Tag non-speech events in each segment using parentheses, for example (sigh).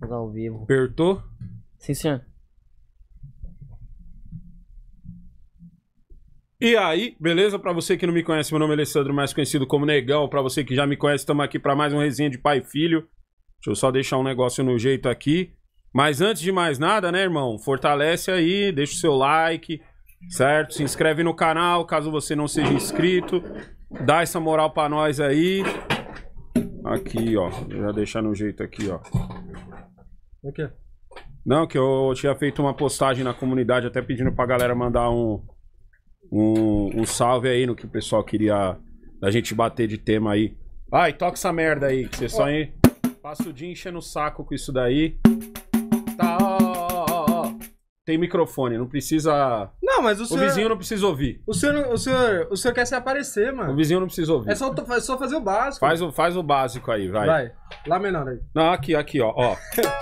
Jogar ao vivo. Apertou? Sim, senhor. E aí, beleza? Para você que não me conhece, meu nome é Alessandro, mais conhecido como Negão. Para você que já me conhece, estamos aqui para mais um resenha de pai e filho. Deixa eu só deixar um negócio no jeito aqui. Mas antes de mais nada, né, irmão? Fortalece aí, deixa o seu like, certo? Se inscreve no canal, caso você não seja inscrito. Dá essa moral para nós aí. Aqui, ó. Já deixar no jeito aqui, ó. O é que é? Não, que eu tinha feito uma postagem na comunidade, até pedindo pra galera mandar um, um, um salve aí no que o pessoal queria da gente bater de tema aí. Ai, toca essa merda aí, que você só aí. Passa o dia enchendo o saco com isso daí tem microfone, não precisa. Não, mas o senhor. O vizinho não precisa ouvir. O senhor, o senhor, o senhor quer se aparecer, mano. O vizinho não precisa ouvir. É só, é só fazer o básico. Faz o, faz o básico aí, vai. Vai. Lá menor aí. Não, aqui, aqui, ó. ó. (laughs)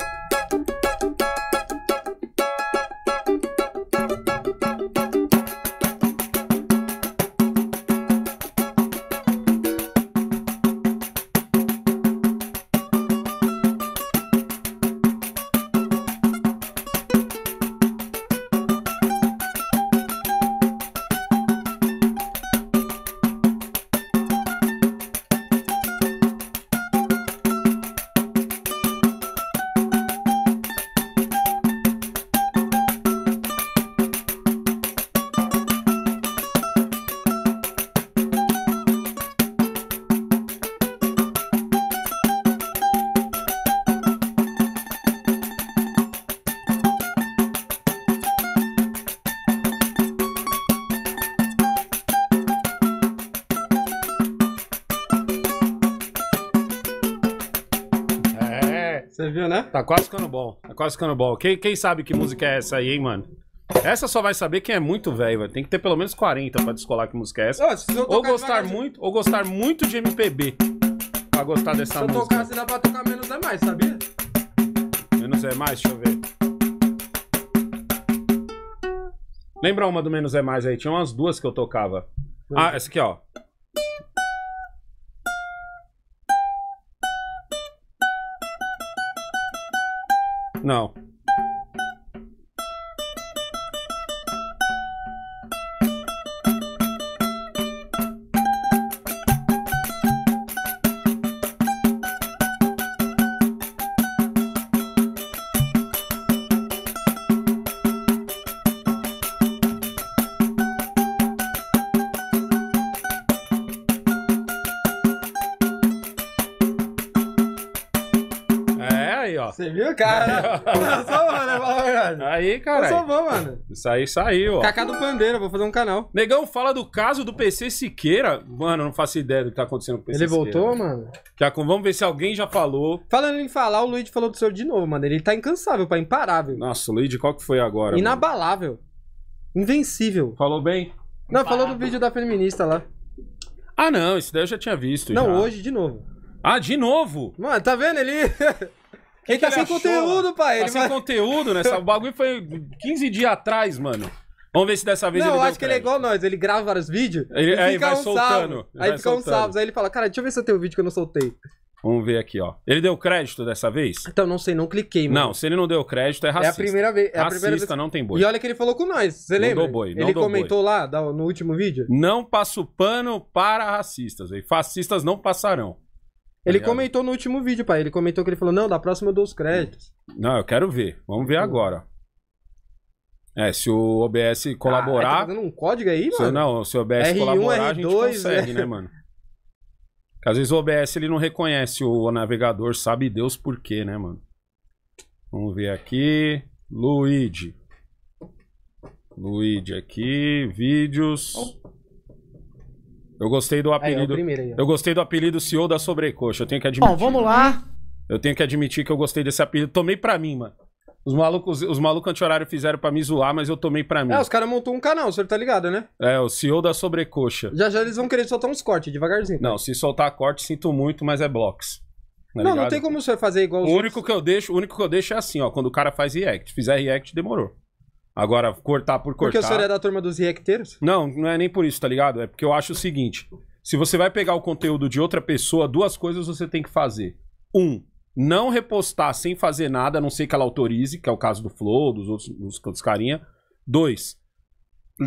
quase Cannonball. Quem, quem sabe que música é essa aí, hein, mano? Essa só vai saber quem é muito velho, velho. Tem que ter pelo menos 40 pra descolar que música é essa. Não, ou gostar muito, ou gostar muito de MPB pra gostar dessa música. Se eu tocasse dá pra tocar menos é mais, sabia? Menos é mais, deixa eu ver. Lembra uma do menos é mais aí? Tinha umas duas que eu tocava. Ah, essa aqui, ó. No. Só, mano, né? fala a verdade. Aí, cara. Só vou, mano. Isso aí saiu, ó. Cacá do Pandeira, vou fazer um canal. Negão, fala do caso do PC Siqueira. Mano, não faço ideia do que tá acontecendo com o PC Ele Siqueira. voltou, mano? Já, vamos ver se alguém já falou. Falando em falar, o Luigi falou do senhor de novo, mano. Ele tá incansável, pá, imparável. Nossa, Luigi, qual que foi agora? Inabalável. Invencível. Falou bem? Não, falou do vídeo da feminista lá. Ah, não, isso daí eu já tinha visto. Não, já. hoje de novo. Ah, de novo? Mano, tá vendo? Ele. (laughs) que ele tá ele sem achou, conteúdo, pai. Tá ele tá sem vai... conteúdo, né? O bagulho foi 15 dias atrás, mano. Vamos ver se dessa vez não, ele. Não, acho que ele é igual nós. Ele grava vários vídeos. Ele, é, fica vai um soltando. aí vai fica soltando. um sábado. Aí ele fala, cara, deixa eu ver se eu tenho um vídeo que eu não soltei. Vamos ver aqui, ó. Ele deu crédito dessa vez? Então, não sei, não cliquei, mano. Não, se ele não deu crédito, é racista. É a primeira vez. É a racista, primeira vez... É não tem boi. E olha que ele falou com nós, você não lembra? Dou boi, não ele dou comentou boi. lá no último vídeo? Não passo pano para racistas, velho. Fascistas não passarão. Ele ligado? comentou no último vídeo, pai. Ele comentou que ele falou: não, da próxima eu dou os créditos. Não, eu quero ver. Vamos ver agora. É, se o OBS colaborar. Ah, tá um código aí, mano? Se, não, se o OBS R1, colaborar, R2, a gente consegue, é... né, mano? Porque às vezes o OBS ele não reconhece o navegador, sabe Deus por quê, né, mano? Vamos ver aqui. Luigi. Luigi aqui, vídeos. Oh. Eu gostei do apelido. aí, eu gostei do apelido CEO da sobrecoxa. Eu tenho que admitir. Bom, vamos lá. Eu tenho que admitir que eu gostei desse apelido. Tomei pra mim, mano. Os malucos, os malucos anti-horário fizeram pra me zoar, mas eu tomei pra mim. É, os caras montou um canal, você tá ligado, né? É, o CEO da sobrecoxa. Já já eles vão querer soltar uns cortes, devagarzinho. Não, se soltar corte, sinto muito, mas é blocks. Tá não, ligado? não tem como você fazer igual os O único outros. que eu deixo, o único que eu deixo é assim, ó, quando o cara faz react. Fizer react, demorou. Agora, cortar por cortar. Porque o senhor é da turma dos reacteiros? Não, não é nem por isso, tá ligado? É porque eu acho o seguinte: se você vai pegar o conteúdo de outra pessoa, duas coisas você tem que fazer. Um, não repostar sem fazer nada, a não ser que ela autorize, que é o caso do Flow, dos outros, dos carinha. Dois,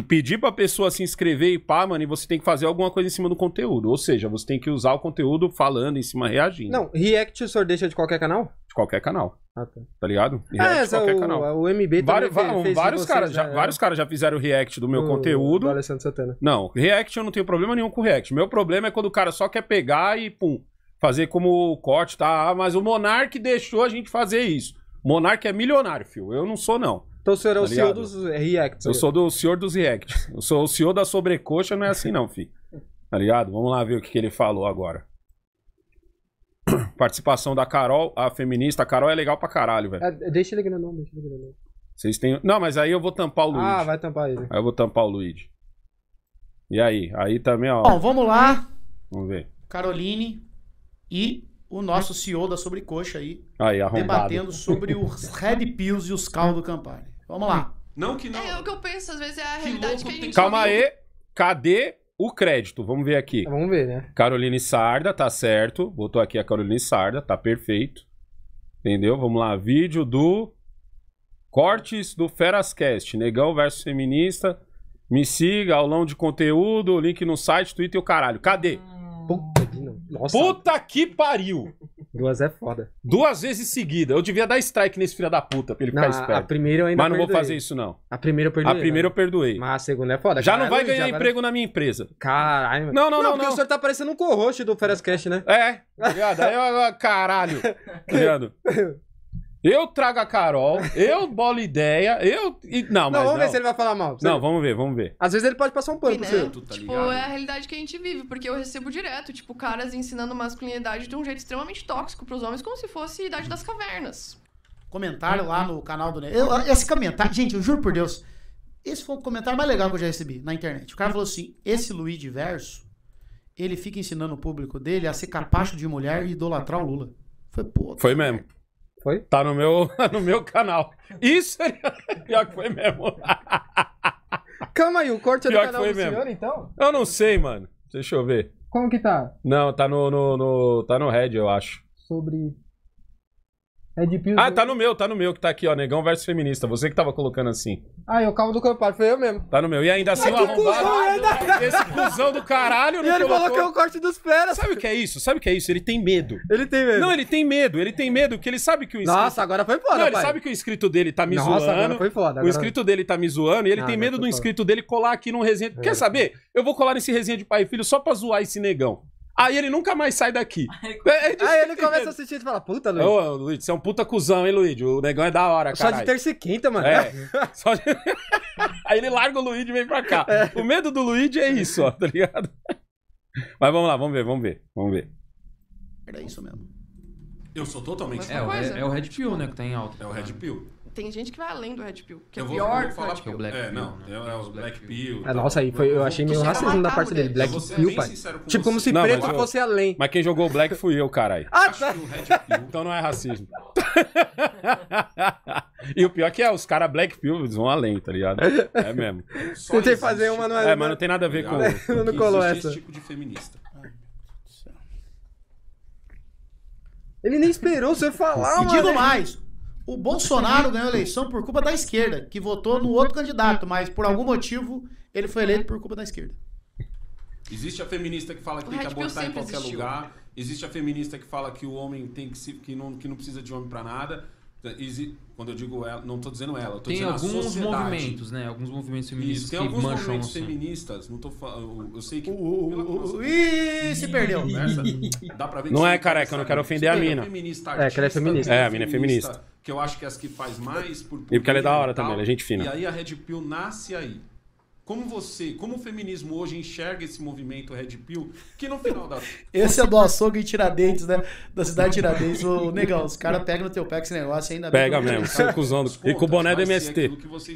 pedir pra pessoa se inscrever e pá, mano, e você tem que fazer alguma coisa em cima do conteúdo. Ou seja, você tem que usar o conteúdo falando em cima, reagindo. Não, React o senhor deixa de qualquer canal? De qualquer canal. Ah, tá. tá ligado? Ah, react de qualquer o, canal. O MB vários, fez, fez vários caras já, né? vários caras já fizeram react do meu o, conteúdo. Do Alessandro Santana. Não, react eu não tenho problema nenhum com react. Meu problema é quando o cara só quer pegar e pum, fazer como o corte, tá? Ah, mas o Monark deixou a gente fazer isso. Monark é milionário, filho. Eu não sou, não. Então o senhor é o tá senhor dos Reacts. Eu sou do senhor dos Reacts. Eu sou o senhor da sobrecoxa, não é assim não, fi. Tá ligado? Vamos lá ver o que, que ele falou agora. Participação da Carol, a feminista. A Carol é legal pra caralho, velho. É, é deixa ele grandão, deixa ele grandão. Vocês têm. Não, mas aí eu vou tampar o Luigi. Ah, vai tampar ele. Aí eu vou tampar o Luigi. E aí? Aí também, ó. Bom, vamos lá. Vamos ver. Caroline e o nosso CEO da Sobrecoxa aí. Aí, arrombado. Debatendo sobre os Red Pills e os caldos do Campari. Vamos lá. Não que não. É, é, o que eu penso às vezes é a que realidade que a gente. Calma aí. Cadê o crédito? Vamos ver aqui. Vamos ver, né? Caroline Sarda, tá certo. Botou aqui a Caroline Sarda, tá perfeito. Entendeu? Vamos lá. Vídeo do. Cortes do Ferascast. Negão versus feminista. Me siga, aulão de conteúdo, link no site, Twitter e o caralho. Cadê? Puta nossa. Puta que pariu! Duas é foda. Duas vezes seguida. Eu devia dar strike nesse filho da puta pra ele ficar esperto. A primeira eu ainda Mas não perdoei. vou fazer isso, não. A primeira eu perdoei. A primeira eu né? perdoei. Mas a segunda é foda. Já Caralho, não vai ganhar emprego na minha empresa. Caralho. Não, não, não. Não, porque não. o senhor tá parecendo um co-host do Feras Cash, né? É. Obrigado. Tá Aí eu, ah, caralho. Obrigado. Tá (laughs) Eu trago a Carol, eu bolo ideia, eu. e- Não, Não, mas. vamos ver se ele vai falar mal. Não, vamos ver, vamos ver. Às vezes ele pode passar um pano pro né? seu. tá tipo, ligado? é a realidade que a gente vive, porque eu recebo direto, tipo, caras ensinando masculinidade de um jeito extremamente tóxico pros homens, como se fosse a idade das cavernas. Comentário lá uhum. no canal do Ney. Eu- Esse comentário, gente, eu juro por Deus. Esse foi o comentário mais legal que eu já recebi na internet. O cara falou assim: esse Luiz Verso, ele fica ensinando o público dele a ser capacho de mulher e idolatrar o Lula. Foi, pô. Foi mesmo. Foi? Tá no meu, (laughs) tá no meu canal. Isso é pior que foi mesmo. (laughs) Calma aí, o corte é do canal foi do mesmo. senhor, então? Eu não sei, mano. Deixa eu ver. Como que tá? Não, tá no, no, no- tá no Red, eu acho. Sobre. Red é Pill. Ah, tá no meu, tá no meu, que tá aqui, ó. Negão versus feminista. Você que tava colocando assim. Ah, eu calmo do campeonato foi eu mesmo. Tá no meu. E ainda assim, ah, o que cuzão, ainda... É (laughs) esse cuzão do caralho, E ele falou que é o corte dos peras. Sabe o que é isso? Sabe o que é isso? Ele tem medo. Ele tem medo. Não, ele tem medo. Ele tem medo, que ele sabe que o inscrito. Nossa, agora foi foda, não, ele pai. sabe que o inscrito dele tá me Nossa, agora foi foda. O inscrito dele tá me zoando e ele Ah, tem medo do foda. inscrito dele colar aqui num resenha. É. Quer saber? Eu vou colar nesse resenha de pai e filho só pra zoar esse negão. Aí ele nunca mais sai daqui. (laughs) aí é, é ele começa a sentir e fala, puta, Luiz. Ô, Luiz, você é um puta cuzão, hein, Luiz? O negão é da hora, cara. Só de terça e quinta, mano. É. (laughs) Só de... (laughs) aí ele larga o Luiz e vem pra cá. É. O medo do Luiz é isso, ó, tá ligado? Mas vamos lá, vamos ver, vamos ver, vamos ver. Era é isso mesmo. Eu sou totalmente. É, é, é o Red Pill, né, que tá em alta. É o Red Pill tem gente que vai além do Red Pill, que é o vou, pior falar que é é, né? é o Black Pill. É, não, é, os Black Pill. é nossa, aí foi, eu achei meio racismo da parte dele. Black Pill, pai. Tipo, como se não, preto fosse além. Mas quem jogou o Black fui eu, caralho. Ah, tá. Então não é racismo. (laughs) e o pior que é, os caras Black Pill vão além, tá ligado? É mesmo. (laughs) Tentei fazer uma, não é. É, mas não tem nada a ver com. (laughs) Não, não colou essa. esse tipo de feminista. Ele nem esperou você falar, mano. digo mais, o Bolsonaro ganhou a eleição por culpa da esquerda, que votou no outro candidato, mas por algum motivo ele foi eleito por culpa da esquerda. Existe a feminista que fala que o tem que abortar em qualquer existiu. lugar. Existe a feminista que fala que o homem tem que, se, que, não, que não precisa de homem para nada. Quando eu digo ela, não estou dizendo ela, estou dizendo alguns a sociedade. movimentos, né? Alguns movimentos feministas Isso, tem que alguns mancham movimentos assim. feministas, não tô falando, eu sei que uh, uh, Ih, se perdeu. Conversa, dá pra ver Não é careca, eu não quero ofender a é mina. Feminista, artista, é, que ela é feminista. É, a mina é feminista. Que eu acho que é as que faz mais por E porque ela é da hora também, ela é gente fina. E aí a Red Pill nasce aí. Como você, como o feminismo hoje enxerga esse movimento Red Pill, que no final da. (laughs) esse é do açougue em Tiradentes, né? Da cidade de Tiradentes. Ô, negão, os caras pegam no teu pé esse negócio ainda Pega bem. Pega mesmo, sai cuzão. E com o boné do MST.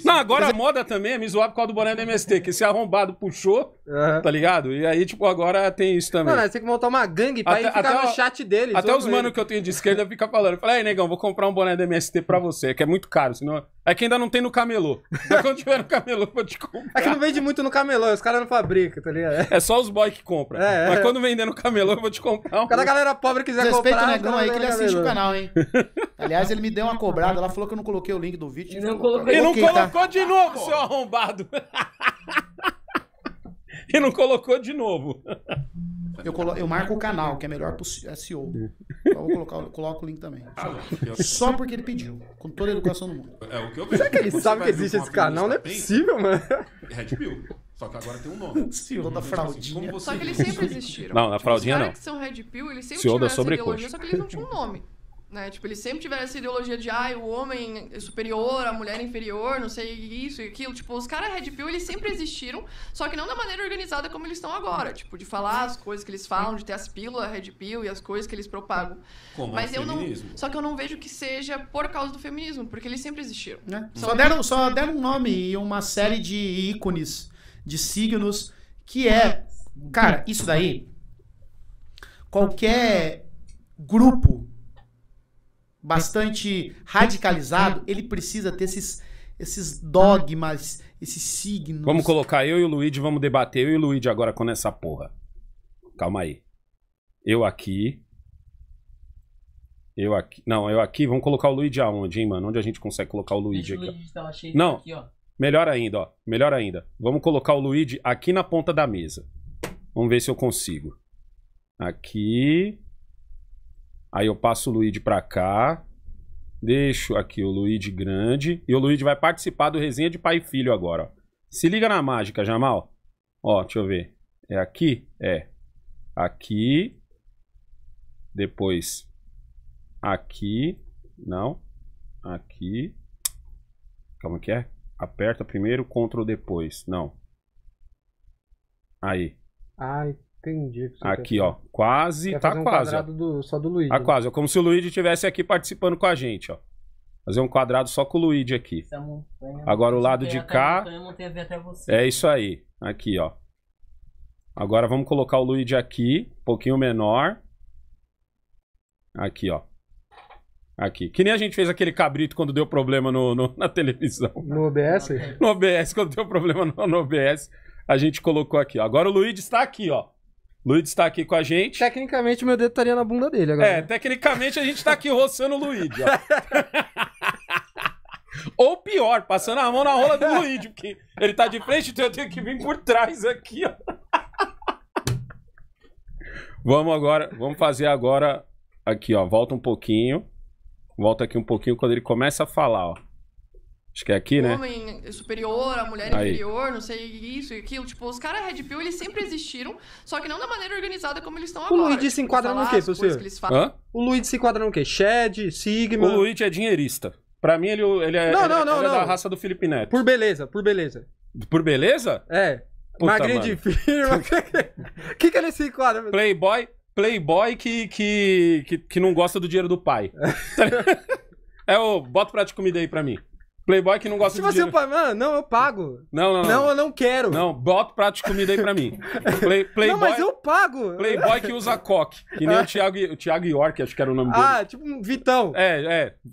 Não, agora a moda também é me zoar por causa do boné do MST, que esse arrombado puxou, uhum. tá ligado? E aí, tipo, agora tem isso também. Mano, tem que montar uma gangue pra até, ir ficar até, no chat dele. Até os manos que eu tenho de esquerda ficam falando. fala aí, negão, vou comprar um boné do MST pra você, que é muito caro, senão. É que ainda não tem no camelô. (laughs) quando tiver no camelô, vou te comprar. É que não vende muito no camelô, os caras não fabricam, tá ligado? É só os boys que compram. É, Mas é. quando vender no camelô, eu vou te comprar um. galera pobre quiser comprar... Respeita o negão aí que ele assiste o canal, hein? (laughs) Aliás, ele me deu uma cobrada ela falou que eu não coloquei o link do vídeo. Ele não colocou. Ele não tá. colocou de novo, tá seu arrombado. (laughs) (laughs) e não colocou de novo. Eu, colo eu marco o canal, que é melhor pro SEO. Eu vou colocar, eu coloco o link também. Só, ah, só porque ele pediu, com toda a educação do mundo. É, o que eu Será que ele sabe que existe esse canal? Não é possível, mano. É Red Pill. Só que agora tem um nome. CEO (laughs) da fraudinha. Então, tipo assim, só que eles sempre existiram. Não, na fraudinha tipo, não. Os caras que são Red Pill, eles sempre tiveram essa ideologia, só que eles não tinham um nome. Né? Tipo, eles sempre tiveram essa ideologia de ah, o homem é superior, a mulher é inferior, não sei isso e aquilo. Tipo, os caras Red Pill, eles sempre existiram, só que não da maneira organizada como eles estão agora. Tipo, de falar as coisas que eles falam, de ter as pílulas Red Pill e as coisas que eles propagam. Como Mas eu feminismo. não. Só que eu não vejo que seja por causa do feminismo, porque eles sempre existiram. É. Só, deram, só deram um nome e uma série de ícones, de signos, que é. Cara, isso daí. Qualquer grupo bastante radicalizado, ele precisa ter esses, esses dogmas, esses signos. Vamos colocar eu e o Luigi, vamos debater eu e o Luigi agora com essa porra. Calma aí. Eu aqui. Eu aqui. Não, eu aqui. Vamos colocar o Luigi aonde, hein, mano? Onde a gente consegue colocar o Luigi aqui? O Luigi tá, Não. Aqui, ó. Melhor ainda, ó. Melhor ainda. Vamos colocar o Luigi aqui na ponta da mesa. Vamos ver se eu consigo. Aqui. Aí eu passo o Luigi para cá. Deixo aqui o Luigi grande. E o Luigi vai participar do resenha de pai e filho agora. Ó. Se liga na mágica, Jamal. Ó, deixa eu ver. É aqui? É. Aqui. Depois. Aqui. Não. Aqui. Como que é? Aperta primeiro, Ctrl depois. Não. Aí. Ai, Entendi. aqui, quer... ó. Quase, quer tá um quase. Ó. Do, só do Luigi. Tá né? quase. É como se o Luigi estivesse aqui participando com a gente, ó. Fazer um quadrado só com o Luigi aqui. Agora o lado de cá. É isso aí. Aqui, ó. Agora vamos colocar o Luigi aqui, um pouquinho menor. Aqui, ó. Aqui. Que nem a gente fez aquele cabrito quando deu problema no, no na televisão. No OBS? No OBS, quando deu problema no, no OBS, a gente colocou aqui. Ó. Agora o Luigi está aqui, ó. Luiz está aqui com a gente. Tecnicamente, meu dedo estaria na bunda dele agora. É, né? tecnicamente a gente está aqui roçando o Luiz. (laughs) Ou pior, passando a mão na rola do (laughs) Luiz, porque ele está de frente, então eu tenho que vir por trás aqui, ó. Vamos agora, vamos fazer agora aqui, ó. Volta um pouquinho. Volta aqui um pouquinho quando ele começa a falar, ó. Acho que é aqui, né? Homem superior, a mulher Aí. inferior, não sei isso e aquilo. Tipo, os caras Red Pill, eles sempre existiram, só que não da maneira organizada como eles estão agora. O Luigi se tipo, enquadra no quê, você? Que Hã? O Luigi se enquadra no quê? Shed, Sigma. O Luigi é dinheirista. Pra mim, ele, ele é, não, ele, é, não, não, ele é da raça do Felipe Neto. Por beleza, por beleza. Por beleza? É. Puta, Magrinho de firma. O (laughs) que, que ele se enquadra? Playboy, playboy que, que, que, que não gosta do dinheiro do pai. (laughs) é o bota o prato de comida aí pra mim. Playboy que não gosta Se de dinheiro. pagar, ah, mano, não, eu pago. Não, não, não. Não, eu não quero. Não, bota o prato de comida aí pra mim. Play, playboy, (laughs) não, mas eu pago. Playboy que usa coque. Que nem o (laughs) Thiago, o Thiago York, acho que era o nome dele. Ah, tipo um Vitão. É,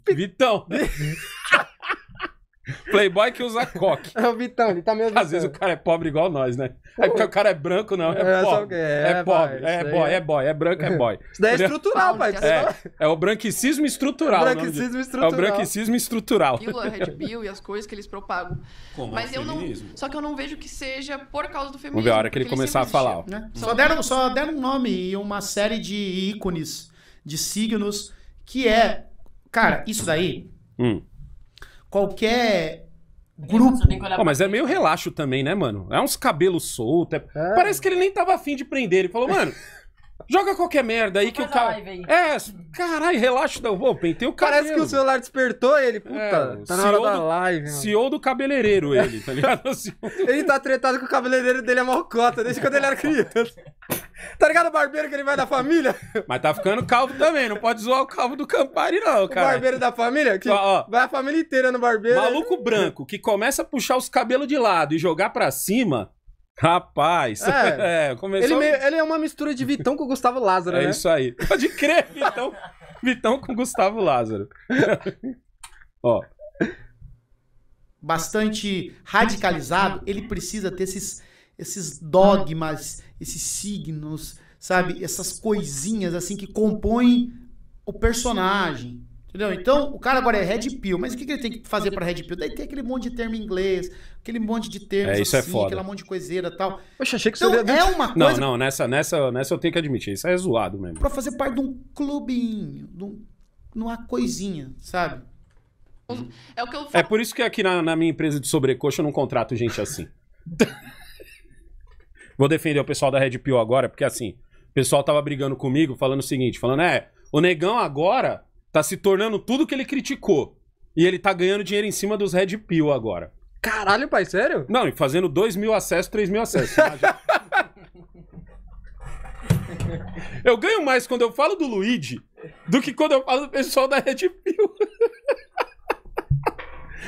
é. Vitão. (laughs) Playboy que usa coque. É o Vitão, ele tá mesmo. Às vezes o cara é pobre igual nós, né? É porque o cara é branco, não, é, é pobre. É, é, pobre, é boy, é-, é boy, é branco, é (laughs) boy. Isso daí é estrutural, pai. É. é, é o branquicismo estrutural. O né? branquicismo estrutural. É o branquicismo estrutural. a Red Bill e as coisas que eles propagam. Como Mas eu feminismo? não. Só que eu não vejo que seja por causa do feminismo. Vamos ver a hora que ele começar a falar. Né? Só, só, deram, só deram um nome e uma série de ícones, de signos, que é. Cara, isso daí. Hum qualquer hum. grupo. É mas é meio relaxo também, né, mano? É uns cabelos soltos. É... É. Parece que ele nem tava afim de prender. Ele falou, mano. Joga qualquer merda aí Só que o cara. É, caralho, relaxa. Não. Pô, pentei o cabelo. Parece que o celular despertou ele. Puta, é, tá na hora do, da live. Mano. CEO do cabeleireiro, ele, tá ligado? (laughs) ele tá tretado com o cabeleireiro dele, é mocota, desde quando ele era criança. (laughs) Tá ligado o barbeiro que ele vai da família? Mas tá ficando calvo também, não pode zoar o calvo do Campari, não, cara. O barbeiro da família? Que ó, ó. vai a família inteira no barbeiro. Maluco branco que começa a puxar os cabelos de lado e jogar pra cima, Rapaz, é, (laughs) é começou... Ele, meio, ele, é uma mistura de Vitão com Gustavo Lázaro, é né? É isso aí. Pode crer, (laughs) Vitão, Vitão com Gustavo Lázaro. (laughs) Ó. Bastante radicalizado, ele precisa ter esses, esses dogmas, esses signos, sabe? Essas coisinhas assim que compõem o personagem. Entendeu? Então, o cara agora é Red é Pill, mas o que, que ele tem que fazer para Red Pill? Daí tem aquele monte de termo em inglês, aquele monte de termos é, isso é assim, é foda. aquela monte de coiseira e tal. Poxa, achei que então, seria... é uma coisa... Não, não, nessa, nessa, nessa eu tenho que admitir, isso é zoado mesmo. Pra fazer parte de um clubinho, de um, numa coisinha, sabe? Hum. É, o que eu é falo. é por isso que aqui na, na minha empresa de sobrecoxa eu não contrato gente assim. (laughs) Vou defender o pessoal da Red Pill agora, porque assim, o pessoal tava brigando comigo, falando o seguinte, falando, é, o negão agora Tá se tornando tudo que ele criticou. E ele tá ganhando dinheiro em cima dos Red Pill agora. Caralho, pai, sério? Não, e fazendo 2 mil acessos, 3 mil acessos. (laughs) eu ganho mais quando eu falo do Luigi do que quando eu falo do pessoal da Red Pill. (laughs)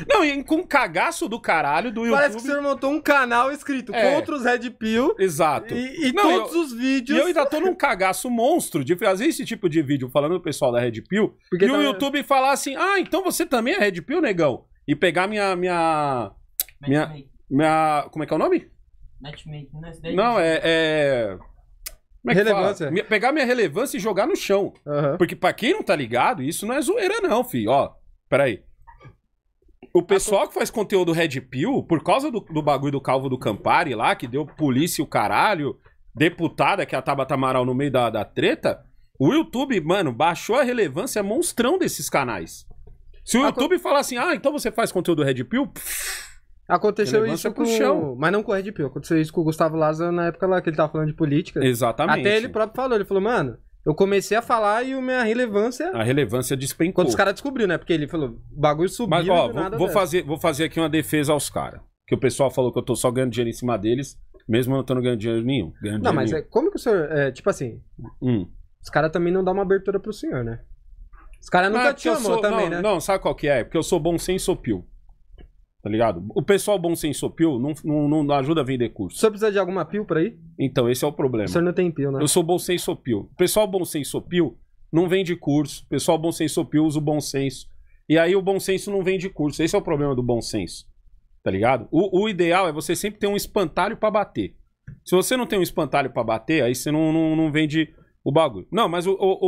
Não, e com um cagaço do caralho do YouTube. Parece que você montou um canal escrito é. contra os Red Pill. Exato. E, e não, todos eu, os vídeos. E eu ainda tô num cagaço monstro de fazer esse tipo de vídeo falando do pessoal da Red Pill. Porque e tá... o YouTube falar assim: ah, então você também é Red Pill, negão? E pegar minha. Minha. Minha. minha, como é que é o nome? Matchmaking. Né? Não, é... é... Como é relevância. Fala? Pegar minha relevância e jogar no chão. Uhum. Porque pra quem não tá ligado, isso não é zoeira, não, filho. Ó, peraí. O pessoal que faz conteúdo Red Pill, por causa do, do bagulho do Calvo do Campari lá, que deu polícia o caralho, deputada, que é a Tabata Amaral no meio da, da treta, o YouTube, mano, baixou a relevância monstrão desses canais. Se o YouTube falar assim, ah, então você faz conteúdo Red Pill, pff, Aconteceu isso com... Chão. Mas não com o Red Pill. Aconteceu isso com o Gustavo Lázaro na época lá que ele tava falando de política. Exatamente. Até ele próprio falou. Ele falou, mano, eu comecei a falar e a minha relevância. A relevância despencou. Quando os caras descobriram, né? Porque ele falou, o bagulho subiu. Mas, ó, vou, vou fazer, vou fazer aqui uma defesa aos caras. Que o pessoal falou que eu tô só ganhando dinheiro em cima deles, mesmo eu não estando ganhando dinheiro nenhum. Ganhando não, dinheiro mas nenhum. É, como que o senhor. É, tipo assim. Hum. Os caras também não dão uma abertura pro senhor, né? Os caras nunca é te amou sou, também, não, né? Não, sabe qual que é? Porque eu sou bom sem sopio. Tá ligado? O pessoal bom sem pio não, não, não ajuda a vender curso. O senhor precisa de alguma pio pra ir? Então, esse é o problema. O senhor não tem pio, né? Eu sou bom sem pio. O pessoal bom sem pio não vende curso. O pessoal bom sem pio usa o bom senso. E aí o bom senso não vende curso. Esse é o problema do bom senso. Tá ligado? O, o ideal é você sempre ter um espantalho para bater. Se você não tem um espantalho para bater, aí você não, não, não, vende o bagulho. Não, mas o, o,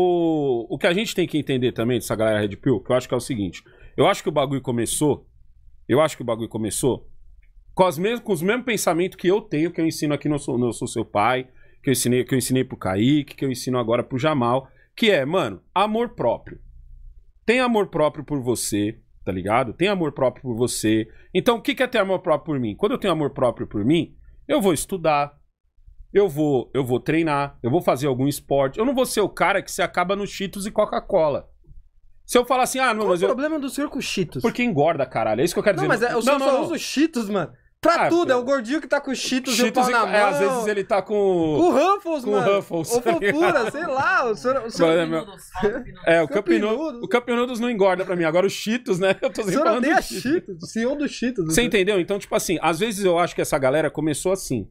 o, o que a gente tem que entender também dessa galera Red Pill, que eu acho que é o seguinte. Eu acho que o bagulho começou eu acho que o bagulho começou com, as mesmas, com os mesmos pensamentos que eu tenho, que eu ensino aqui no Sou, no Sou Seu Pai, que eu ensinei, que eu ensinei pro Kaique, que eu ensino agora pro Jamal, que é, mano, amor próprio. Tem amor próprio por você, tá ligado? Tem amor próprio por você. Então, o que é ter amor próprio por mim? Quando eu tenho amor próprio por mim, eu vou estudar, eu vou, eu vou treinar, eu vou fazer algum esporte. Eu não vou ser o cara que se acaba no Cheetos e Coca-Cola. Se eu falar assim, ah, não, Qual mas. O eu... problema do senhor com Cheetos? Porque engorda, caralho. É isso que eu quero não, dizer. Mas é, o senhor não, só não, usa Cheetos, mano. Pra ah, tudo, é o gordinho que tá com Cheetos, Cheetos e o pau e... na mão. É, às vezes ele tá com. Com Ruffles, com mano. Com Ruffles. Ou (laughs) fofura, sei lá. O senhor. O senhor... É, meu... é, o Campinudos. O Campinudos não engorda pra mim. Agora o Cheetos, né? (laughs) Eu tô sempre falando. O senhor Cheetos. O senhor do Cheetos. Você senhor. Né? entendeu? Então, tipo assim, às vezes eu acho que essa galera começou assim.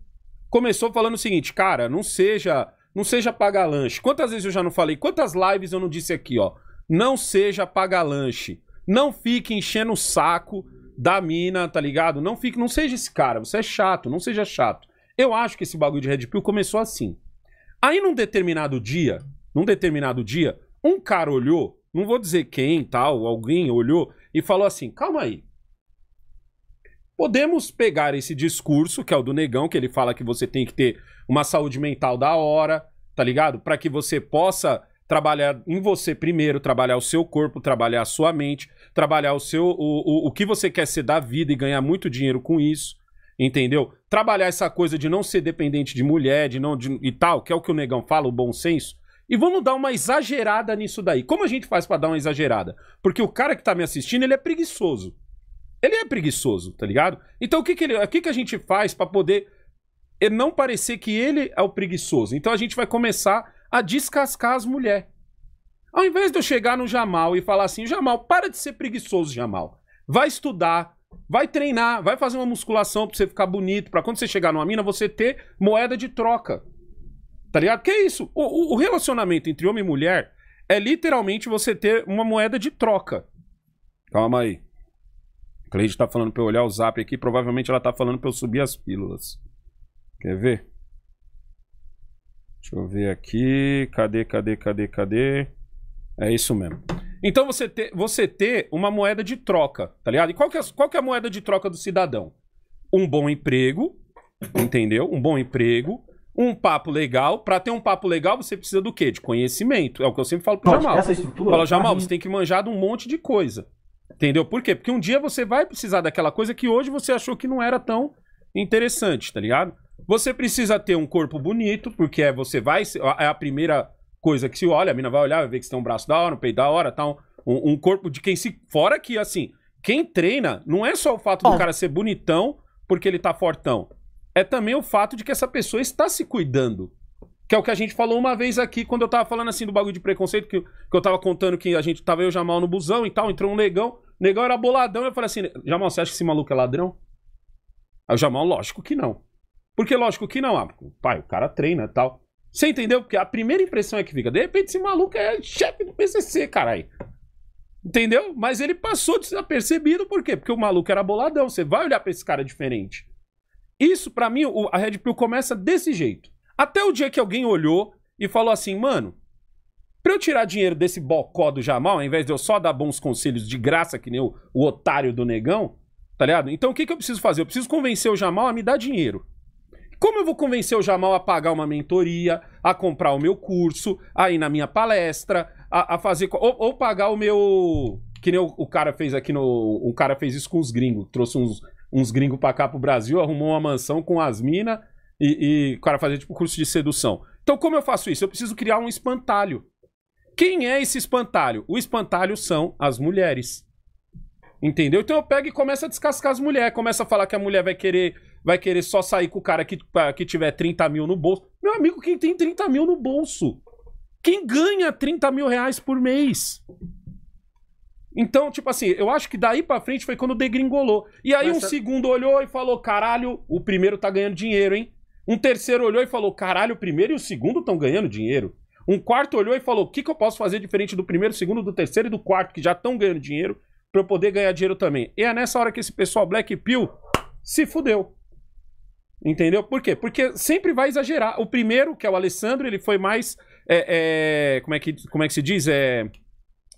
Começou falando o seguinte, cara, não seja. Não seja pagar lanche. Quantas vezes eu já não falei? Quantas lives eu não disse aqui, ó? Não seja paga lanche, Não fique enchendo o saco da mina, tá ligado? Não fique, não seja esse cara, você é chato, não seja chato. Eu acho que esse bagulho de Red Pill começou assim. Aí num determinado dia, num determinado dia, um cara olhou, não vou dizer quem, tal, alguém olhou e falou assim: "Calma aí. Podemos pegar esse discurso, que é o do negão, que ele fala que você tem que ter uma saúde mental da hora, tá ligado? Para que você possa trabalhar em você primeiro, trabalhar o seu corpo, trabalhar a sua mente, trabalhar o seu o, o, o que você quer ser da vida e ganhar muito dinheiro com isso, entendeu? Trabalhar essa coisa de não ser dependente de mulher, de não de, e tal, que é o que o negão fala, o bom senso. E vamos dar uma exagerada nisso daí. Como a gente faz para dar uma exagerada? Porque o cara que tá me assistindo, ele é preguiçoso. Ele é preguiçoso, tá ligado? Então o que que, ele, o que, que a gente faz para poder é não parecer que ele é o preguiçoso? Então a gente vai começar a descascar as mulheres. Ao invés de eu chegar no Jamal e falar assim, Jamal, para de ser preguiçoso, Jamal. Vai estudar, vai treinar, vai fazer uma musculação pra você ficar bonito, pra quando você chegar numa mina, você ter moeda de troca. Tá ligado? Que é isso? O, o relacionamento entre homem e mulher é literalmente você ter uma moeda de troca. Calma aí. A Cleide tá falando pra eu olhar o zap aqui, provavelmente ela tá falando pra eu subir as pílulas. Quer ver? Deixa eu ver aqui. Cadê, cadê, cadê, cadê? É isso mesmo. Então você ter, você ter uma moeda de troca, tá ligado? E qual que, é, qual que é a moeda de troca do cidadão? Um bom emprego, entendeu? Um bom emprego, um papo legal. Para ter um papo legal, você precisa do quê? De conhecimento. É o que eu sempre falo pro Jamal. Essa estrutura. Fala, Jamal, você tem que manjar de um monte de coisa. Entendeu? Por quê? Porque um dia você vai precisar daquela coisa que hoje você achou que não era tão interessante, tá ligado? Você precisa ter um corpo bonito, porque é, você vai. É a primeira coisa que se olha, a mina vai olhar, vai ver que você tem um braço da hora, um peito da hora, tal. Tá um, um, corpo de quem se. Fora que, assim, quem treina não é só o fato oh. do cara ser bonitão porque ele tá fortão. É também o fato de que essa pessoa está se cuidando. Que é o que a gente falou uma vez aqui, quando eu tava falando assim do bagulho de preconceito, que, que eu tava contando que a gente tava eu e Jamal no busão e tal, entrou um negão. O negão era boladão. Eu falei assim: Jamal, você acha que esse maluco é ladrão? Aí o Jamal, lógico que não. Porque lógico que não, ah, pai, o cara treina e tal. Você entendeu? Porque a primeira impressão é que fica, de repente esse maluco é chefe do PCC, caralho. Entendeu? Mas ele passou desapercebido, por quê? Porque o maluco era boladão, você vai olhar para esse cara diferente. Isso, para mim, a Red Pill começa desse jeito. Até o dia que alguém olhou e falou assim, mano, pra eu tirar dinheiro desse bocó do Jamal, ao invés de eu só dar bons conselhos de graça, que nem o, o otário do negão, tá ligado? Então o que, que eu preciso fazer? Eu preciso convencer o Jamal a me dar dinheiro. Como eu vou convencer o Jamal a pagar uma mentoria, a comprar o meu curso, a ir na minha palestra, a, a fazer. Ou, ou, pagar o meu. Que nem o, o, cara fez aqui no. O cara fez isso com os gringos. Trouxe uns, uns gringos pra cá pro Brasil, arrumou uma mansão com as minas e, e o cara fazia tipo curso de sedução. Então, como eu faço isso? Eu preciso criar um espantalho. Quem é esse espantalho? O espantalho são as mulheres. Entendeu? Então eu pego e começo a descascar as mulheres. Começa a falar que a mulher vai querer vai querer só sair com o cara que, que tiver 30 mil no bolso. Meu amigo, quem tem 30 mil no bolso? Quem ganha 30 mil reais por mês? Então, tipo assim, eu acho que daí pra frente foi quando degringolou. E aí Mas um tá... segundo olhou e falou: caralho, o primeiro tá ganhando dinheiro, hein? Um terceiro olhou e falou: caralho, o primeiro e o segundo estão ganhando dinheiro. Um quarto olhou e falou: o que, que eu posso fazer diferente do primeiro, segundo, do terceiro e do quarto, que já estão ganhando dinheiro, pra eu poder ganhar dinheiro também. E é nessa hora que esse pessoal Black Pill se fudeu. Entendeu? Por quê? Porque sempre vai exagerar. O primeiro, que é o Alessandro, ele foi mais. É, é, como, é que, como é que se diz? É,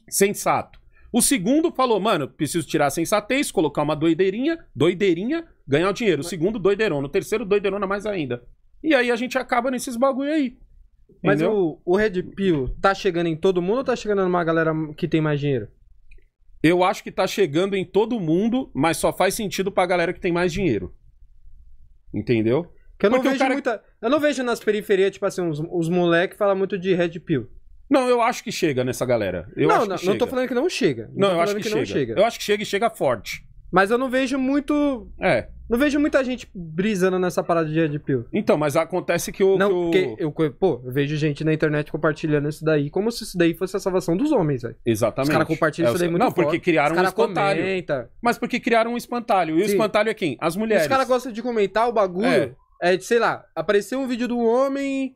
sensato. O segundo falou, mano, preciso tirar a sensatez, colocar uma doideirinha, doideirinha, ganhar o dinheiro. O segundo, doideirona. O terceiro, doideirona mais ainda. E aí a gente acaba nesses bagulho aí. Mas o, o Red Pill tá chegando em todo mundo ou tá chegando numa galera que tem mais dinheiro? Eu acho que tá chegando em todo mundo, mas só faz sentido pra galera que tem mais dinheiro. Entendeu? Que eu não Porque vejo cara... muita. Eu não vejo nas periferias, tipo assim, os, os moleques falam muito de Red Pill. Não, eu acho que chega nessa galera. Eu não, não, não tô falando que não chega. Não, não eu acho que, que chega. chega. Eu acho que chega e chega forte. Mas eu não vejo muito. É. Não vejo muita gente brisando nessa parada de Red Pill. Então, mas acontece que o. Não, que o... porque eu, pô, eu vejo gente na internet compartilhando isso daí como se isso daí fosse a salvação dos homens, velho. Exatamente. Os caras compartilham é, isso daí muito Não, forte. porque criaram os um espantalho. Comenta. Mas porque criaram um espantalho. E Sim. o espantalho é quem? As mulheres. Os caras gostam de comentar o bagulho. É. é, sei lá, apareceu um vídeo do homem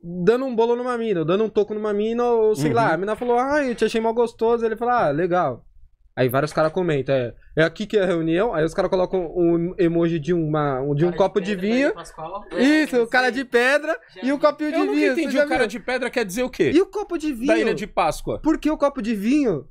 dando um bolo numa mina, ou dando um toco numa mina, ou sei uhum. lá. A uhum. mina falou, ai, ah, eu te achei mal gostoso. Ele falou, ah, legal. Aí vários caras comentam, é, é aqui que é a reunião, aí os caras colocam um emoji de, uma, um, de um copo de, pedra, de vinho. Pascoal, é, isso, o cara de pedra já... e o copinho de vinho. Eu não entendi, o cara viu? de pedra quer dizer o quê? E o copo de vinho? Da Ilha de Páscoa. Porque o copo de vinho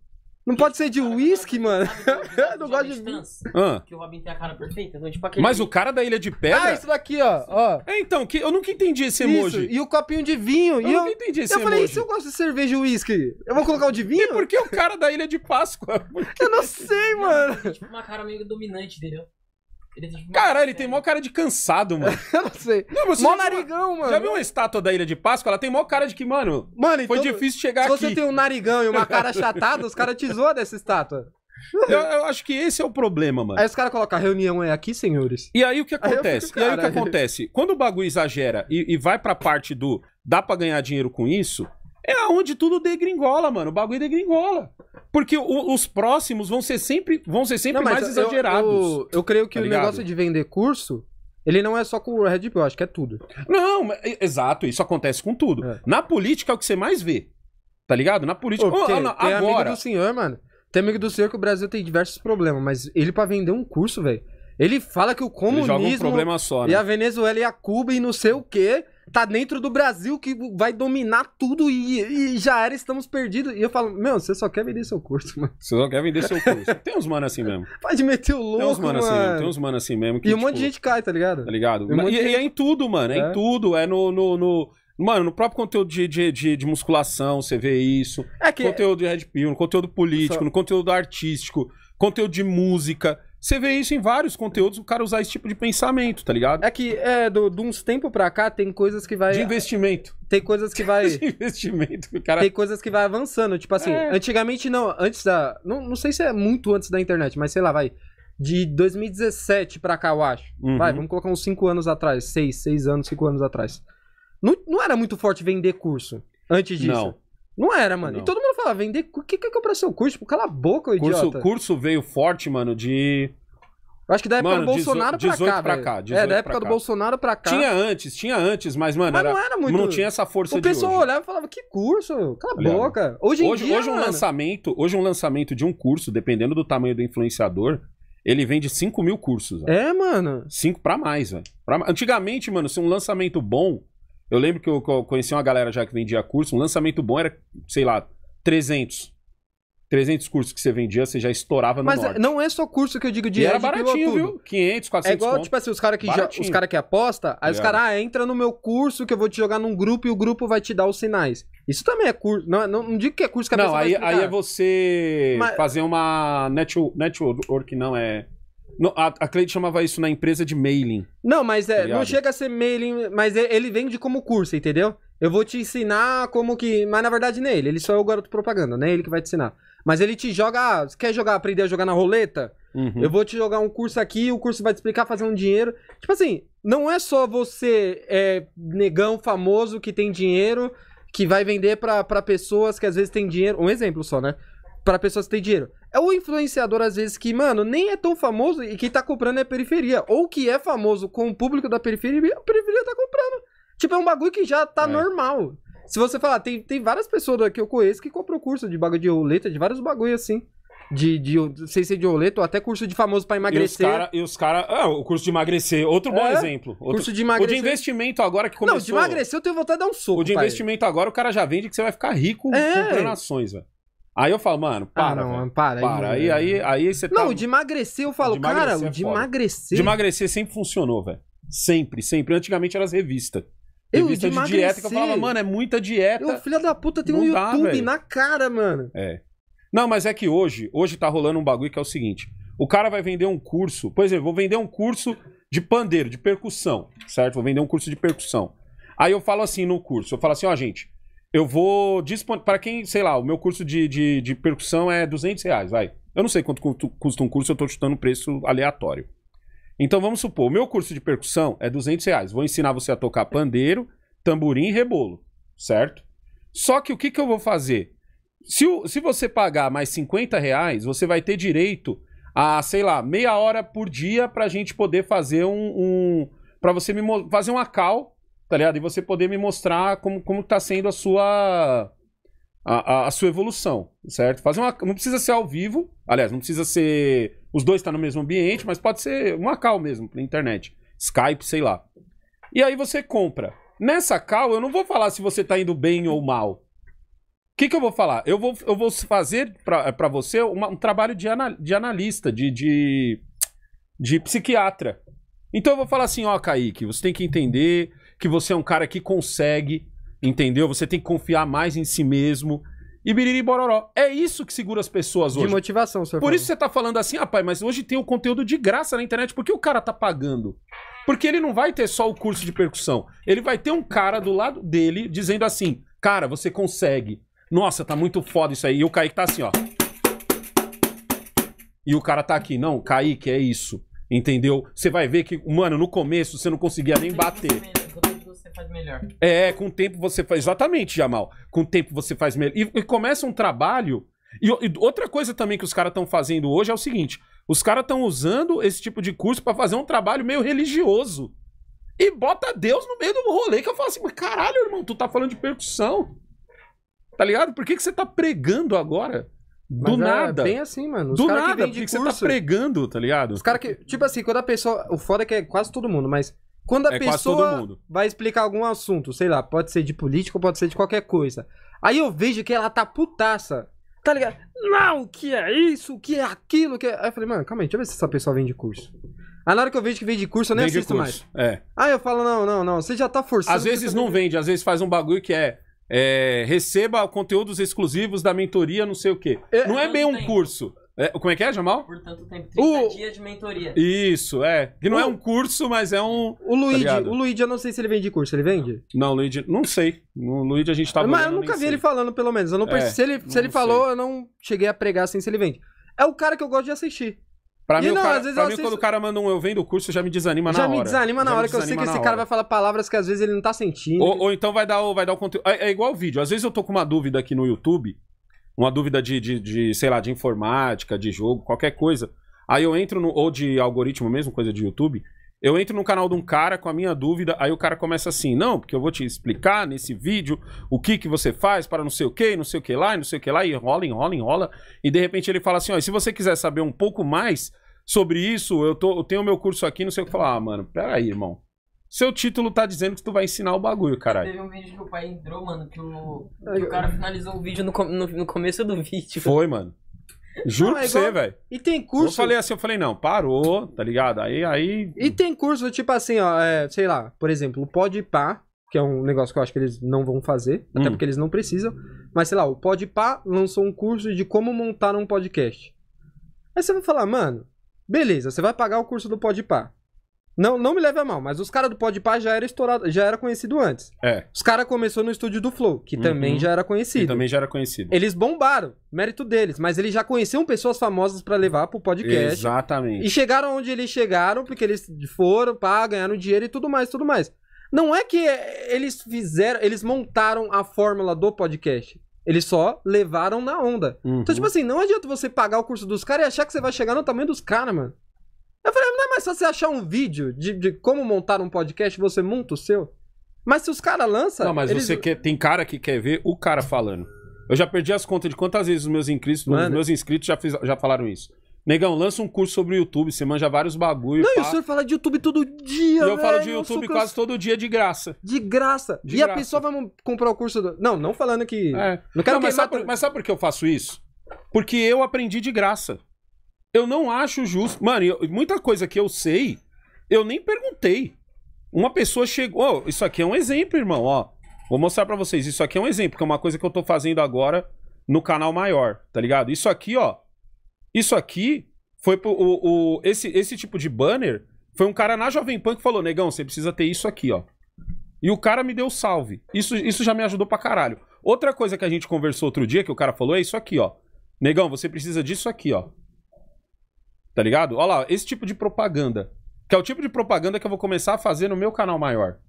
não pode ser de uísque, mano. Eu é (laughs) não gosto de vinho. Ah. Que o Robin tem a cara perfeita. Então, tipo, aquele... Mas o cara da Ilha de Pedra... Ah, isso daqui, ó. ó. É, então, que, eu nunca entendi esse emoji. Isso, e o copinho de vinho. Eu e nunca eu, entendi esse eu emoji. Eu falei, e se eu gosto de cerveja e uísque? Eu vou colocar o de vinho? E por que o cara da Ilha de Páscoa? Porque... (laughs) Eu não sei, mano. Não, tipo, uma cara meio dominante, entendeu? Ele tá Caralho, ele tem mó cara de cansado, mano. (laughs) eu não sei. mó narigão, uma... mano. Já viu uma estátua da Ilha de Páscoa? Ela tem mó cara de que, mano, mano então, foi difícil chegar se aqui. Se você tem um narigão e uma (laughs) cara chatada, os caras te zoam dessa estátua. Eu, eu, acho que esse é o problema, mano. Aí os caras colocam, a reunião é aqui, senhores. E aí o que acontece? Aí fico, e aí o que acontece? Quando o bagulho exagera e, e vai pra parte do dá pra ganhar dinheiro com isso, é onde tudo degringola, mano. O bagulho degringola. Porque o, os próximos vão ser sempre, vão ser sempre não, mais eu, exagerados. Eu, eu, eu, creio que tá o ligado? negócio de vender curso, ele não é só com o Red Bull, acho que é tudo. Não, exato, isso acontece com tudo. É. Na política é o que você mais vê. Tá ligado? Na política. Ô, tem, oh, tem agora. amigo do senhor, mano. Tem amigo do senhor que o Brasil tem diversos problemas, mas ele para vender um curso, velho. Ele fala que o comunismo um só, né? e a Venezuela e a Cuba e não sei o quê tá dentro do Brasil que vai dominar tudo e, e, já era, estamos perdidos. E eu falo, meu, você só quer vender seu curso, mano. Você só quer vender seu curso. (laughs) Tem uns mano assim mesmo. Pode meter o louco, Tem uns mano, mano. assim mesmo, tem uns mano assim mesmo. Que, e um tipo, monte de tipo, gente cai, tá ligado? Tá ligado? Um e, e, é em tudo, mano, é, é. em tudo. É no, no, no... Mano, no próprio conteúdo de, de, de, de, musculação, você vê isso. É que... Conteúdo de Red Pill, no conteúdo político, só... no conteúdo artístico, conteúdo de música. Você vê isso em vários conteúdos, o cara usar esse tipo de pensamento, tá ligado? É que é, do, de uns tempos pra cá tem coisas que vai. De investimento. Tem coisas que vai. (laughs) de investimento, cara. Tem coisas que vai avançando. Tipo assim, é. antigamente não, antes da. Não, não sei se é muito antes da internet, mas sei lá, vai. De 2017 pra cá, eu acho. Uhum. Vai, vamos colocar uns 5 anos atrás. 6, 6 anos, 5 anos atrás. Não, não era muito forte vender curso antes disso. Não. Não era, mano. Não. E todo mundo falava, vender. O que, que é comprar seu curso? Tipo, cala a boca, ô curso, idiota. O curso veio forte, mano, de. Eu acho que da época mano, do Bolsonaro 18, pra cá. Pra cá é, da época do Bolsonaro pra cá. Tinha antes, tinha antes, mas, mano, mas era, não era muito. Não tinha essa força o de. O pessoal olhava e falava, que curso? Cala a tá boca. Hoje, hoje, dia, hoje um lançamento, hoje um lançamento de um curso, dependendo do tamanho do influenciador, ele vende 5 mil cursos. É, mano. 5 pra mais, velho. Pra... Antigamente, mano, se um lançamento bom eu lembro que eu conheci uma galera já que vendia curso, um lançamento bom era, sei lá, 300. 300 cursos que você vendia, você já estourava no Mas norte. não é só curso que eu digo de e era baratinho, viu? 500, 400 É igual, tipo assim, os caras que, já, os cara que aposta, aí é. os caras, ah, entra no meu curso que eu vou te jogar num grupo e o grupo vai te dar os sinais. Isso também é curso. Não, não, não digo que é curso que a não, pessoa aí, Não, aí é você Mas... fazer uma network, network, não, é no, a, a Cleide chamava isso na empresa de mailing. Não, mas tá é, não chega a ser mailing, mas é, ele vende como curso, entendeu? Eu vou te ensinar como que. Mas na verdade não é ele, ele só é o garoto propaganda, né? Ele que vai te ensinar. Mas ele te joga. Ah, você quer jogar, aprender a jogar na roleta? Uhum. Eu vou te jogar um curso aqui, o curso vai te explicar fazer um dinheiro. Tipo assim, não é só você, é, negão famoso que tem dinheiro, que vai vender para pessoas que às vezes tem dinheiro. Um exemplo só, né? Para pessoas que têm dinheiro. É o influenciador, às vezes, que, mano, nem é tão famoso e quem tá comprando é a periferia. Ou que é famoso com o público da periferia, a periferia tá comprando. Tipo, é um bagulho que já tá é. normal. Se você falar, tem, tem várias pessoas que eu conheço que compram curso de bagulho de roleta, de vários bagulho assim. De, de, sem ser de roleta, ou até curso de famoso para emagrecer. E os caras. Cara, ah, o curso de emagrecer. Outro bom é, exemplo. Outro, curso de emagrecer. O de investimento agora que começou. Não, de emagrecer eu tenho vontade de dar um soco. O de pai. investimento agora o cara já vende que você vai ficar rico é. comprando ações, velho. Aí eu falo, mano, ah, para. Ah, não, véio, para. para. Aí, é. aí, aí, você tá. Não, de emagrecer eu falo, de cara, é de foda. emagrecer. De emagrecer sempre funcionou, velho. Sempre, sempre. Antigamente era as revistas. Revista eu, de, de dieta que eu falava, mano, é muita dieta. Eu, filha da puta, tem não um dá, YouTube véio. na cara, mano. É. Não, mas é que hoje, hoje tá rolando um bagulho que é o seguinte: o cara vai vender um curso, por exemplo, vou vender um curso de pandeiro, de percussão, certo? Vou vender um curso de percussão. Aí eu falo assim no curso, eu falo assim, ó, gente, eu vou dispon... Para quem, sei lá, o meu curso de, de, de, percussão é 200 reais, vai. Eu não sei quanto custa um curso, eu estou chutando um preço aleatório. Então vamos supor, o meu curso de percussão é 200 reais. Vou ensinar você a tocar pandeiro, tamborim e rebolo, certo? Só que o que, que eu vou fazer? Se, o, se você pagar mais 50 reais, você vai ter direito a, sei lá, meia hora por dia para a gente poder fazer um, um para você me fazer uma cal tá ligado? E você poder me mostrar como, como tá sendo a sua. A, a, a sua evolução, certo? Fazer uma. Não precisa ser ao vivo. Aliás, não precisa ser. Os dois estão tá no mesmo ambiente, mas pode ser uma call mesmo, pela internet. Skype, sei lá. E aí você compra. Nessa call, eu não vou falar se você tá indo bem ou mal. O que, que eu vou falar? Eu vou, eu vou fazer para você uma, um trabalho de, anal, de analista, de, de, de psiquiatra. Então eu vou falar assim, ó, Kaique, você tem que entender que você é um cara que consegue, entendeu? Você tem que confiar mais em si mesmo. E biriri bororó. É isso que segura as pessoas hoje. De motivação, senhor. Por isso você tá falando assim, rapaz, ah, mas hoje tem o conteúdo de graça na internet. Por que o cara tá pagando? Porque ele não vai ter só o curso de percussão. Ele vai ter um cara do lado dele dizendo assim: cara, você consegue. Nossa, tá muito foda isso aí. E o Kaique tá assim, ó. E o cara tá aqui, não, Kaique, é isso. Entendeu? Você vai ver que, mano, no começo você não conseguia nem bater faz melhor. É, com o tempo você faz. Exatamente, Jamal. Com o tempo você faz melhor. E, e começa um trabalho. E, e, outra coisa também que os caras estão fazendo hoje é o seguinte: os caras estão usando esse tipo de curso para fazer um trabalho meio religioso. E bota Deus no meio do rolê que eu falo assim, mas caralho, irmão, tu tá falando de percussão. Tá ligado? Por que, que você tá pregando agora? Do Mas é nada. É bem assim, mano. Os do nada, que, que curso, você tá pregando, tá ligado? Os caras que. Tipo assim, quando a pessoa. O foda é que é quase todo mundo, mas quando a é pessoa vai explicar algum assunto, sei lá, pode ser de política, pode ser de qualquer coisa. Aí eu vejo que ela tá putaça. Tá ligado? Não, o que é isso? O que é aquilo? que é... Aí eu falei, mano, calma aí, deixa eu ver se essa pessoa vem de curso. Aí na hora que eu vejo que vem de curso, eu nem vende assisto curso. mais. É. Aí eu falo, não, não, não, você já tá forçando. Às vezes não vende, às vezes faz um bagulho que é. é receba conteúdos exclusivos da mentoria, não sei o quê. É, não é bem um curso. É, como é que é, Jamal? Por tanto tempo, 30 o... dias de mentoria. Isso, é. Que não é o... é um curso, mas é um. O Luigi, tá o Luigi, eu não sei se ele vende curso, ele vende? Não, Luigi, não sei. O Luigi a gente tá Mas eu nunca vi sei. ele falando, pelo menos. Eu não é, se ele, se ele falou, sei. eu não cheguei a pregar assim se ele vende. É o cara que eu gosto de assistir. Pra mim, não, cara, pra assisto... quando o cara manda um eu vendo o curso, já me desanima já na hora. Me desanima na já hora, me desanima na hora, que eu sei que esse hora. cara vai falar palavras que às vezes ele não tá sentindo. Ou, ou então vai dar, vai dar o conteúdo. É, é, igual o vídeo. Às vezes eu tô com uma dúvida aqui no YouTube uma dúvida de, de, de, sei lá, de informática, de jogo, qualquer coisa. Aí eu entro no. Ou de algoritmo mesmo, coisa de YouTube. Eu entro no canal de um cara com a minha dúvida, aí o cara começa assim, não, porque eu vou te explicar nesse vídeo o que que você faz para não sei o que, não sei o que lá, e não sei o que lá, e rola, enrola, enrola, e de repente ele fala assim, ó, se você quiser saber um pouco mais sobre isso, eu, tô, eu tenho meu curso aqui, não sei o que falar, ah, mano, peraí, irmão, seu título tá dizendo que tu vai ensinar o bagulho, caralho. Teve um vídeo que o pai entrou, mano, que o, que o cara finalizou o vídeo no, no, no começo do vídeo. Foi, mano. Juro Não, é pra você, velho. E tem Eu falei assim, eu falei, não, parou, tá ligado? Aí, aí. E tem curso, tipo assim, ó, é, sei lá, por exemplo, o Podipá, que é um negócio que eu acho que eles não vão fazer, até hum. porque eles não precisam, mas sei lá, o Podipá lançou um curso de como montar um podcast. Aí você vai falar, mano, beleza, você vai pagar o curso do Podipá? Não, não me leve a mal, mas os caras do Podpah já era estourado, já era conhecido antes. É. Os caras começou no estúdio do Flow, que uhum. também já era conhecido. Que também já era conhecido. Eles bombaram, mérito deles, mas eles já conheciam pessoas famosas para levar pro podcast. Exatamente. E chegaram onde eles chegaram, porque eles foram, pá, ganharam dinheiro e tudo mais, tudo mais. Não é que eles fizeram, eles montaram a fórmula do podcast. Eles só levaram na onda. Então, uhum. Então, tipo assim, não adianta você pagar o curso dos caras e achar que você vai chegar no tamanho dos caras, mano. Eu falei, não é mais só você achar um vídeo de, de como montar um podcast, você monta o seu? Mas se os caras lançam. Não, mas eles... você quer, tem cara que quer ver o cara falando. Eu já perdi as contas de quantas vezes os meus inscritos, os meus inscritos já, fiz, já falaram isso. Negão, lança um curso sobre o YouTube, você manja vários bagulho. Não, pá. e o senhor fala de YouTube todo dia, E eu véio, falo de YouTube quase todo dia de graça. De graça. De e graça. a pessoa vai comprar o curso do... Não, não falando que. É. Não quero não, mas, sabe por, mas sabe por que eu faço isso? Porque eu aprendi de graça eu não acho justo. Mano, eu, muita coisa que eu sei, eu nem perguntei. Uma pessoa chegou. Oh, isso aqui é um exemplo, irmão. Ó, vou mostrar para vocês. Isso aqui é um exemplo, que é uma coisa que eu tô fazendo agora no canal maior, tá ligado? Isso aqui, ó. Isso aqui foi pro, o, o, esse, esse tipo de banner. Foi um cara na Jovem Pan que falou: Negão, você precisa ter isso aqui, ó. E o cara me deu salve. Isso, isso já me ajudou pra caralho. Outra coisa que a gente conversou outro dia, que o cara falou, é isso aqui, ó. Negão, você precisa disso aqui, ó. Tá ligado? Olha lá, esse tipo de propaganda. Que é o tipo de propaganda que eu vou começar a fazer no meu canal maior.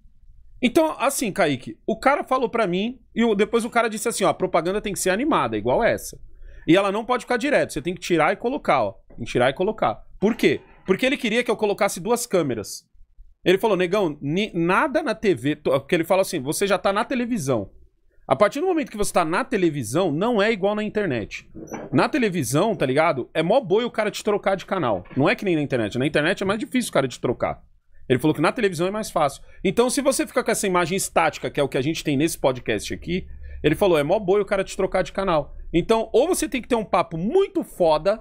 Então, assim, Kaique, o cara falou para mim e depois o cara disse assim, ó, a propaganda tem que ser animada, igual essa. E ela não pode ficar direto, você tem que tirar e colocar, ó. Tem que tirar e colocar. Por quê? Porque ele queria que eu colocasse duas câmeras. Ele falou, negão, nada na TV. Porque ele falou assim: você já tá na televisão. A partir do momento que você tá na televisão, não é igual na internet. Na televisão, tá ligado? É mó boi o cara te trocar de canal. Não é que nem na internet. Na internet é mais difícil o cara te trocar. Ele falou que na televisão é mais fácil. Então, se você fica com essa imagem estática, que é o que a gente tem nesse podcast aqui, ele falou: é mó boi o cara te trocar de canal. Então, ou você tem que ter um papo muito foda,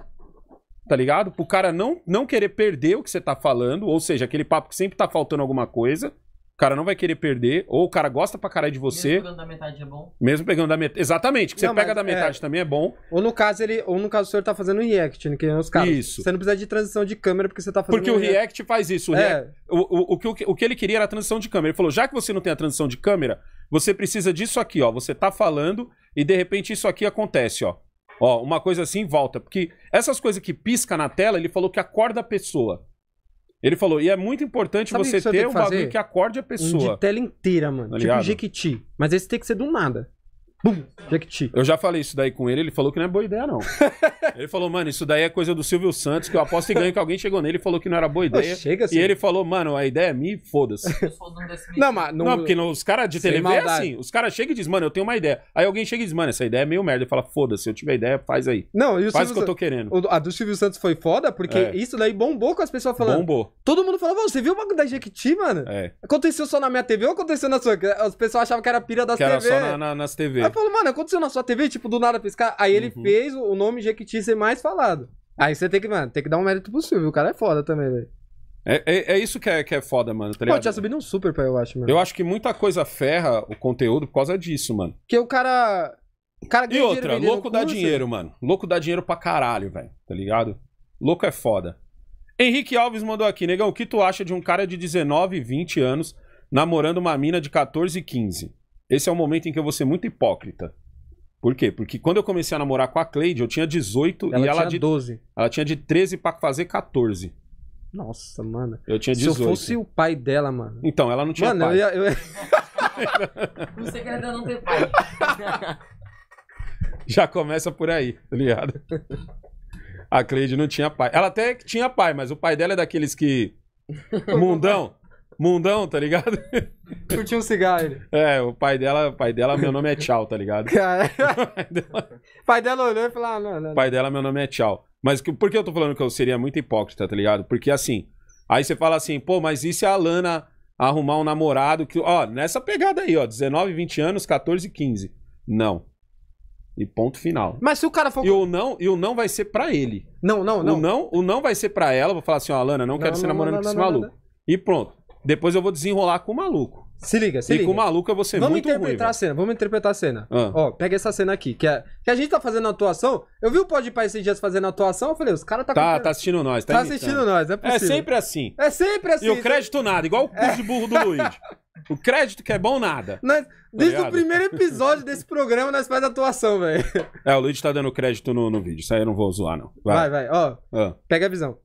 tá ligado? Pro cara não, não querer perder o que você tá falando, ou seja, aquele papo que sempre tá faltando alguma coisa cara não vai querer perder, ou o cara gosta pra caralho de você. Mesmo pegando da metade é bom. Mesmo pegando da metade. Exatamente, que não, você pega da metade é... também é bom. Ou no caso, ele. Ou no caso, o senhor tá fazendo react, né, que é os caras. Isso. Você não precisa de transição de câmera porque você tá fazendo. Porque o react, react faz isso. O, é. react, o, o, o, o, que ele queria era a transição de câmera. Ele falou: já que você não tem a transição de câmera, você precisa disso aqui, ó. Você tá falando e de repente isso aqui acontece, ó. Ó, uma coisa assim volta. Porque essas coisas que pisca na tela, ele falou que acorda a pessoa. Ele falou, e é muito importante você você ter um bagulho que acorde a pessoa. Um de tela inteira, mano. Tá tipo ligado? Jequiti. Mas esse tem que ser do nada. Bum! Jequiti. Eu já falei isso daí com ele, ele falou que não é boa ideia, não. (laughs) ele falou, mano, isso daí é coisa do Silvio Santos, que eu aposto e ganho que alguém chegou nele e falou que não era boa ideia. Chega assim. E ele falou, mano, a ideia é minha e foda-se. Não, mas não, Não, porque os caras de TV é assim. Os caras chegam e dizem, mano, eu tenho uma ideia. Aí alguém chega e diz, mano, essa ideia é meio merda. Ele fala, foda-se, eu tiver ideia, faz aí. Não, e o Faz o que eu tô querendo. o- A do Silvio Santos foi foda, porque É. isso daí bombou com as pessoas falando. Bombou. Todo mundo falava, você viu o bagulho da Jequiti, mano? É. Aconteceu só na minha TV ou aconteceu na sua? Os pessoas achavam que era pira das Que era só na- na- nas TV. Aí falou, mano, aconteceu na sua TV, tipo, do nada piscar. Aí ele uhum. fez o nome Jequiti ser mais falado. Aí você tem que, mano, tem que dar um mérito possível. O cara é foda também, velho. É, é, é, isso que é, que é foda, mano. Tá Pô, tinha subido um super pra eu acho, mano. Eu acho que muita coisa ferra o conteúdo por causa disso, mano. Que o cara. O cara e outra, louco dá dinheiro, mano. Louco dá dinheiro pra caralho, velho. Tá ligado? Louco é foda. Henrique Alves mandou aqui, negão, o que tu acha de um cara de 19, 20 anos namorando uma mina de 14, 15? Esse é o momento em que eu vou ser muito hipócrita. Por quê? Porque quando eu comecei a namorar com a Cleide, eu tinha 18 ela e ela tinha de 12. Ela tinha de 13 para fazer 14. Nossa, mano. Eu tinha 18. Se eu fosse o pai dela, mano. Então, ela não tinha mano, pai. Mano, eu ia... Eu... o segredo é não ter pai. (laughs) Já começa por aí, tá ligado? A Cleide não tinha pai. Ela até tinha pai, mas o pai dela é daqueles que... (laughs) Mundão mundão, tá ligado? (laughs) Curtiu um cigarro ele. É, o pai dela, o pai dela, meu nome é Tchau, tá ligado? (laughs) Cara. (laughs) pai, dela... pai dela olhou e falou: ah, não, não. Pai dela, meu nome é Tchau. Mas que, por que eu tô falando que eu seria muito hipócrita, tá ligado? Porque assim, aí você fala assim, pô, mas e se a Lana arrumar um namorado que, ó, nessa pegada aí, ó, 19, 20 anos, 14, 15. Não. E ponto final. Mas se o cara for. E o não, e o não vai ser para ele. Não, não, não. O não, o não vai ser para ela. Vou falar assim, ó, Alana, não, não quero não, ser namorando não, com esse maluco. E pronto. Depois eu vou desenrolar com o maluco. Se liga, se e liga. E com o maluco eu vou ser vamos muito interpretar a cena, vamos interpretar a cena. Ah. Ó, pega essa cena aqui, que, é, que a gente tá fazendo atuação. Eu vi o Pode Pai esses dias fazendo atuação, eu falei, os caras tá... Tá, tá assistindo nós, tá, tá assistindo nós, é, é possível. É sempre assim. É sempre assim. E o assim, crédito nada, igual o curso de burro do é. Luiz. O crédito que é bom, nada. (laughs) Nós, tá desde tá o primeiro episódio desse programa, nós faz atuação, velho. É, o Luiz tá dando crédito no, no vídeo. Isso aí eu não vou zoar, não. Vai, vai. vai. Ó, ah. pega a visão.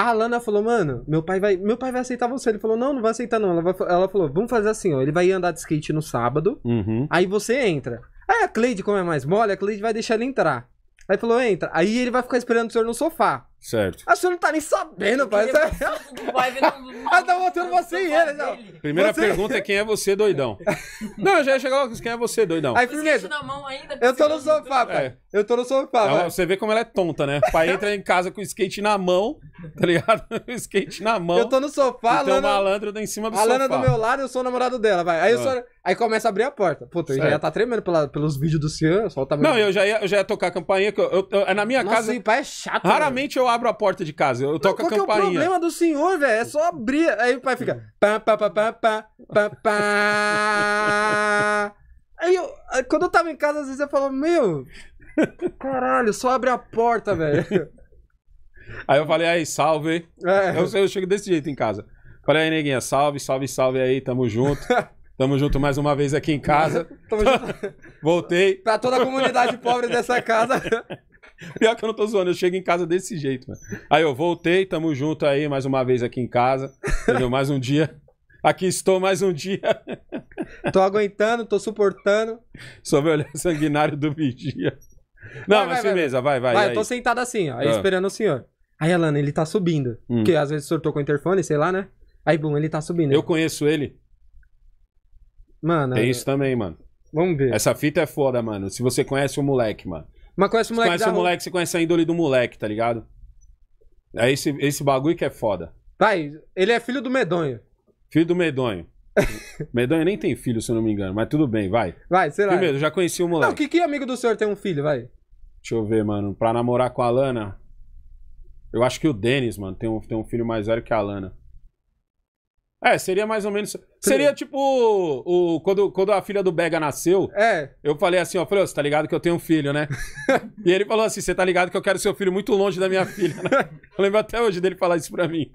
A Alana falou, mano, meu pai vai, meu pai vai aceitar você. Ele falou, não, não vai aceitar não. Ela, vai, ela falou, vamos fazer assim, ó. Ele vai andar de skate no sábado, uhum. aí você entra. Aí ah, a Cleide, como é mais mole, a Cleide vai deixar ele entrar. Aí falou, entra. Aí ele vai ficar esperando o senhor no sofá. Certo. Acho ah, que não tá nem sabendo, pai. Ela (laughs) ah, tá botando você e ele. Não. Primeira Você- pergunta é quem é você, doidão? (laughs) não, eu já ia chegar logo com isso, quem é você, doidão? Aí, firmeza. na mão ainda. Então. É. Eu tô no sofá, pai. Eu tô no sofá, pai. você vê como ela é tonta, né? O pai entra em casa com o skate na mão, tá ligado? (laughs) O skate na mão. Eu tô no sofá, então o Lana. malandro tá em cima do A Lana é sofá. do meu lado, eu sou o namorado dela, vai. Aí eu Ah. sou. Aí começa a abrir a porta. Puta, certo. eu já ia tá tremendo pela, pelos vídeos do Cian, tá Não, eu já, ia, eu já ia tocar a campainha. Que eu, eu, eu é na minha Nossa, casa. pai é chato. Raramente velho. eu abro a porta de casa. Eu toco Não, a campainha. Qual é o problema do senhor, velho? É só abrir. Aí o pai fica. Pá, pá, pá, pá, pá, pá, pá. Aí eu, quando eu tava em casa, às vezes eu falo, meu, caralho, só abre a porta, velho. Aí eu falei, aí, salve. É. Eu, eu chego desse jeito em casa. Falei, aí, neguinha, salve, salve, salve aí, tamo junto. (laughs) Tamo junto mais uma vez aqui em casa. (laughs) Tamo junto. (laughs) Voltei. Pra toda a comunidade pobre dessa casa. (laughs) Pior que eu não tô zoando, eu chego em casa desse jeito, mano. Aí eu voltei, tamo junto aí mais uma vez aqui em casa. Entendeu? Mais um dia. Aqui estou mais um dia. Tô aguentando, tô suportando. Sobre o olhar sanguinário do vigia. Não, vai, mas firmeza, vai, vai. Vai, vai eu tô sentado assim, ó, aí ah. esperando o senhor. Aí, Alana, ele tá subindo. Hum. Porque às vezes sortou com o interfone, sei lá, né? Aí, bum, ele tá subindo. Eu conheço ele Mano. Tem isso também, mano. Vamos ver. Essa fita é foda, mano. Se você conhece o moleque, mano. Mas conhece o moleque. Você conhece o moleque, rua. você conhece a índole do moleque, tá ligado? É esse, esse bagulho que é foda. Pai, ele é filho do medonho. Filho do medonho. (laughs) medonho nem tem filho, se eu não me engano, mas tudo bem, vai. Vai, sei lá. Primeiro, já conheci o moleque. Não, que, que amigo do senhor tem um filho, vai? Deixa eu ver, mano. Pra namorar com a Lana, eu acho que o Denis, mano, tem um, tem um filho mais velho que a Lana. É, seria mais ou menos. Seria tipo o, quando, quando a filha do Bega nasceu. É. Eu falei assim, ó, falei, você tá ligado que eu tenho um filho, né? (laughs) e ele falou assim: você tá ligado que eu quero seu filho muito longe da minha filha, né? (laughs) Eu lembro até hoje dele falar isso pra mim.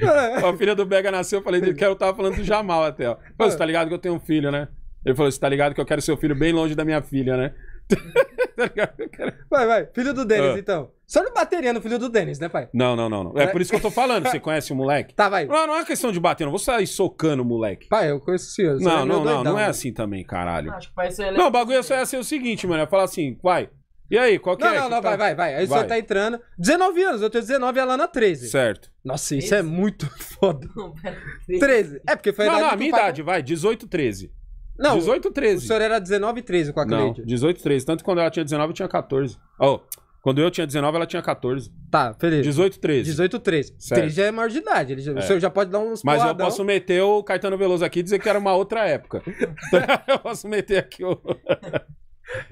É. (laughs) a filha do Bega nasceu, eu falei, ele eu tava falando do Jamal até, ó. Você tá ligado que eu tenho um filho, né? Ele falou: você tá ligado que eu quero seu filho bem longe da minha filha, né? (laughs) Tá vai, vai. Filho do Denis, ah. então. Só não bateria no filho do Denis, né, pai? Não, não, não. não. É, é por isso que eu tô falando. Você (laughs) conhece o moleque? Tá, vai. Não, não é questão de bater. Não vou sair socando o moleque. Pai, eu conheço o senhor. É não, não, não. não é né? assim também, caralho. Acho que vai ser não, o bagulho é só ia é ser o seguinte, mano. Ia falar assim, vai. E aí, qual que não, é? Não, não, tá... vai, vai, vai. Aí você tá entrando. 19 anos, eu tenho 19 e a Lana 13. Certo. Nossa, isso é muito (laughs) foda. 13. É, porque foi a idade. Não, a minha idade, vai, 18, 13. Não. 18, 13. O senhor era 19 e 13 com a Cleide. Não, 18, 13. Tanto que quando ela tinha 19, eu tinha 14. Oh, quando eu tinha 19, ela tinha 14. Tá, beleza. 18, 13. 18, 13. Certo. 13 já é maior de idade. Ele já, é. O senhor já pode dar uns Mas eu posso meter o Caetano Veloso aqui e dizer que era uma outra época. (laughs) (laughs) eu posso meter aqui o...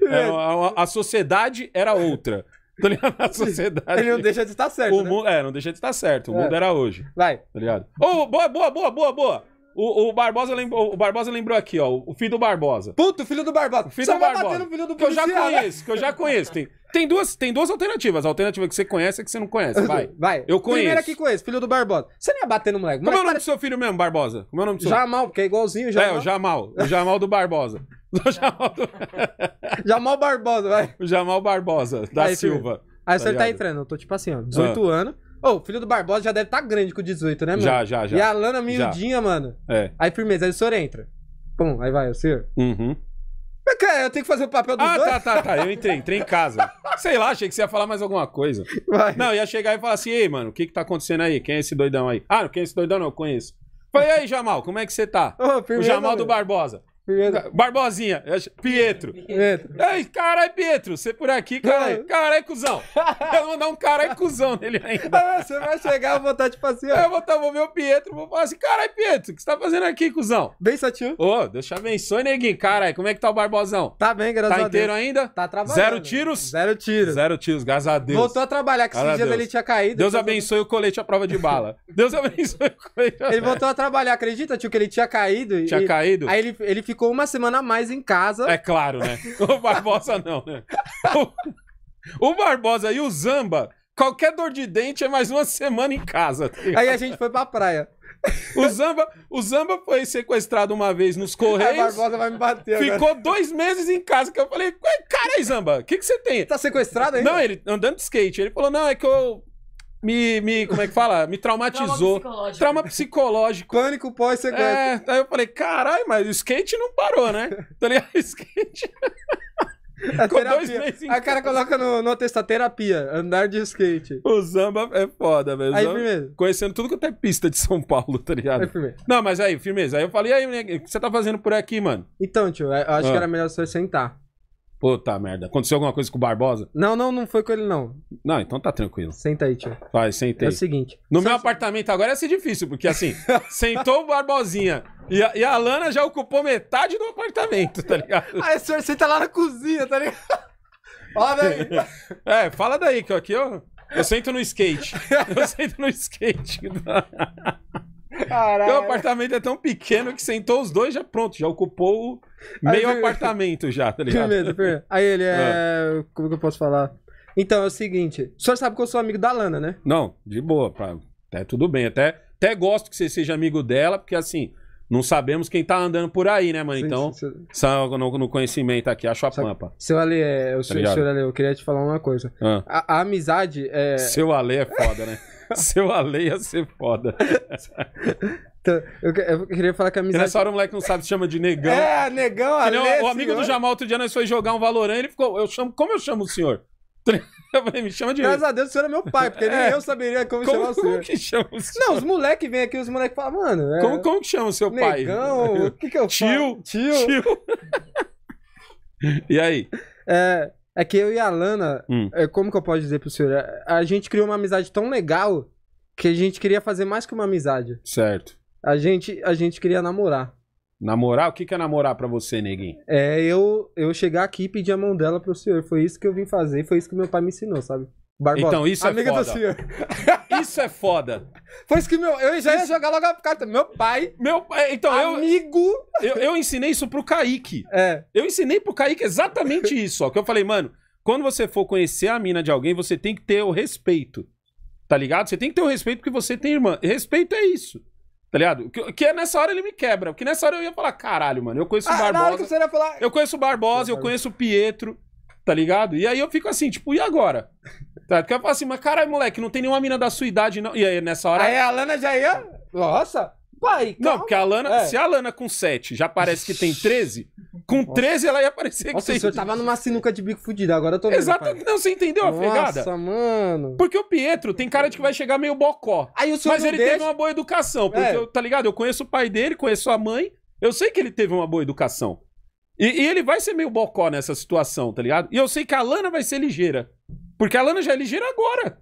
é, (laughs) a, a sociedade era outra. Tá ligado? A sociedade. Ele não deixa de estar certo. O né? mundo, é, não deixa de estar certo. O é. mundo era hoje. Vai. Tá ligado? Oh, boa, boa, boa, boa, boa. O, o, Barbosa lembrou, o Barbosa lembrou aqui, ó. O filho do Barbosa. Puto, filho do Barbosa. O filho Só do Barbosa. Filho do que eu já conheço, que eu já conheço. Tem, tem, duas, tem duas alternativas. A alternativa que você conhece e é que você não conhece. Vai. (laughs) Vai. Eu conheço. Primeira que conheço, filho do Barbosa. Você não ia bater no moleque. Como é o nome do seu filho mesmo, Barbosa? Como é o nome do seu? Jamal, porque é igualzinho o Jamal. É, o Jamal. O Jamal do Barbosa. (laughs) O Jamal do... (laughs) Jamal Barbosa, vai. O Jamal Barbosa, da Aí, Silva. Aí tá você tá ligado? tá entrando. Eu tô tipo assim, ó, 18 ah. anos. Ô, oh, filho do Barbosa já deve estar tá grande com 18, né, mano? Já, já, já. E a Lana miudinha, já. mano. É. Aí firmeza, aí o senhor entra. Pum, aí vai, o senhor. Uhum. Mas, cara, eu tenho que fazer o papel dos ah, dois? Ah, tá, tá, tá. Eu entrei, entrei em casa. Sei lá, achei que você ia falar mais alguma coisa. Vai. Não, ia chegar e falar assim, ei, mano, o que que tá acontecendo aí? Quem é esse doidão aí? Ah, quem é esse doidão? Não, eu conheço. Falei, e aí, Jamal, como é que você tá? Oh, firmeza, o Jamal do Barbosa. Pietro. Barbosinha. Pietro. Pietro. Ei, caralho, Pietro, você por aqui, cara, Carai, cuzão. Eu vou dar um carai, cuzão nele ainda. Ah, você vai chegar, eu vou botar tipo assim, ó. Eu vou, tá, vou ver o Pietro, vou falar assim, carai, Pietro, o que você tá fazendo aqui, cuzão? Bem, Satinho. Ô, oh, Deus te abençoe, neguinho. Carai, como é que tá o Barbosão? Tá bem, graças tá a Deus. Tá inteiro ainda? Tá trabalhando. Zero tiros? Zero tiros. Zero tiros, graças a Deus. Voltou a trabalhar, que esses dias ele tinha caído. Deus então abençoe o colete à prova de bala. (laughs) Deus abençoe o colete à... Ele voltou a trabalhar, acredita, tio, que ele tinha caído. Tinha e... caído? Aí ele, ele ficou ficou uma semana a mais em casa. É claro, né? (laughs) O Barbosa não, né? O, o Barbosa e o Zamba, qualquer dor de dente é mais uma semana em casa. Tá aí a gente foi pra praia. O Zamba, o Zamba foi sequestrado uma vez nos Correios. A Barbosa vai me bater Ficou agora. dois meses em casa, que eu falei, cara aí, Zamba, o que, que você tem? Tá sequestrado aí? Não, ele andando de skate. Ele falou, não, é que eu me, me, como é que fala? Me traumatizou. Trauma psicológico. Trauma psicológico. Pânico pós-sequestro. É, aí eu falei, caralho, mas o skate não parou, né? (laughs) Tá ligado? O skate... É a (laughs) terapia. Dois a cara coloca no, no texto terapia, andar de skate. O zamba é foda, velho. Aí, firmeza. Conhecendo tudo que é pista de São Paulo, tá ligado? Aí, firmeza. Não, mas aí, firmeza. Aí eu falei, aí, o que você tá fazendo por aqui, mano? Então, tio, eu acho ah. que era melhor você sentar. Puta merda. Aconteceu alguma coisa com o Barbosa? Não, não, não foi com ele, não. Não, então tá tranquilo. Senta aí, tio. Vai, senta é aí. É o seguinte. No meu assim. apartamento agora ia ser difícil, porque assim, (laughs) sentou o Barbosinha e a, e a Lana já ocupou metade do apartamento, tá ligado? aí ah, o senhor senta lá na cozinha, tá ligado? (laughs) Fala daí. é, fala daí, que aqui eu, eu sento no skate. (laughs) Eu sento no skate. Caralho. o apartamento é tão pequeno que sentou os dois, já pronto, já ocupou meio Aí, apartamento já, tá ligado? Primeiro, Aí ele é. Ah. Como que eu posso falar? Então, é o seguinte. O senhor sabe que eu sou amigo da Lana, né? Não, de boa, pá. Até tudo bem. Até, até gosto que você seja amigo dela, porque assim. Não sabemos quem tá andando por aí, né, mano? Sim, então, sim, sim. Só no, no, conhecimento aqui, acho a só, pampa. Seu Ale, é, o tá senhor, senhor Ale, eu queria te falar uma coisa. Ah. A, a, amizade é. Seu Ale é foda, né? (laughs) Seu Aleia ia ser foda. Então, eu, queria falar que a amizade. E nessa hora o moleque não sabe se chama de negão. É, negão, Ale. o amigo senhor. do Jamal outro dia nós foi jogar um Valorant ele ficou. Eu chamo, como eu chamo o senhor? (laughs) Eu falei, me chama de. Graças a Deus o senhor é meu pai, porque é. nem eu saberia como, como chamar o senhor. Como (laughs) que chama o senhor? Não, os moleques vêm aqui, os moleques falam, mano. É... Como, como que chama o seu negão, pai? Negão, o que que eu (laughs) tio, falo? Tio. Tio. E aí? É, é que eu e a Lana, hum. É, como que eu posso dizer pro senhor? É, a gente criou uma amizade tão legal que a gente queria fazer mais que uma amizade. Certo. A gente, a gente queria namorar. Namorar? O que, que é namorar pra você, neguinho? É eu, eu chegar aqui e pedir a mão dela pro senhor. Foi isso que eu vim fazer, foi isso que meu pai me ensinou, sabe? Barbosa. Então, isso é Amiga é foda. Do (laughs) isso é foda. Foi isso que meu, eu já ia jogar logo a carta. Meu pai. Meu Então, amigo. Eu, eu, eu ensinei isso pro Kaique. É. Eu ensinei pro Kaique exatamente (laughs) isso. Ó, que eu falei, mano, quando você for conhecer a mina de alguém, você tem que ter o respeito. Tá ligado? Você tem que ter o respeito porque você tem irmã. Respeito é isso. Tá ligado? Que, que é nessa hora ele me quebra. Porque nessa hora eu ia falar, caralho, mano, eu conheço ah, o Barbosa. Na hora que você ia falar... Eu conheço o Barbosa, eu conheço o Pietro tá ligado? E aí eu fico assim, tipo, e agora? Tá? Porque eu falo assim, mas caralho, moleque, não tem nenhuma mina da sua idade, não. E aí, nessa hora. Aí a Lana já ia. Nossa! Pai, calma. Não, porque a Lana, é. se a Lana com 7 já parece que tem 13, com 13 ela ia parecer Nossa, que tem. Você tava numa sinuca de bico fudida, agora eu tô vendo. Exato, pai. não, você entendeu Nossa, a pegada? Nossa, mano. Porque o Pietro tem cara de que vai chegar meio bocó. Aí o senhor Mas ele deixa... teve uma boa educação, porque, é. eu, tá ligado? Eu conheço o pai dele, conheço a mãe, eu sei que ele teve uma boa educação. E, e, ele vai ser meio bocó nessa situação, tá ligado? E eu sei que a Lana vai ser ligeira. Porque a Lana já é ligeira agora.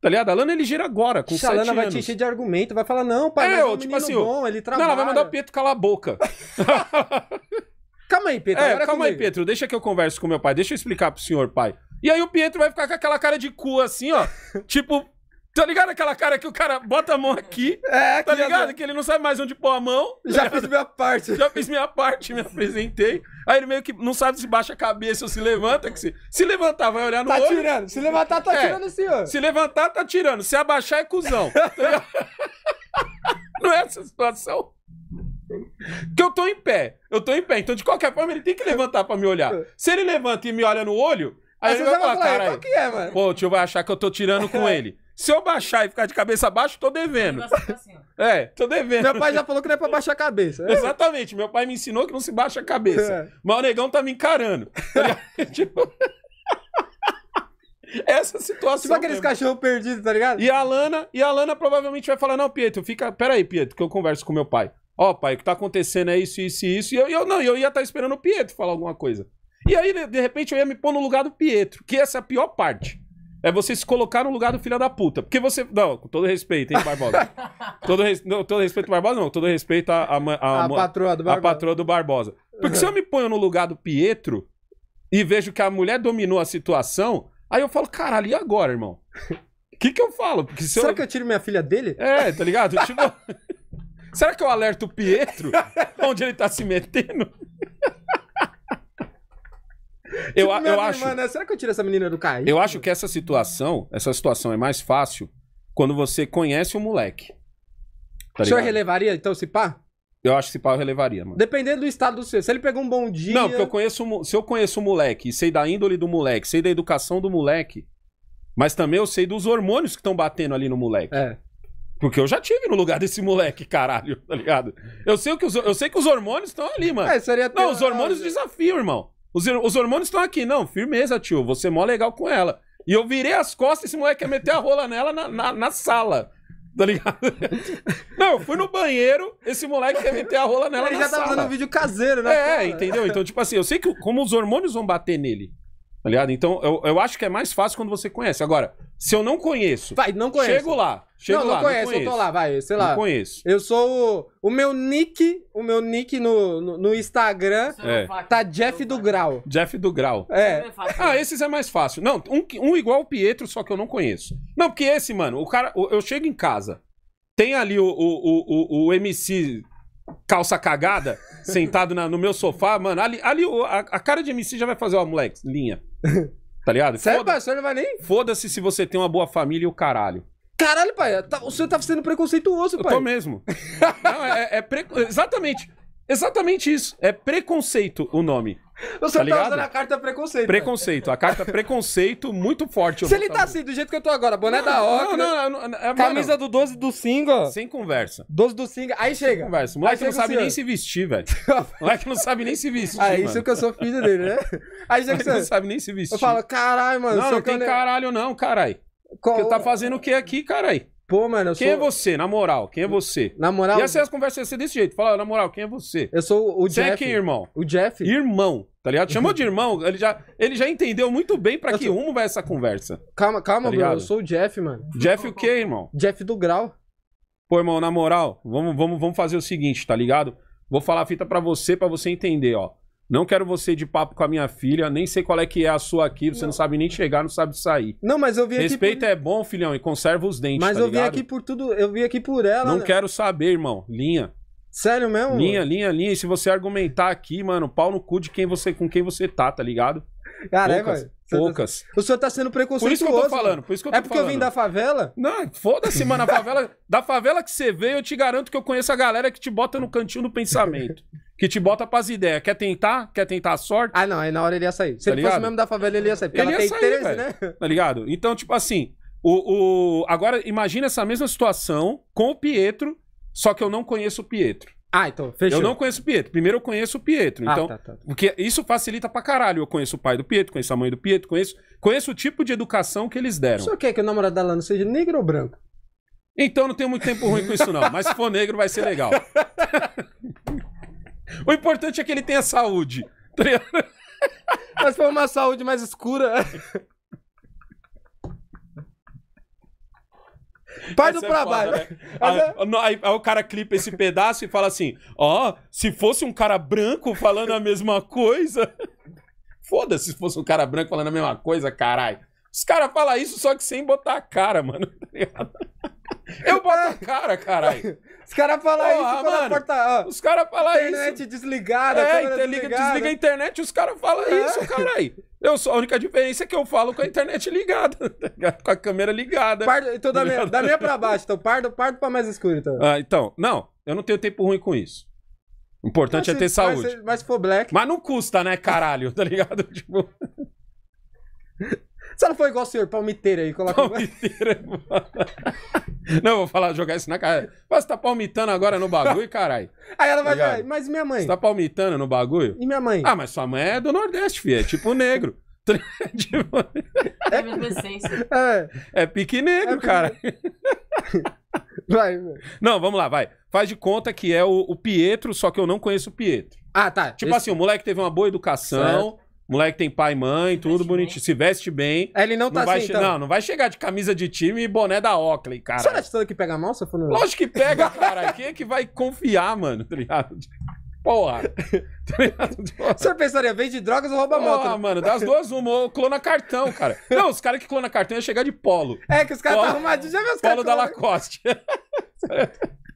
Tá ligado? A Lana é ligeira agora, com Xalana sete anos. A Lana vai te encher de argumento, vai falar, não, pai, é, mas é um tipo assim, bom, ele trabalha. Não, ela vai mandar o Pietro calar a boca. (laughs) calma aí, Pietro. É, é calma comigo. aí, Pietro, deixa que eu converso com meu pai, deixa eu explicar pro senhor, pai. E aí o Pietro vai ficar com aquela cara de cu assim, ó. (laughs) tipo, Tá ligado aquela cara que o cara bota a mão aqui? É, Tá ligado? Né? Que ele não sabe mais onde pôr a mão. Já tá fiz minha parte. Já fiz minha parte, me apresentei. Aí ele meio que não sabe se baixa a cabeça ou se levanta. Que se, se levantar, vai olhar no tá olho. Tá tirando. Se levantar, tá é. tirando o assim, senhor. Se levantar, tá tirando. Se abaixar, é cuzão. (laughs) Tá não é essa situação? Que eu tô em pé. Eu tô em pé. Então, de qualquer forma, ele tem que levantar pra me olhar. Se ele levanta e me olha no olho, Aí, aí você vai falar, falar cara, qual que é, mano? Pô, o tio vai achar que eu tô tirando com (laughs) é. ele. Se eu baixar e ficar de cabeça baixa, tô devendo. É assim, é, tô devendo. Meu pai já falou que não é pra baixar a cabeça. É. Exatamente, meu pai me ensinou que não se baixa a cabeça. É. Mas o negão tá me encarando. (laughs) (laughs) tipo... (laughs) Essa situação. Tipo aqueles cachorros perdidos, tá ligado? E a Lana, e a Lana provavelmente vai falar: não, Pietro, fica. Pera aí, Pietro, que eu converso com meu pai. Ó, oh, pai, o que tá acontecendo é isso, isso e isso. E eu, eu não, eu ia estar tá esperando o Pietro falar alguma coisa. E aí, de repente, eu ia me pôr no lugar do Pietro, que essa é a pior parte. É você se colocar no lugar do filho da puta. Porque você. Não, com todo respeito, hein, Barbosa? (laughs) todo, res... não, todo respeito ao Barbosa, não. Todo respeito à, a patroa do Barbosa. A patroa do Barbosa. Porque uhum. se eu me ponho no lugar do Pietro e vejo que a mulher dominou a situação, aí eu falo, caralho, e agora, irmão? O (laughs) que, que eu falo? Porque se Será eu... que eu tiro minha filha dele? É, tá ligado? Tipo. (laughs) Será que eu alerto o Pietro onde ele tá se metendo? (laughs) Eu, tipo, eu acho. Irmã, né? Será que eu tiro essa menina do Caí? Eu acho que essa situação, essa situação é mais fácil quando você conhece o moleque. Tá o senhor relevaria, então, se pá? Eu acho que se pá eu relevaria, mano. Dependendo do estado do seu. Se ele pegou um bom dia. Não, porque eu conheço. Se eu conheço o moleque e sei da índole do moleque, sei da educação do moleque, mas também eu sei dos hormônios que estão batendo ali no moleque. É. Porque eu já tive no lugar desse moleque, caralho, (laughs) tá ligado? Eu sei, que os, eu sei que os hormônios estão ali, mano. É, seria Não, os hormônios desafiam, irmão. Os, os hormônios estão aqui. Não, firmeza, tio. Você é mó legal com ela. E eu virei as costas e esse moleque ia meter a rola nela na, na, na sala. Tá ligado? (laughs) Não, eu fui no banheiro, esse moleque quer meter a rola nela Ele na já sala. Ele já tá fazendo um vídeo caseiro, né? É, cara? entendeu? Então, tipo assim, eu sei que como os hormônios vão bater nele. Tá ligado? Então, eu, eu acho que é mais fácil quando você conhece. Agora, se eu não conheço. Vai, não conheço. Chego lá. Chego não, não lá, conheço, não conheço, eu tô lá, vai, sei lá. Não conheço. Eu sou o, o meu nick, o meu nick no, no, no Instagram é. tá Jeff do Grau. Jeff do Grau. É. é ah, esses é mais fácil. Não, um, um igual o Pietro, só que eu não conheço. Não, porque esse, mano, o cara, eu chego em casa, tem ali o, o, o, o MC calça cagada, (laughs) sentado na, no meu sofá, mano, ali, ali a, a cara de MC já vai fazer, ó, moleque, linha. (laughs) Tá ligado? Sério, pai? Você não vai nem. Foda-se se você tem uma boa família e o caralho. Caralho, pai, tá, o senhor tá sendo preconceituoso, Eu tô mesmo. (laughs) não, é, é, é pre- Exatamente. Exatamente isso. É preconceito o nome. Você tá, tá usando a carta preconceito. Né? Preconceito, né? a carta preconceito muito forte. Se ele tá, tá assim, do jeito que eu tô agora, boné não, da Ocra, não, não, não, é, camisa mano, do 12 do Singa. Sem conversa. 12 do Singa, aí chega. Sem conversa. O (laughs) moleque não sabe nem se vestir, velho. O moleque não sabe nem se vestir, Aí isso que eu sou filho dele, né? Aí chega você... não sabe nem se vestir. Eu falo, caralho, mano. Não, não tem caralho não, caralho. Qual... Você tá fazendo o que aqui, caralho? Pô, mano, eu quem é sou... Quem é você, na moral? Quem é você? Na moral... E essas conversas iam ser desse jeito. Falar, na moral, quem é você? Eu sou o Jeff. Você é quem, irmão? O Jeff. Irmão. Tá ligado? (laughs) Chamou de irmão, ele já, ele já entendeu muito bem pra que rumo vai essa conversa. Calma, calma, tá bro. Eu sou o Jeff, mano. Jeff o quê, irmão? Jeff do Grau. Pô, irmão, na moral, vamos, vamos, vamos fazer o seguinte, tá ligado? Vou falar a fita pra você, pra você entender, ó. Não quero você de papo com a minha filha, nem sei qual é que é a sua aqui, você não, não sabe nem chegar, não sabe sair. Não, mas eu vim aqui Respeito por... é bom, filhão, e conserva os dentes, Mas tá eu ligado? vim aqui por tudo, eu vim aqui por ela. Não né? quero saber, irmão. Linha. Sério mesmo? Linha, linha, linha. E se você argumentar aqui, mano, pau no cu de quem você, com quem você tá, tá ligado? Caralho, poucas, velho. Tá poucas. O senhor tá sendo preconceituoso. Por isso que eu tô falando, por isso que eu é tô É porque falando. eu vim da favela? Não, foda-se, mano, a favela, da favela que você veio, eu te garanto que eu conheço a galera que te bota no cantinho do pensamento, que te bota pras ideias. Quer tentar? Quer tentar a sorte? Ah, não, aí na hora ele ia sair. Se tá ele ligado? fosse mesmo da favela, ele ia sair, porque ele ela ia tem sair, 13, velho. né? Tá ligado? Então, tipo assim, o, o... agora imagina essa mesma situação com o Pietro só que eu não conheço o Pietro. Ah, então, fechou. Eu não conheço o Pietro. Primeiro eu conheço o Pietro. Ah, então, tá, tá, tá. porque isso facilita pra caralho. Eu conheço o pai do Pietro, conheço a mãe do Pietro, conheço, conheço o tipo de educação que eles deram. Só quer é que o namorado dela não seja negro ou branco? Então não tenho muito tempo ruim com isso, não. Mas se for negro, vai ser legal. (laughs) o importante é que ele tenha saúde. Mas foi uma saúde mais escura. (laughs) Faz do pra baixo. Aí, aí, o cara clipa esse pedaço e fala assim: ó, oh, se fosse um cara branco falando a mesma coisa. (laughs) Foda-se se fosse um cara branco falando a mesma coisa, caralho. Os caras falam isso só que sem botar a cara, mano. Tá ligado? Eu boto a cara, caralho. (laughs) Os caras falam isso mano, porta, ó, Os caras falam isso. Internet desligada, é, desligada. desliga a internet, os caras falam é. isso, caralho. Eu sou, a única diferença é que eu falo com a internet ligada, (laughs) tá com a câmera ligada. Pardo, então da tá minha, da minha pra baixo, então pardo, pardo pra mais escuro. Então. Ah, então, não, eu não tenho tempo ruim com isso. O importante é ter saúde. Mas, mas for black. Mas não custa, né, caralho, tá ligado? (laughs) Tipo. Se ela for igual o senhor, palmiteira aí, coloca. Palmiteira, (laughs) Não, vou falar, jogar isso na cara. Mas você tá palmitando agora no bagulho, (laughs) caralho. Aí ela vai, tá mas minha mãe. Você tá palmitando no bagulho? E minha mãe? Ah, mas sua mãe é do Nordeste, filho. É tipo negro. (laughs) É, é, é pique negro, é pique... cara. Vai, vai. Não, vamos lá, vai. Faz de conta que é o, o Pietro, só que eu não conheço o Pietro. Ah, tá. Tipo Esse... assim, o moleque teve uma boa educação. Certo Moleque tem pai e mãe, tudo bonitinho. Bem. Se veste bem. É, ele não tá não assim, então. Não, não vai chegar de camisa de time e boné da Oakley, cara. Será que toda que pega a mão, for Lógico que pega, cara. Quem é que vai confiar, mano? Tá ligado? Porra. Tá Você pensaria, vende drogas ou rouba Porra, moto? Ah, mano, das duas uma, ou clona cartão, cara. Não, os caras que clona cartão iam chegar de polo. É, que os caras estão tá arrumadinhos, já viu os caras. Polo cara da Lacoste. (laughs)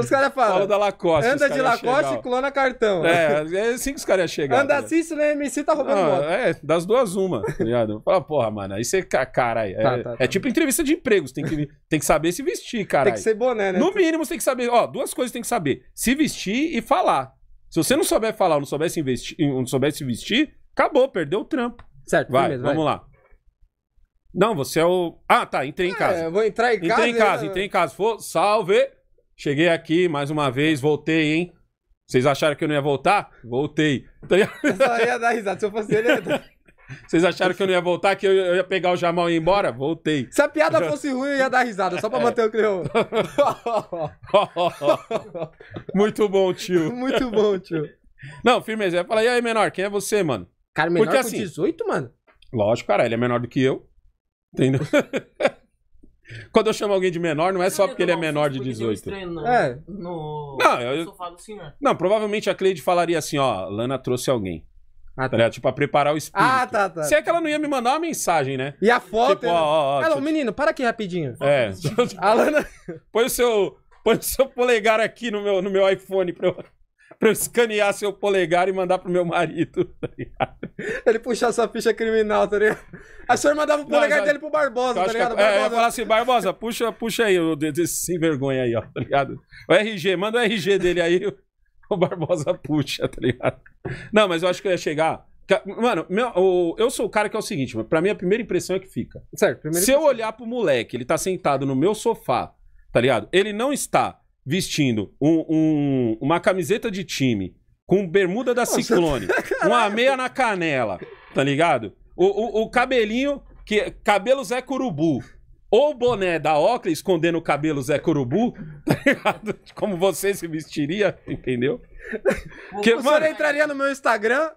Os caras falam. Fala da Lacoste. Anda de Lacoste chegar, e clona cartão. É, é assim que os caras chegam. Anda assim, se não é MC, tá roubando moto. É, das duas, uma, tá ligado? Fala, porra, mano, aí você, caralho. Tá, é, tá, tá, tá. é, tipo entrevista de emprego, você tem que, tem que saber se vestir, cara Tem que ser boné, né? No mínimo, você tem que saber. Ó, duas coisas tem que saber: se vestir e falar. Se você não souber falar, não souber se, investir, não souber se vestir, acabou, perdeu o trampo. Certo, vai, vamos vai. lá. Não, você é o. Ah, tá, entrei em é, casa. É, vou entrar em casa. Entrei em casa, né? entrei em casa. For, salve! Cheguei aqui mais uma vez, voltei, hein? Vocês acharam que eu não ia voltar? Voltei. Então, Eu só ia dar risada se eu fosse ele. (laughs) Vocês acharam que eu não ia voltar, que eu, ia pegar o Jamal e ir embora? Voltei. Se a piada fosse ruim, eu ia dar risada, só pra é. manter o criou. (laughs) Muito bom, tio. (laughs) Muito bom, tio. Não, firmeza. fala e aí, menor, quem é você, mano? Cara, menor Porque, assim, 18, mano? Lógico, cara, ele é menor do que eu. Entendeu? Quando eu chamo alguém de menor, não é só porque ele é menor de 18. É. No sofá Não, provavelmente a Cleide falaria assim, ó, Lana trouxe alguém. Ah, tá. tá tipo, pra preparar o espírito. Ah, tá, tá. Se é que ela não ia me mandar uma mensagem, né? E a foto. Tipo, né? ó, ó, ah, ela, tipo... menino, para aqui rapidinho. É. a Lana. (laughs) Põe o seu. Põe o seu polegar aqui no meu, no meu iPhone pra eu pra eu escanear seu polegar e mandar pro meu marido, tá ligado? Ele puxar sua ficha criminal, tá ligado? A senhora mandava o polegar não, dele pro Barbosa, tá ligado? Que, é, é, Barbosa. É, falar assim, Barbosa, puxa, puxa aí, o dedo sem vergonha aí, ó, tá ligado? O RG, manda o RG dele aí, (laughs) o Barbosa puxa, tá ligado? Não, mas eu acho que eu ia chegar. Mano, meu, o, eu sou o cara que é o seguinte, pra mim a primeira impressão é que fica. Certo, Se impressão. eu olhar pro moleque, ele tá sentado no meu sofá, tá ligado? Ele não está vestindo um, um, uma camiseta de time com bermuda da Ciclone, Nossa, uma meia na canela, tá ligado? O, o, o cabelinho, que cabelo Zé Curubu, ou boné da Ocla escondendo o cabelo Zé Curubu, tá ligado? Como você se vestiria, entendeu? Que, o mano, entraria no meu Instagram,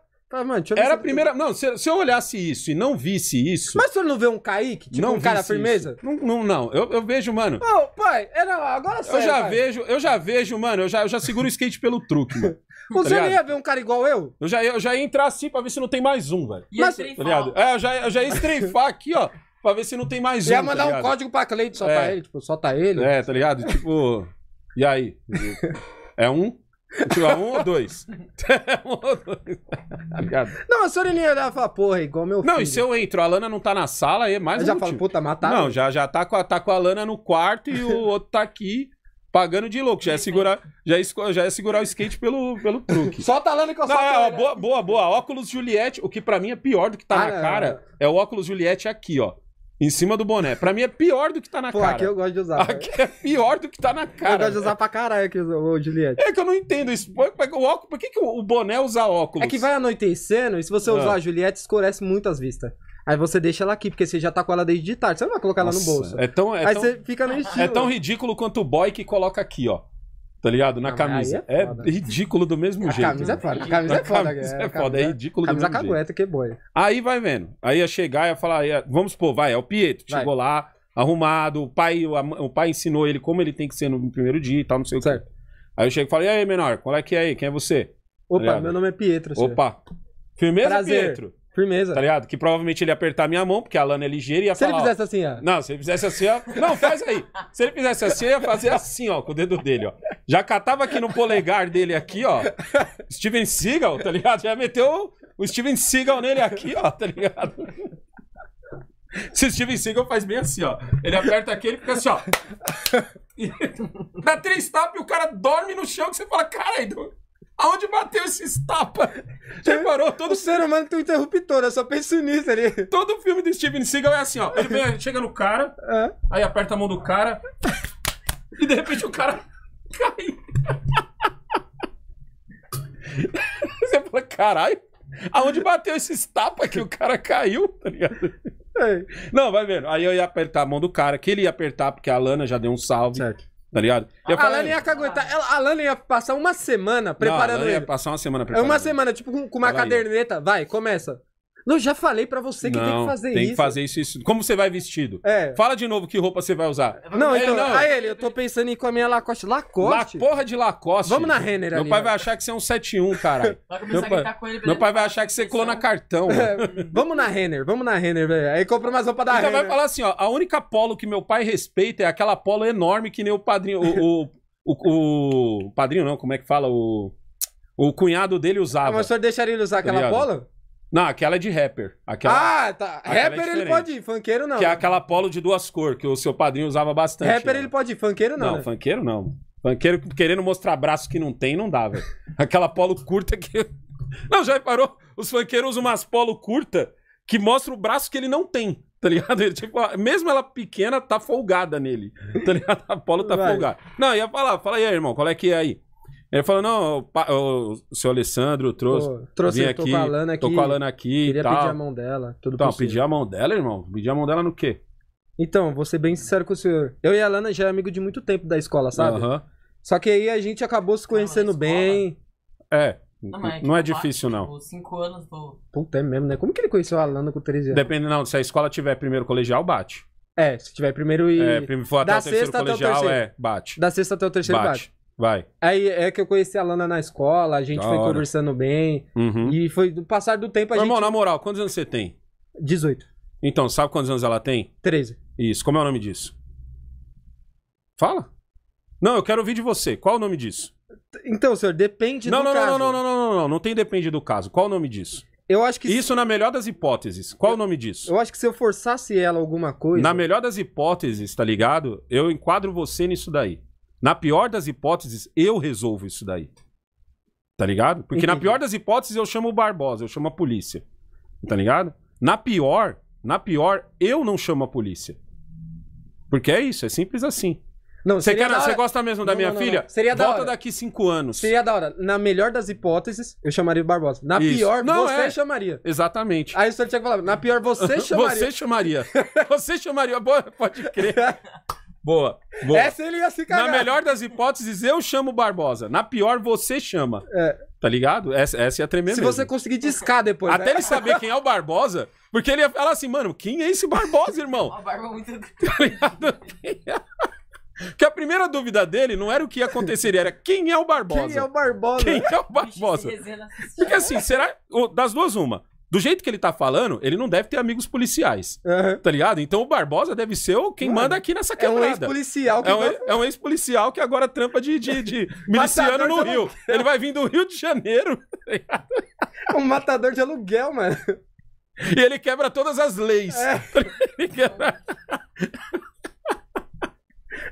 mano, Era a primeira. Não, se, se, eu olhasse isso e não visse isso. Mas você não vê um Kaique? Tipo, não um cara firmeza? Não, não, não, Eu, eu vejo, mano. Não, oh, pai, era agora sério, Eu já pai. vejo, eu já vejo, mano. Eu já, eu já seguro o skate pelo truque, mano. Você (laughs) tá não ia ver um cara igual eu? Eu já, eu já ia entrar assim pra ver se não tem mais um, velho. Mas, tá ligado? É, eu já, eu já ia estreifar aqui, ó, pra ver se não tem mais um. Ia tá mandar tá um código pra Cleide, só é. pra ele, tipo, só tá ele. É, tá ligado? tipo. E aí? (laughs) É um. Tirar tipo, é um ou dois? (laughs) É um ou dois. não, a Sorilinha olhava e porra, igual meu filho. Não, e se eu entro, a Lana não tá na sala, aí é mais eu um já falo, puta, mataram. Não, já, já tá, com a, tá com a Lana no quarto e o (laughs) outro tá aqui pagando de louco. Já é segurar, já é, já é segurar o skate pelo, pelo truque. Só tá Lana que eu não, é, ó, boa, boa, boa. Óculos Juliette, o que pra mim é pior do que tá ah, na cara, é o óculos Juliette aqui, ó. Em cima do boné. Pra mim é pior do que tá na Pô, cara. Aqui eu gosto de usar. Aqui é pior do que tá na cara. Eu gosto de usar pra caralho aqui, ô Juliette. É que eu não entendo isso. O óculos, por que, que o boné usa óculos? É que vai anoitecendo e se você ah. usar a Juliette, escurece as vistas. Aí você deixa ela aqui, porque você já tá com ela desde de tarde. Você não vai colocar Nossa, ela no bolso. É tão, é Aí tão, você fica no estilo. É tão ridículo quanto o boy que coloca aqui, ó tá ligado? Na camisa. É, é, ridículo do mesmo a jeito. Camisa né? é foda. A camisa é foda. Camisa é, é foda. É ridículo do mesmo jeito. Camisa cagueta, que boy. Aí vai vendo. Aí ia chegar e ia falar, ia... vamos supor, vai, é o Pietro. Vai. Chegou lá, arrumado, o pai, o pai ensinou ele como ele tem que ser no primeiro dia e tal, não sei certo. o quê. Aí eu chego e falo, e aí, menor, qual é que é aí? Quem é você? Opa, tá meu nome é Pietro. Senhor. Opa. Firmeza, Prazer. Pietro? Firmeza. Tá ligado? Que provavelmente ele ia apertar minha mão, porque a Lana é ligeira e ia se falar... Se ele fizesse assim, ó. Não, se ele fizesse assim, ó... Não, faz aí. Se ele fizesse assim, ia fazer assim, ó, com o dedo dele, ó. Já catava aqui no polegar dele aqui, ó. Steven Seagal, tá ligado? Já meteu o Steven Seagal nele aqui, ó, tá ligado? Se o Steven Seagal faz bem assim, ó. Ele aperta aqui, ele fica assim, ó. E... Dá (laughs) três o cara dorme no chão que você fala, cara, aí, Do... Então Aonde bateu esses tapas? (laughs) Reparou? Todo... O ser humano tem um interruptor, né? eu só penso nisso ali. Todo filme do Steven Seagal é assim, ó. Ele vem, chega no cara, é. aí aperta a mão do cara, (laughs) e de repente o cara cai. (laughs) Você fala, caralho, aonde bateu esses tapas que o cara caiu, tá ligado? É. Não, vai vendo. Aí eu ia apertar a mão do cara, que ele ia apertar, porque a Lana já deu um salve. Certo. Tá ligado? Ia a falar... Lana ia caguetar. Ela, a Lana ia passar uma semana preparando não, a ia ele. passar uma semana preparando. É uma semana, tipo, com, com uma Ela caderneta. Ia. Vai, começa. Não, já falei para você que não, tem que fazer tem isso. Tem que fazer isso, isso. Como você vai vestido? É. Fala de novo que roupa você vai usar. Não, é, então, não. a ele, eu tô pensando em ir com a minha Lacoste. Lacoste? La porra de Lacoste. Vamos na Renner Meu ali, pai ó. Né? vai achar que você é um 71, caralho. (laughs) meu, pai, ele, meu pai vai achar que você clona cartão. É, vamos na Renner, vamos na Renner, velho. Aí compra umas roupas da então Renner. vai falar assim, ó, a única polo que meu pai respeita é aquela polo enorme que nem o padrinho, o, o, o, o padrinho não, como é que fala? O... O cunhado dele usava. Mas o senhor deixaria ele usar tá aquela bola? Não, aquela é de rapper. Aquela, ah, tá. Aquela é rapper é ele pode ir, funkeiro não. Que é aquela polo de duas cores, que o seu padrinho usava bastante. Rapper né? ele pode ir, funkeiro não. Não, né? funkeiro não. Funkeiro querendo mostrar braço que não tem, não dá, velho. (laughs) aquela polo curta que. (laughs) Não, já reparou? Os funkeiros usam umas polo curta que mostra o braço que ele não tem, tá ligado? Ele, tipo, mesmo ela pequena, tá folgada nele, tá ligado? A polo tá Vai. folgada. Não, ia falar, fala aí, irmão, qual é que é aí? Ele falou, não, o, o seu Alessandro trouxe. Pô, trouxe, vim aqui, tô com a Lana aqui. Tô com a Lana aqui Queria tal. pedir a mão dela. Tudo então, possível. pedir a mão dela, irmão? Pedir a mão dela no quê? Então, vou ser bem sincero com o senhor. Eu e a Lana já é amigo de muito tempo da escola, sabe? Só que aí a gente acabou se tá, conhecendo não, bem. É. Não, é, não é difícil, não. Tipo, cinco anos, pô. Puta, é mesmo, né? Como que ele conheceu a Lana com 13 anos? Depende, não. Se a escola tiver primeiro colegial, bate. É, se tiver primeiro e. É, for até da o terceiro sexta colegial, até o terceiro. é, bate. Da sexta até o terceiro, bate. bate. Vai. Aí é que eu conheci a Lana na escola, a gente da foi hora. conversando bem. Uhum. E foi do passar do tempo a Mas, gente. Irmão, na moral, quantos anos você tem? 18. Então, sabe quantos anos ela tem? 13. Isso. Como é o nome disso? Fala. Não, eu quero ouvir de você. Qual o nome disso? Então, senhor, depende não, do não, caso. Não, não, não, não, não, não, não. Não tem depende do caso. Qual o nome disso? Eu acho que. Isso se... na melhor das hipóteses. Qual eu... o nome disso? Eu acho que se eu forçasse ela alguma coisa. Na melhor das hipóteses, tá ligado? Eu enquadro você nisso daí. Na pior das hipóteses, eu resolvo isso daí. Tá ligado? Porque Entendi. na pior das hipóteses eu chamo o Barbosa, eu chamo a polícia. Tá ligado? Na pior, na pior, eu não chamo a polícia. Porque é isso, é simples assim. Não, você, quer, você gosta mesmo da não, minha não, não, filha? Seria Volta da hora daqui cinco anos. Seria da hora. Na melhor das hipóteses, eu chamaria o Barbosa. Na Isso. pior, você é. chamaria. Exatamente. Aí o senhor tinha que falar, na pior, você (laughs) chamaria. você chamaria. você chamaria. Pode crer. (laughs) Boa, boa. Essa ele ia se cagar. Na melhor das hipóteses, eu chamo Barbosa. Na pior, você chama. É. Tá ligado? Essa, essa ia é tremer Se mesmo. você conseguir discar depois. Até né? ele saber quem é o Barbosa, porque ele ia falar assim, mano, quem é esse Barbosa, irmão? (laughs) Uma barba muito. Tá ligado? Porque (laughs) a primeira dúvida dele não era o que aconteceria, era quem é o Barbosa. Quem é o Barbosa? Quem é o Barbosa? Porque assim, será. Das duas, uma. Do jeito que ele tá falando, ele não deve ter amigos policiais. Uhum. Tá ligado? Então o Barbosa deve ser o quem Mano, manda aqui nessa quebrada. É um ex-policial que. É um, é um ex-policial que agora trampa de, de, de (laughs) miliciano no Rio. ele vai vir do Rio de Janeiro. (laughs) Tá um matador de aluguel, mano. E ele quebra todas as leis. É. (laughs) Ele quebra...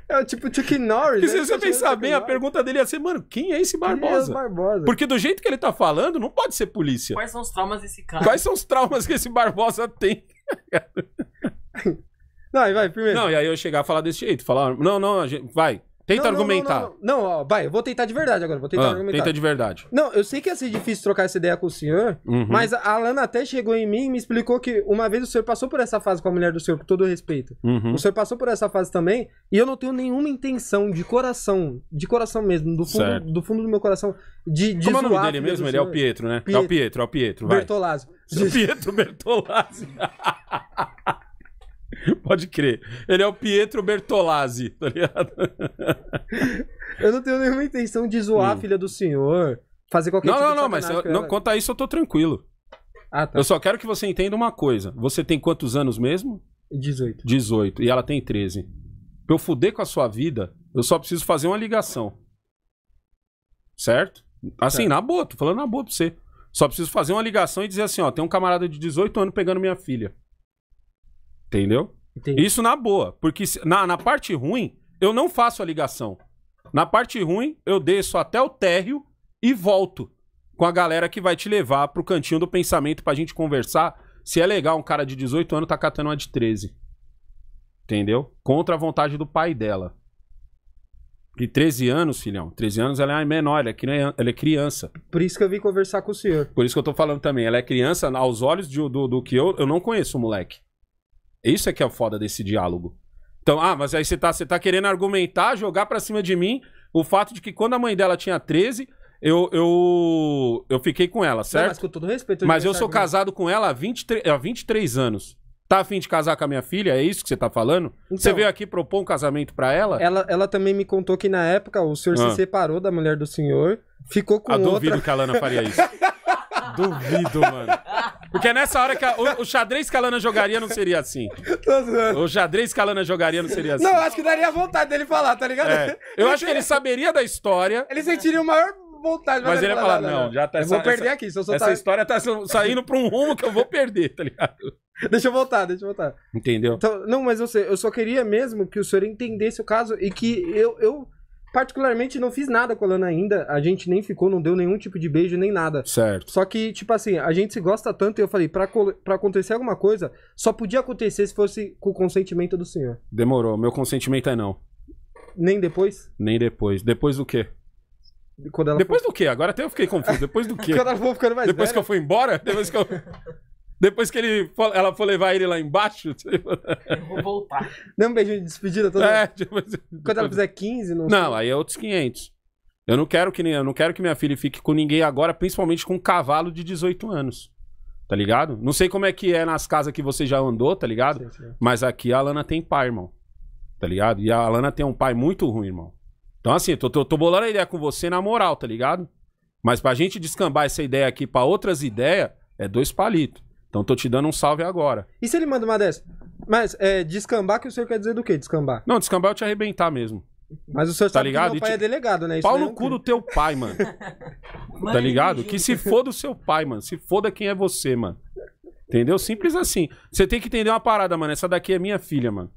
É o tipo Chuck Norris. Porque né? se você pensar é bem, a pergunta dele ia ser, mano, quem é esse é Barbosa? É Barbosa? Porque do jeito que ele tá falando, não pode ser polícia. Quais são os traumas desse cara? Quais são os traumas que esse Barbosa tem? (laughs) não, vai, primeiro. Não, e aí eu chegar a falar desse jeito, falar, não, não, gente, vai. Tenta não, argumentar. Não, não, não, ó, vai, eu vou tentar de verdade agora, vou tentar ah, argumentar. Tenta de verdade. Não, eu sei que ia ser difícil trocar essa ideia com o senhor, uhum. mas a Alana até chegou em mim e me explicou que uma vez o senhor passou por essa fase com a mulher do senhor, com todo respeito. Uhum. O senhor passou por essa fase também, e eu não tenho nenhuma intenção de coração, de coração mesmo, do fundo, do, fundo do meu coração, de, de Como é o nome dele mesmo? Ele é o Pietro, né? Pietro. É o Pietro, é o Pietro, vai. Bertolazzi. O (laughs) Pietro Bertolazzi. (laughs) (laughs) Pode crer. Ele é o Pietro Bertolazzi, tá ligado? (laughs) eu não tenho nenhuma intenção de zoar a hum. filha do senhor, fazer qualquer não, tipo não, de Não, mas não, mas quanto a isso eu tô tranquilo. Ah, tá. Eu só quero que você entenda uma coisa. Você tem quantos anos mesmo? 18. 18. E ela tem 13. Pra eu fuder com a sua vida, eu só preciso fazer uma ligação. Certo? Assim, na boa, tô falando na boa pra você. Só preciso fazer uma ligação e dizer assim, ó, tem um camarada de 18 anos pegando minha filha. Entendeu? Entendi. Isso na boa. Porque se- na, na parte ruim, eu não faço a ligação. Na parte ruim, eu desço até o térreo e volto com a galera que vai te levar pro cantinho do pensamento pra gente conversar. Se é legal um cara de 18 anos tá catando uma de 13. Entendeu? Contra a vontade do pai dela. E 13 anos, filhão. 13 anos ela é menor, ela é crian- ela é criança. Por isso que eu vim conversar com o senhor. Por isso que eu tô falando também. Ela é criança, aos olhos de- do, do que eu, eu não conheço o moleque. Isso é que é o foda desse diálogo. Então, ah, mas aí você tá, você tá querendo argumentar, jogar pra cima de mim o fato de que quando a mãe dela tinha 13, eu, eu, eu fiquei com ela, certo? Não, mas com todo respeito. Eu mas eu sou casado com ela há 23, há 23 anos. Tá afim de casar com a minha filha? É isso que você tá falando? Então, você veio aqui propor um casamento para ela? ela? Ela também me contou que na época o senhor ah. se separou da mulher do senhor, ficou com a ah, outra... duvido que a Lana faria isso. (laughs) Duvido, mano. Porque nessa hora que a, o, o, xadrez que a Lana jogaria não seria assim. O xadrez que a Lana jogaria não seria assim. Não, acho que daria vontade dele falar, tá ligado? É. Eu ele acho que ele saberia da história. Ele sentiria o maior vontade. Mas, mas ele ia falar, não, não, né? já tá... Eu essa, vou perder essa, aqui. Se eu soltar... Essa história tá saindo pra um rumo que eu vou perder, tá ligado? Deixa eu voltar, deixa eu voltar. Entendeu? Então, não, mas eu, sei, eu só queria mesmo que o senhor entendesse o caso e que eu, eu particularmente, não fiz nada com a Lana ainda. A gente nem ficou, não deu nenhum tipo de beijo, nem nada. Certo. Só que, tipo assim, a gente se gosta tanto e eu falei, pra, acontecer alguma coisa, só podia acontecer se fosse com o consentimento do senhor. Demorou. Meu consentimento é não. Nem depois? Nem depois. Depois do quê? Depois foi... do quê? Agora até eu fiquei confuso. Depois do (laughs) quê? Quando ela for ficando mais Depois velha? que eu fui embora? Depois que eu. (laughs) Depois que ele, ela for levar ele lá embaixo. (laughs) Eu vou voltar. Dá um beijo de despedida toda. É, depois... Tipo assim, Quando ela tipo fizer 15, não. Não, sei. aí é outros 500. Eu não quero que eu não quero que minha filha fique com ninguém agora, principalmente com um cavalo de 18 anos. Tá ligado? Não sei como é que é nas casas que você já andou, tá ligado? Sim, sim. Mas aqui a Lana tem pai, irmão. Tá ligado? E a Lana tem um pai muito ruim, irmão. Então, assim, tô, tô, tô bolando a ideia com você na moral, tá ligado? Mas pra gente descambar essa ideia aqui pra outras ideias, é dois palitos. Então tô te dando um salve agora. E se ele manda uma dessa? Mas é, descambar que o senhor quer dizer do quê? Descambar? Não, descambar é eu te arrebentar mesmo. Mas o senhor tá sabe ligado? que meu pai é te... é delegado, né? Isso Pau no é cu do teu pai, mano. (laughs) tá ligado? Que se foda o seu pai, mano. Se foda quem é você, mano. Entendeu? Simples assim. Você tem que entender uma parada, mano. Essa daqui é minha filha, mano.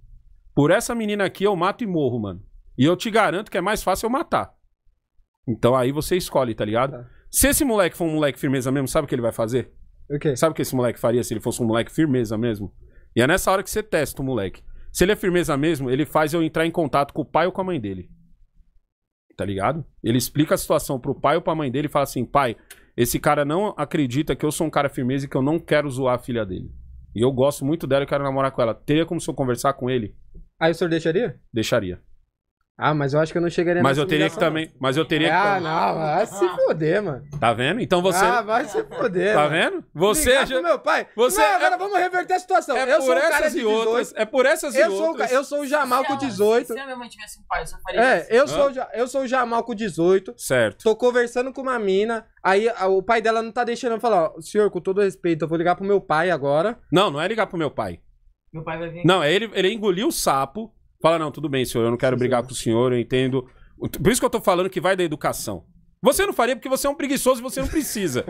Por essa menina aqui eu mato e morro, mano. E eu te garanto que é mais fácil eu matar. Então aí você escolhe, tá ligado? Tá. Se esse moleque for um moleque firmeza mesmo, sabe o que ele vai fazer? Okay. Sabe o que esse moleque faria se ele fosse um moleque firmeza mesmo? E é nessa hora que você testa o moleque. Se ele é firmeza mesmo, ele faz eu entrar em contato com o pai ou com a mãe dele. Tá ligado? Ele explica a situação pro pai ou pra mãe dele e fala assim: pai, esse cara não acredita que eu sou um cara firmeza e que eu não quero zoar a filha dele. E eu gosto muito dela e quero namorar com ela. Teria como se eu conversar com ele? Aí o senhor deixaria? Deixaria. Ah, mas eu acho que eu não chegaria Mas eu teria que ah, também. Mas eu teria ah, que. Ah, não, vai se ah. foder, mano. Tá vendo? Então você. Ah, vai se foder. Tá vendo? Você. já... meu pai. Você. Não, agora é... vamos reverter a situação. É eu é por essas e outras. É por essas eu e sou outras. Ca... Eu sou o Jamal com 18. se a minha mãe tivesse um pai, eu só faria é, Eu, ah. sou, eu sou o Jamal com 18. Certo. Tô conversando com uma mina. Aí o pai dela não tá deixando eu falar, ó, senhor, com todo respeito, eu vou ligar pro meu pai agora. Não, não é ligar pro meu pai. Meu pai vai vir. Aqui. Não, é ele, ele engoliu o sapo Fala, não, tudo bem, senhor, eu não quero brigar com o senhor, eu entendo. Por isso que eu tô falando que vai da educação. Você não faria porque você é um preguiçoso e você não precisa.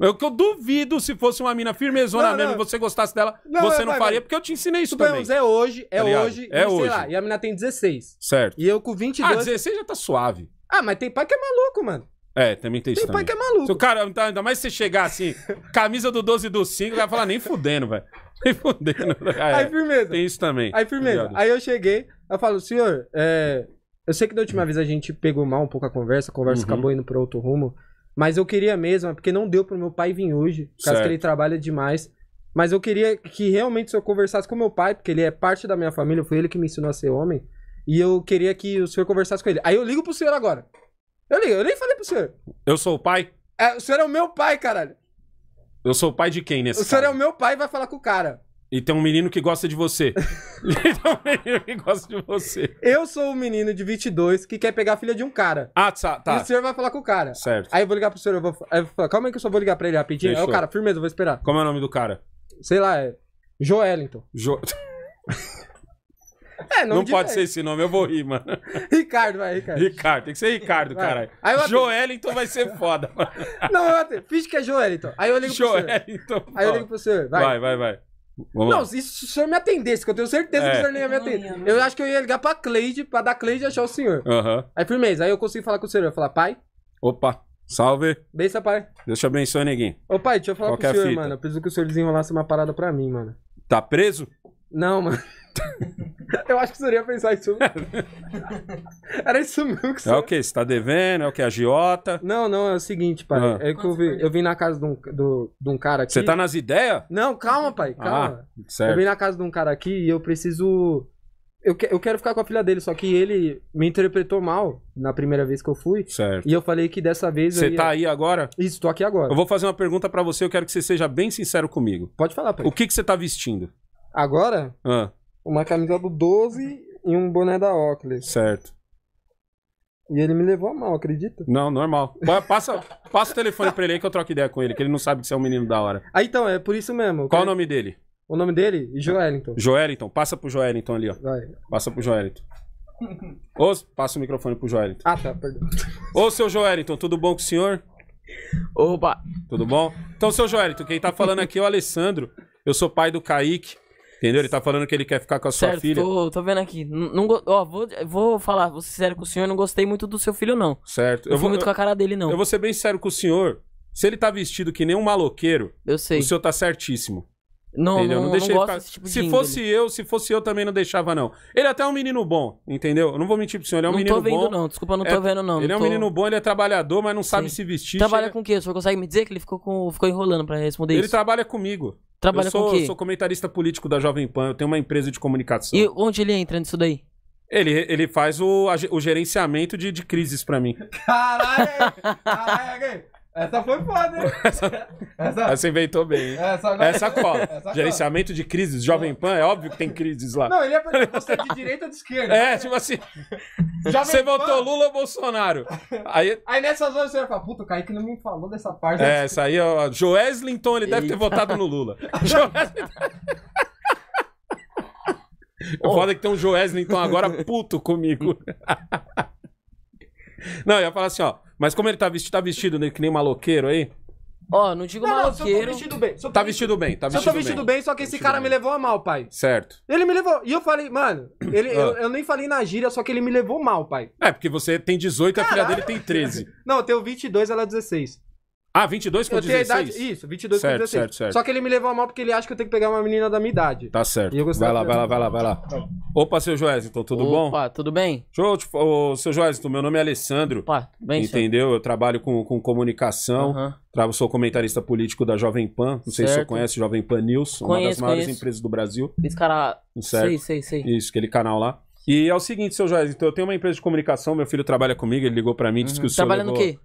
eu, (laughs) é que eu duvido se fosse uma mina firmezona não, mesmo não. e você gostasse dela, não, você é, não vai, faria porque eu te ensinei isso Suponhamos, também. É hoje, é tá hoje, é e, hoje. sei lá, e a mina tem 16. Certo. E eu com 22... Ah, 16 já tá suave. Ah, mas tem pai que é maluco, mano. É, também tem, isso. Tem pai também. que é maluco. Se o cara, ainda mais se você chegar assim, camisa do 12 do 5, vai falar nem fudendo, velho. (laughs) Né? Aí fudendo. Ah, é. Aí firmeza. Tem isso também. Aí firmeza. Obrigado. Aí eu cheguei, eu falo, senhor, é, eu sei que da última vez a gente pegou mal um pouco a conversa, a conversa uhum. acabou indo para outro rumo, mas eu queria mesmo, é porque não deu pro meu pai vir hoje, por causa que ele trabalha demais. Mas eu queria que realmente o senhor conversasse com meu pai, porque ele é parte da minha família, foi ele que me ensinou a ser homem. E eu queria que o senhor conversasse com ele. Aí eu ligo pro senhor agora. Eu ligo, eu nem falei pro senhor. Eu sou o pai? É, o senhor é o meu pai, caralho. Eu sou o pai de quem nesse O senhor é o meu pai e vai falar com o cara. E tem um menino que gosta de você. e (laughs) (laughs) tem um menino que gosta de você. Eu sou o menino de 22 que quer pegar a filha de um cara. Ah, tá. tá. E tá. o senhor vai falar com o cara. Certo. Aí eu vou ligar pro senhor, eu vou, aí eu vou falar, calma aí que eu só vou ligar pra ele rapidinho. Aí o cara, firmeza, eu vou esperar. Como é o nome do cara? Sei lá, é Joelinton. Jo... (laughs) É, não pode ser esse nome, eu vou rir, mano. Ricardo, vai, Ricardo. Ricardo, tem que ser Ricardo, caralho. Aí vai ser foda, mano. Não, eu até... finge que é Joelington. Aí eu ligo Joelington, pro senhor. Pô. Aí eu ligo pro senhor, vai. Vai, vai, vai. Vamos não, lá. se o senhor me atendesse, que eu tenho certeza é. que o é. senhor nem ia me atender. Eu acho que eu ia ligar pra Cleide, pra dar Cleide e achar o senhor. Uhum. Aí firmeza, aí eu consegui falar com o senhor. Eu falar, pai. Opa, salve. Benção, pai. Deus te abençoe, neguinho. Ô, pai, deixa eu falar Qual com o senhor, fita? mano. Eu preciso que o senhor desenrolasse uma parada pra mim, mano. Tá preso? Não, mano. (laughs) Eu acho que seria pensar isso. (laughs) Era isso mesmo que você... É o que? Você tá devendo? É o que? a giota. Não, não, é o seguinte, pai. Ah. É que eu, vi, eu vim na casa de um, do, de um cara aqui. Você tá nas ideias? Não, calma, pai, ah, calma. Ah, certo. Eu vim na casa de um cara aqui e eu preciso. Eu, que, eu quero ficar com a filha dele, só que ele me interpretou mal na primeira vez que eu fui. Certo. E eu falei que dessa vez. Você tá ia... tá aí agora? Isso, tô aqui agora. Eu vou fazer uma pergunta para você, eu quero que você seja bem sincero comigo. Pode falar, pai. O que, que você tá vestindo? Agora? Ah uma camisa do 12 e um boné da Oakley. Certo. E ele me levou a mal, acredita? Não, normal. Passa, passa o telefone pra ele aí que eu troco ideia com ele, que ele não sabe que você é um menino da hora. Ah, então, é por isso mesmo. Qual o nome dele? O nome dele? Joelinton. Joelington. Passa pro Joelington ali, ó. Vai. Passa pro Joelington. Ô, passa o microfone pro Joelington. Ah, tá, perdão. Ô, seu Joelington, tudo bom com o senhor? Opa! Tudo bom? Então, seu Joelito, quem tá falando aqui é o Alessandro. Eu sou pai do Kaique. Entendeu? Ele tá falando que ele quer ficar com a sua filha. Tô, tô vendo aqui. Não, ó, vou, vou falar, vou ser sério com o senhor, não gostei muito do seu filho, não. Certo. Não eu vou muito com a cara dele, não. Eu vou ser bem sério com o senhor. Se ele tá vestido que nem um maloqueiro, eu sei. o senhor tá certíssimo. Não, entendeu? não, não deixei não ele ficar... tipo Se fosse eu, se fosse eu também não deixava, não. Ele é até é um menino bom, entendeu? Eu não vou mentir pro senhor, ele é um não menino bom. Não tô vendo, bom. não. Desculpa, não é... tô vendo, não. Ele não é um tô... menino bom, ele é trabalhador, mas não Sim. sabe se vestir. Trabalha chega... com o quê? O senhor consegue me dizer que ele ficou, com... ficou enrolando pra responder ele isso? Ele trabalha comigo. Trabalha eu sou, com o quê? Eu sou comentarista político da Jovem Pan, eu tenho uma empresa de comunicação. E onde ele entra nisso daí? Ele, ele faz o, o gerenciamento de, de crises para mim. Caralho! Caralho! Essa foi foda, hein? (laughs) Essa, essa... essa inventou bem. Hein? Essa, agora... essa cola. (laughs) Essa Gerenciamento cola. de crises. Jovem Pan, é óbvio que tem crises lá. Não, ele é (laughs) você de direita ou de esquerda. É, tipo assim. Jovem você Pan... votou Lula ou Bolsonaro? Aí... aí nessas horas você vai falar, puta, o Kaique não me falou dessa parte. É, essa aí, ó. Joeslington, ele Eita. deve ter votado no Lula. Joeslington. O foda é que tem um Joeslington agora puto comigo. não, eu ia falar assim, ó. Mas como ele tá vestido, tá vestido né, que nem maloqueiro aí? Ó, não digo Não, não, se eu tô vestido bem. se eu tô Tá vestido bem, tá Se eu vestido tô vestido bem, só que esse cara me levou a mal, pai. Certo. Ele me levou. E eu falei, mano, ele, ah. eu, eu nem falei na gíria, só que ele me levou mal, pai. É, porque você tem 18 e a filha dele tem 13. (laughs) Não, eu tenho 22, ela é 16. Ah, 22 com eu 16? Tenho idade, isso, 22 certo, com 16. Certo, certo. Só que ele me levou a mal porque ele acha que eu tenho que pegar uma menina da minha idade. Tá certo. vai lá, vai lá, vai lá, vai lá. Opa, seu Joeslton, tudo Opa, bom? Opa, tudo bem? Deixa tipo, ô, seu Joeslton, meu nome é Alessandro. Opa, bem, Entendeu? Senhor. Eu trabalho com, com comunicação. Uhum. sou comentarista político da Jovem Pan. Não sei certo. se você conhece Jovem Pan News, conheço, uma das maiores conheço. empresas do Brasil. Esse cara. Certo? Sei, sei, sei. Isso, aquele canal lá. E é o seguinte, seu Joeslton, eu tenho uma empresa de comunicação, meu filho trabalha comigo, ele ligou para mim, disse uhum. que o senhor. Trabalha levou... no quê?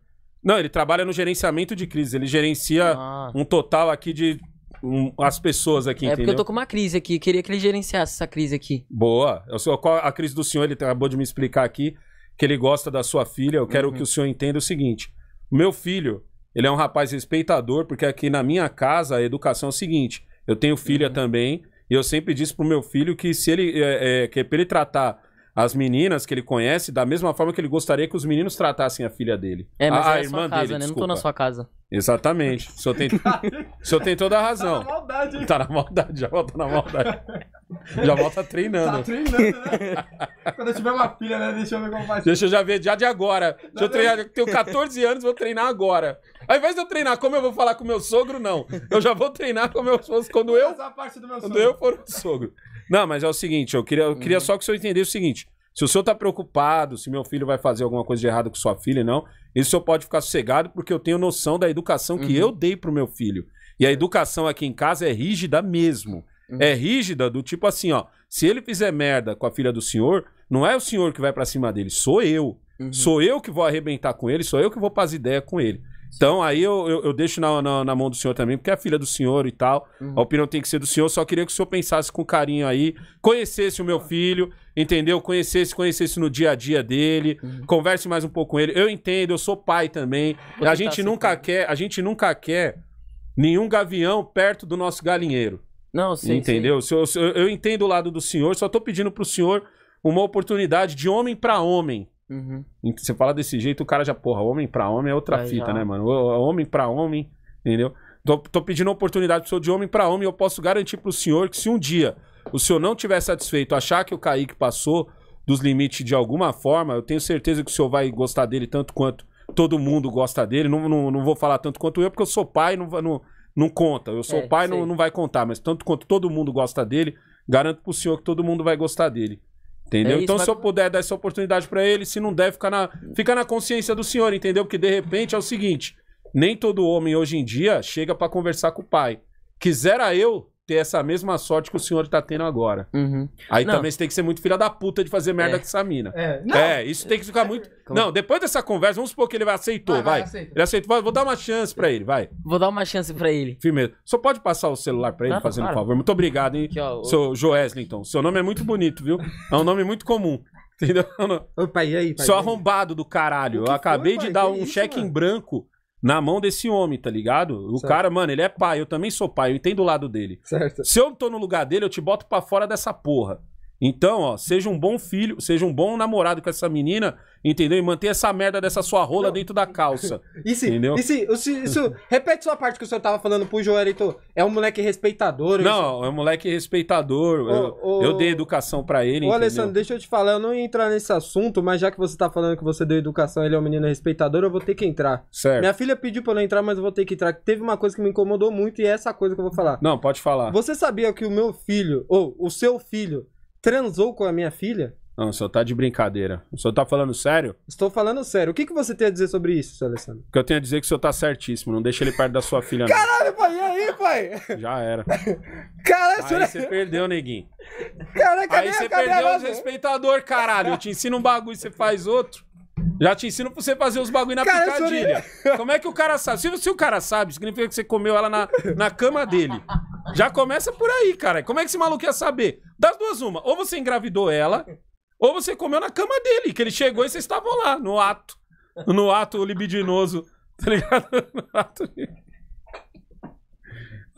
Não, ele trabalha no gerenciamento de crise. Ele gerencia ah. um total aqui de um, as pessoas aqui, É entendeu? porque eu tô com uma crise aqui. Queria que ele gerenciasse essa crise aqui. Boa. Eu sou, a crise do senhor, ele acabou de me explicar aqui, que ele gosta da sua filha. Eu quero uhum. que o senhor entenda o seguinte. Meu filho, ele é um rapaz respeitador, porque aqui na minha casa a educação é o seguinte. Eu tenho filha uhum. também, e eu sempre disse pro meu filho que se ele... É, é, que pra ele tratar as meninas que ele conhece da mesma forma que ele gostaria que os meninos tratassem a filha dele. É, mas a, é a irmã casa, dele, né? Desculpa. Não tô na sua casa. Exatamente. O senhor tem, (laughs) o senhor tem toda a razão. Tá na maldade, hein? Tá na maldade, já volta na maldade. Já volta treinando. Tá treinando, né? Quando eu tiver uma filha, né? Deixa eu ver como vai ser. Deixa eu já ver já de agora. Deixa eu treinar. tenho 14 anos, vou treinar agora. Ao invés de eu treinar como eu vou falar com meu sogro, não. Eu já vou treinar como eu fosse quando eu. Quando eu for o sogro. Não, mas é o seguinte, eu queria, eu queria uhum. só que o senhor entendesse o seguinte. Se o senhor está preocupado, se meu filho vai fazer alguma coisa de errado com sua filha, não, isso o senhor pode ficar sossegado, porque eu tenho noção da educação que uhum. eu dei pro meu filho. E a educação aqui em casa é rígida mesmo. Uhum. É rígida do tipo assim, ó. Se ele fizer merda com a filha do senhor, não é o senhor que vai para cima dele, sou eu. Uhum. Sou eu que vou arrebentar com ele, sou eu que vou fazer ideia com ele. Então aí eu, eu, eu deixo na, na, na, mão do senhor também, porque é a filha do senhor e tal. Uhum. A opinião tem que ser do senhor. Só queria que o senhor pensasse com carinho aí, conhecesse o meu filho, entendeu? Conhecesse, conhecesse no dia a dia dele, uhum. converse mais um pouco com ele. Eu entendo, eu sou pai também. Vou a gente nunca quer, a gente nunca quer nenhum gavião perto do nosso galinheiro. Não, sim. Entendeu? Sim. Eu, eu, eu entendo o lado do senhor, só estou pedindo para o senhor uma oportunidade de homem para homem Uhum. você fala desse jeito, o cara já, porra, homem pra homem é outra fita, já. né, mano? Homem pra homem, entendeu? Tô, tô pedindo oportunidade pro senhor de homem pra homem. Eu posso garantir pro senhor que se um dia o senhor não tiver satisfeito, achar que o Kaique passou dos limites de alguma forma, eu tenho certeza que o senhor vai gostar dele tanto quanto todo mundo gosta dele. Não, não, não vou falar tanto quanto eu, porque eu sou pai, não, não, não conta. Eu sou é, pai, não, não vai contar, mas tanto quanto todo mundo gosta dele, garanto pro senhor que todo mundo vai gostar dele. Entendeu? É então, se eu puder dar essa oportunidade para ele, se não der, fica na, fica na consciência do senhor, entendeu? Porque de repente é o seguinte: nem todo homem hoje em dia chega para conversar com o pai. Quisera eu ter essa mesma sorte que o senhor tá tendo agora. Uhum. Aí não. também você tem que ser muito filha da puta de fazer merda é. com essa mina. É. é. isso tem que ficar muito. Como? Não, depois dessa conversa, vamos supor que ele aceitou, vai. vai. Aceita. Ele aceitou, vou dar uma chance pra ele, vai. Vou dar uma chance pra ele. Firmeza. Só pode passar o celular pra ele, claro, fazendo claro. favor. Muito obrigado, hein? Aqui, ó, seu Joesley, então. Seu nome é muito bonito, viu? É um nome muito comum. (laughs) Entendeu? Opa, e aí, pai, Sou arrombado do caralho. Eu acabei foi, de pai? dar que um cheque em branco na mão desse homem, tá ligado? O certo. cara, mano, ele é pai, eu também sou pai, eu entendo o lado dele. Certo. Se eu tô no lugar dele, eu te boto para fora dessa porra. Então, ó, seja um bom filho, seja um bom namorado com essa menina, entendeu? E manter essa merda dessa sua rola Não. dentro da calça. (laughs) E se, entendeu? E se, se, isso, repete sua parte que o senhor tava falando pro Joel É um moleque respeitador. Não, isso. é um moleque respeitador. eu, eu, dei educação para ele. Ô, Alessandro, deixa eu te falar, eu não ia entrar nesse assunto, mas já que você tá falando que você deu educação, ele é um menino respeitador, eu vou ter que entrar. Certo. Minha filha pediu pra eu não entrar, mas eu vou ter que entrar. Teve uma coisa que me incomodou muito e é essa coisa que eu vou falar. Não, pode falar. Você sabia que o meu filho, ou o seu filho, transou com a minha filha? Não, só tá de brincadeira. O senhor tá falando sério? Estou falando sério. O que, que você tem a dizer sobre isso, seu Alessandro? O que eu tenho a dizer é que o senhor tá certíssimo. Não deixa ele perto da sua filha, não. Caralho, pai, e aí, pai? Já era. Caralho, Aí você perdeu, neguinho. Caralho, cadê, Aí você cadê perdeu os respeitadores, caralho. Eu te ensino um bagulho e você faz outro. Já te ensino pra você fazer os bagulho na cara, picadilha. Sou... Como é que o cara sabe? Se, se o cara sabe, significa que você comeu ela na, na cama dele. Já começa por aí, cara. Como é que esse maluco ia saber? Das duas, uma. Ou você engravidou ela, ou você comeu na cama dele, que ele chegou e vocês estavam lá, no ato. No ato libidinoso. Tá ligado? (laughs) No ato libidinoso.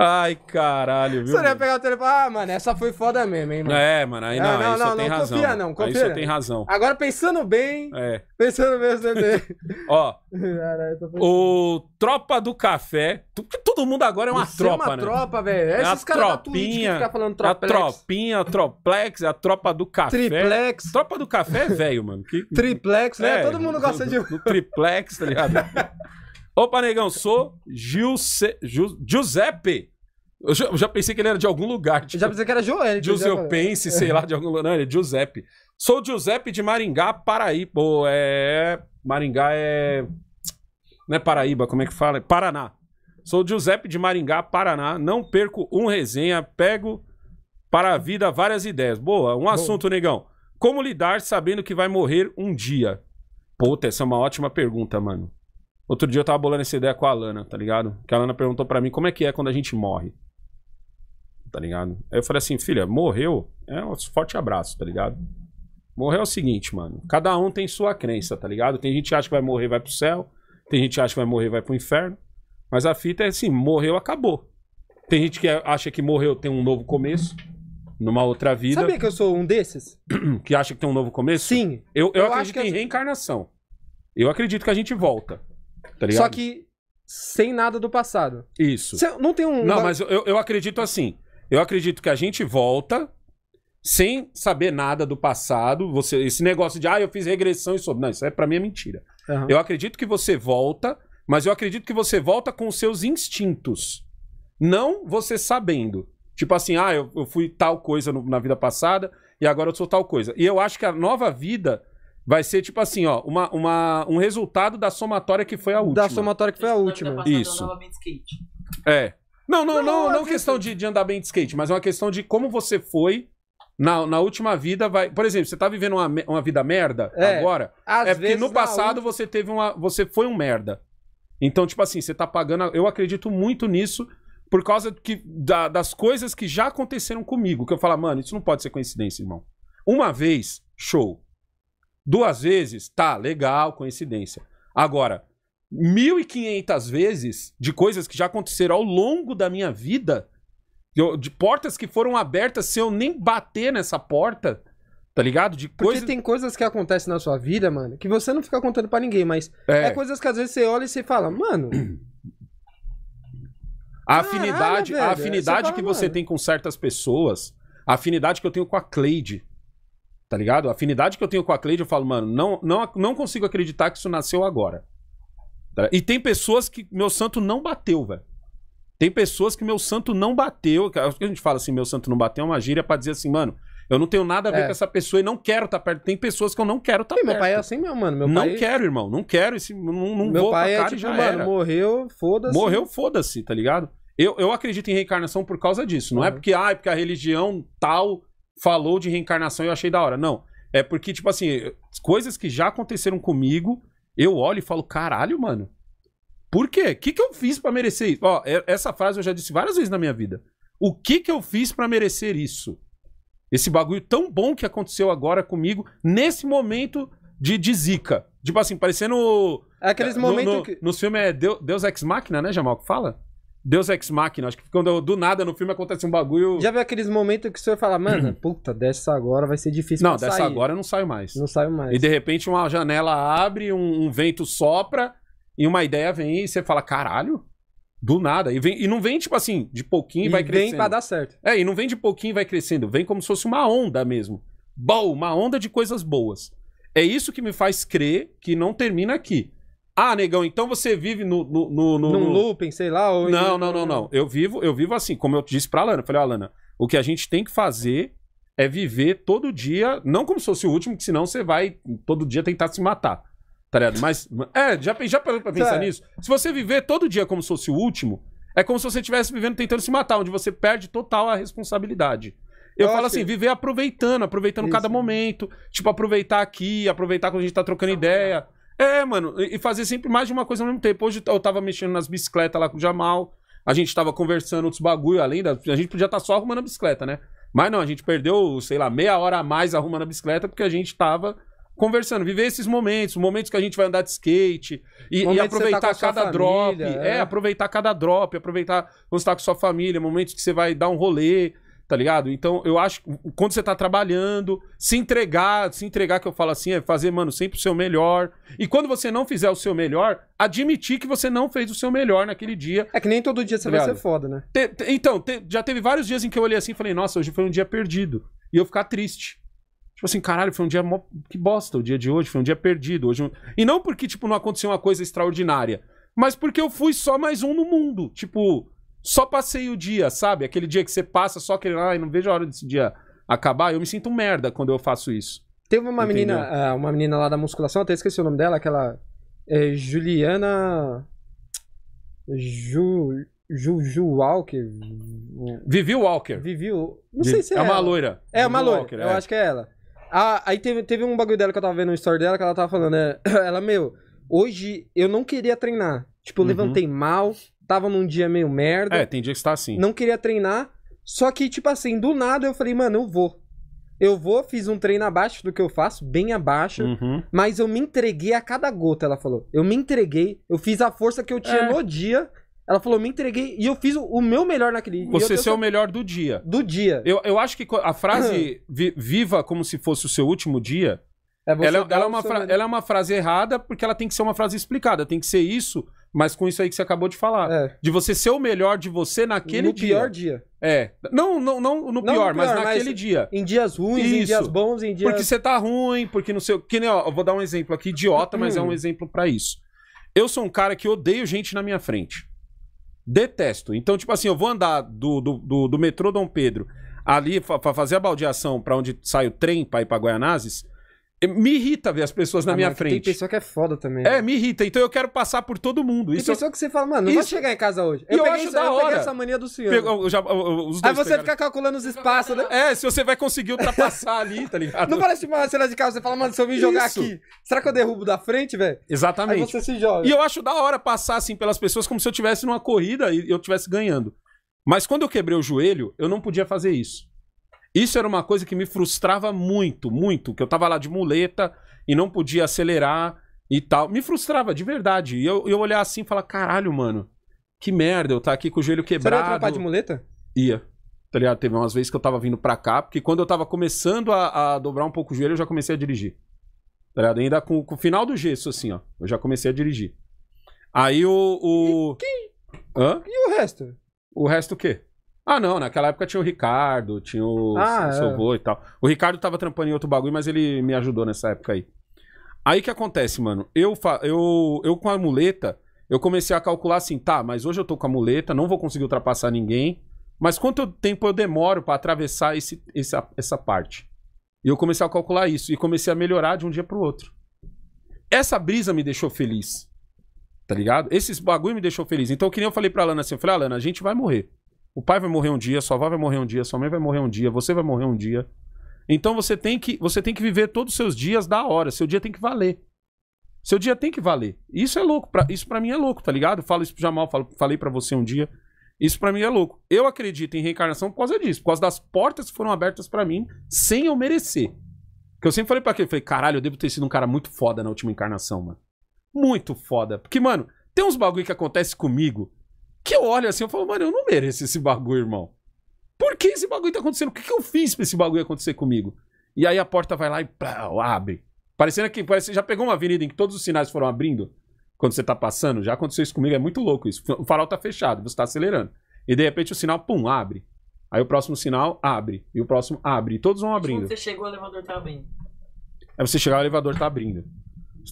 Ai, caralho, viu? Você ia pegar o telefone. Ah, mano, essa foi foda mesmo, hein, mano? É, mano, aí é, não, não, aí não, não, tem não razão. confia, não, confia. Aí você tem razão. Agora pensando bem. É. Pensando mesmo bem. (laughs) Ó. Caralho, o Tropa do Café. Todo mundo agora é uma você tropa, é uma né? tropa, velho. É Esses caras da Twitch que ficam falando A tropinha, a troplex, é a tropa do café. Triplex. Tropa do café é velho, mano. Que... Triplex, né? É, todo mundo gosta do, de. no triplex, tá ligado? (laughs) Opa, negão, sou Gil... Giuseppe eu já, eu já, pensei que ele era de algum lugar. Tipo, eu já tipo, pensei que era Joel. Giuseppe Pense, sei é. lá, de algum lugar. Não, ele é Giuseppe. Sou Giuseppe de Maringá, Paraíba. Pô, é. Maringá é. Não é Paraíba, como é que fala? É Paraná. Sou Giuseppe de Maringá, Paraná. Não perco um resenha. Pego para a vida várias ideias. Boa, um assunto, Boa. negão. Como lidar sabendo que vai morrer um dia? Puta, essa é uma ótima pergunta, mano. Outro dia eu tava bolando essa ideia com a Alana, tá ligado? Que a Alana perguntou para mim como é que é quando a gente morre tá ligado? Aí eu falei assim, filha, morreu, é um forte abraço, tá ligado? Morreu é o seguinte, mano, cada um tem sua crença, tá ligado? Tem gente que acha que vai morrer, vai pro céu, tem gente que acha que vai morrer, vai pro inferno, mas a fita é assim, morreu, acabou. Tem gente que acha que morreu, tem um novo começo, numa outra vida. Sabia que eu sou um desses? (clears throat) Que acha que tem um novo começo? Sim. Eu, eu, eu acredito em eu... Assim reencarnação. Eu acredito que a gente volta. Tá ligado? Só que sem nada do passado. Isso. não tem um. Não, mas eu, eu acredito assim. Eu acredito que a gente volta sem saber nada do passado. Você, esse negócio de, ah, eu fiz regressão e soube. Não, isso é para mim é mentira. Uhum. Eu acredito que você volta, mas eu acredito que você volta com os seus instintos. Não você sabendo. Tipo assim, ah, eu, eu fui tal coisa no, na vida passada e agora eu sou tal coisa. E eu acho que a nova vida vai ser tipo assim, ó, uma, uma, um resultado da somatória que foi a última. Da somatória que foi a última. Isso. É. Não, não, não, não, não questão de, de andar bem de skate, mas é uma questão de como você foi na, na última vida vai. Por exemplo, você tá vivendo uma, uma vida merda é, agora. É porque no passado última... você teve uma. Você foi um merda. Então, tipo assim, você tá pagando. Eu acredito muito nisso por causa que, da, das coisas que já aconteceram comigo. Que eu falo, mano, isso não pode ser coincidência, irmão. Uma vez, show. Duas vezes, tá, legal, coincidência. Agora, 1.500 vezes de coisas que já aconteceram ao longo da minha vida, de portas que foram abertas se eu nem bater nessa porta, tá ligado? De Porque tem coisas que acontecem na sua vida, mano, que você não fica contando para ninguém, mas é. é. coisas que às vezes você olha e você fala, mano. (clears throat) A afinidade, Caralho, a afinidade fala, que você mano. tem com certas pessoas, a afinidade que eu tenho com a Cleide, tá ligado? A afinidade que eu tenho com a Cleide, eu falo, mano, não, não, não consigo acreditar que isso nasceu agora. Tá e tem pessoas que meu santo não bateu, velho. Tem pessoas que meu santo não bateu. É a gente fala assim, meu santo não bateu, é uma gíria pra dizer assim, mano, eu não tenho nada a ver é. com essa pessoa e não quero estar tá perto. Tem pessoas que eu não quero estar tá perto. Meu pai é assim mesmo, mano. Meu não quero, irmão. Não quero. Esse, não, não meu vou pai pra é cara é tipo, mano, morreu, foda-se. Morreu, foda-se, tá ligado? Eu, eu acredito em reencarnação por causa disso. Não é uhum. é porque, ah, é porque a religião tal falou de reencarnação e eu achei da hora. Não. É porque, tipo assim, coisas que já aconteceram comigo eu olho e falo, caralho, mano. Por quê? O que, que eu fiz para merecer isso? Ó, é, essa frase eu já disse várias vezes na minha vida. O que, que eu fiz para merecer isso? Esse bagulho tão bom que aconteceu agora comigo, nesse momento de, de zica. Tipo assim, parecendo. É aqueles momentos no, no, que. Nos filmes é Deus, Deus Ex Machina, né, Jamal? Que fala? Deus Ex Machina. Acho que quando do nada no filme acontece um bagulho. Já viu aqueles momentos que o senhor fala, mano, hum. puta, dessa agora vai ser difícil. Não, dessa sair. agora eu não saio mais. Não saio mais. E de repente uma janela abre, um, um vento sopra e uma ideia vem e você fala, caralho. Do nada. E, vem, e não vem, tipo assim, de pouquinho e vai crescendo. Vem pra dar certo. É, e não vem de pouquinho e vai crescendo. Vem como se fosse uma onda mesmo. Bom, uma onda de coisas boas. É isso que me faz crer que não termina aqui. Ah, negão, então você vive no. no, no, no Num looping, sei lá. Ou... Não, não, não, né? não. Eu vivo, eu vivo assim, como eu disse pra Alana. Eu falei, Alana, o que a gente tem que fazer é viver todo dia, não como se fosse o último, que senão você vai todo dia tentar se matar. Tá ligado? Mas. É, já, já parou pra pensar é. nisso? Se você viver todo dia como se fosse o último, é como se você estivesse vivendo tentando se matar, onde você perde total a responsabilidade. Eu falo assim, viver aproveitando, aproveitando Isso. cada momento. Tipo, aproveitar aqui, aproveitar quando a gente tá trocando tá ideia. Tá é, mano, e fazer sempre mais de uma coisa ao mesmo tempo. Hoje eu tava mexendo nas bicicletas lá com o Jamal, a gente tava conversando outros bagulho além da. A gente podia estar tá só arrumando a bicicleta, né? Mas não, a gente perdeu, sei lá, meia hora a mais arrumando a bicicleta porque a gente tava conversando, viver esses momentos, momentos que a gente vai andar de skate e, e tá aproveitar tá cada família, drop, é. é. aproveitar cada drop, aproveitar quando você tá com sua família, momentos que você vai dar um rolê, tá ligado? Então, eu acho quando você tá trabalhando, se entregar, se entregar que eu falo assim, é fazer, mano, sempre o seu melhor. E quando você não fizer o seu melhor, admitir que você não fez o seu melhor naquele dia. É que nem todo dia você tá vai ser foda, né? Te, te, então, te, já teve vários dias em que eu olhei assim e falei, nossa, hoje foi um dia perdido. E eu ficar triste. Tipo assim, caralho, foi um dia que bosta o dia de hoje, foi um dia perdido. Hoje... Um... E não porque, tipo, não aconteceu uma coisa extraordinária, mas porque eu fui só mais um no mundo. Tipo, só passei o dia, sabe? Aquele dia que você passa só aquele, ai, não vejo a hora desse dia acabar. Eu me sinto merda quando eu faço isso. Teve uma Entendeu? menina, ah, uma menina lá da musculação, até esqueci o nome dela, aquela é, Juliana Ju Juju Walker. Vivi Walker. Vivi, não sei se é. É uma ela. loira. É, é Vivi uma loira. Walker, é. eu é. acho que é ela. Ah, aí teve, teve um bagulho dela que eu tava vendo no story dela que ela tava falando, né? (clears throat) Ela, meu, hoje eu não queria treinar. Tipo, eu uhum. levantei mal, tava num dia meio merda. É, tem dia que você tá assim. Não queria treinar. Só que, tipo assim, do nada eu falei, mano, eu vou. Eu vou, fiz um treino abaixo do que eu faço, bem abaixo, uhum. mas eu me entreguei a cada gota, ela falou. Eu me entreguei, eu fiz a força que eu tinha é. no dia. Ela falou, me entreguei e eu fiz o, o meu melhor naquele dia. Você ser o melhor do dia. Do dia. Eu, eu acho que a frase (clears throat) viva como se fosse o seu último dia, é ela, ela, é uma fra... ela é uma frase errada porque ela tem que ser uma frase explicada. Tem que ser isso mas com isso aí que você acabou de falar. É. De você ser o melhor de você naquele no dia. No pior dia. É. Não, não, não, no, não pior, no pior, mas naquele mas dia. Em dias ruins, isso. em dias bons, em dias. Porque você tá ruim, porque não sei o. Que nem, ó, eu vou dar um exemplo aqui, idiota, mas é um hum. exemplo para isso. Eu sou um cara que odeio gente na minha frente. Detesto. Então, tipo assim, eu vou andar do, do, do, do metrô Dom Pedro ali para fazer a baldeação para onde sai o trem para ir pra Guianazes. É, me irrita ver as pessoas na ah, minha frente. Tem pessoa que é foda também. É, né? me irrita. Então eu quero passar por todo mundo. Tem isso é pessoa eu... que você fala, mano, não isso... vai chegar em casa hoje. Eu, acho isso, da eu hora. peguei essa mania do senhor. Pegou, já, os dois Aí você pegaram. fica calculando os espaços, né? É, se você vai conseguir ultrapassar ali, tá ligado? Não parece uma cena de carro, você fala, mano, se eu vim jogar isso. aqui, será que eu derrubo da frente, velho? Exatamente. Aí você se joga. E eu acho da hora passar, assim, pelas pessoas como se eu tivesse numa corrida e eu tivesse ganhando. Mas quando eu quebrei o joelho, eu não podia fazer isso. Isso era uma coisa que me frustrava muito, muito, que eu tava lá de muleta e não podia acelerar e tal. Me frustrava de verdade. E eu, eu olhar assim e falar, caralho, mano, que merda, eu tá aqui com o joelho quebrado. Você ia de muleta? Ia. Tá ligado? Teve umas vezes que eu tava vindo pra cá, porque quando eu tava começando a, a dobrar um pouco o joelho, eu já comecei a dirigir. Tá ligado? Ainda com, com, o final do gesso, assim, ó. Eu já comecei a dirigir. Aí o. o... E, quem... Hã? e o resto? O resto o quê? Ah, não, naquela época tinha o Ricardo, tinha o ah, seu avô é. e tal. O Ricardo tava trampando em outro bagulho, mas ele me ajudou nessa época aí. Aí que acontece, mano? Eu, eu, eu com a muleta, eu comecei a calcular assim, tá, mas hoje eu tô com a muleta, não vou conseguir ultrapassar ninguém. Mas quanto tempo eu demoro para atravessar esse, essa, essa parte? E eu comecei a calcular isso e comecei a melhorar de um dia pro outro. Essa brisa me deixou feliz. Tá ligado? Esses bagulho me deixou feliz. Então, que nem eu falei pra Lana assim, eu falei, Alana, a gente vai morrer. O pai vai morrer um dia, sua avó vai morrer um dia, sua mãe vai morrer um dia, você vai morrer um dia. Então você tem que, você tem que viver todos os seus dias da hora. Seu dia tem que valer. Seu dia tem que valer. Isso é louco, pra, isso para mim é louco, tá ligado? Eu falo isso pro Jamal, falo, falei para você um dia. Isso para mim é louco. Eu acredito em reencarnação por causa disso, por causa das portas que foram abertas para mim sem eu merecer. Que eu sempre falei para aquele, falei, caralho, eu devo ter sido um cara muito foda na última encarnação, mano. Muito foda. Porque, mano, tem uns bagulho que acontece comigo que eu olho assim, eu falo, mano, eu não mereço esse bagulho, irmão. Por que esse bagulho tá acontecendo? O que, que eu fiz pra esse bagulho acontecer comigo? E aí a porta vai lá e abre. Parecendo que parece, já pegou uma avenida em que todos os sinais foram abrindo quando você tá passando. Já aconteceu isso comigo, é muito louco isso. O farol tá fechado, você tá acelerando. E de repente o sinal, pum, abre. Aí o próximo sinal abre. E o próximo abre. E todos vão abrindo. Quando você chegou, o elevador tá abrindo. É você chegar, o elevador tá abrindo.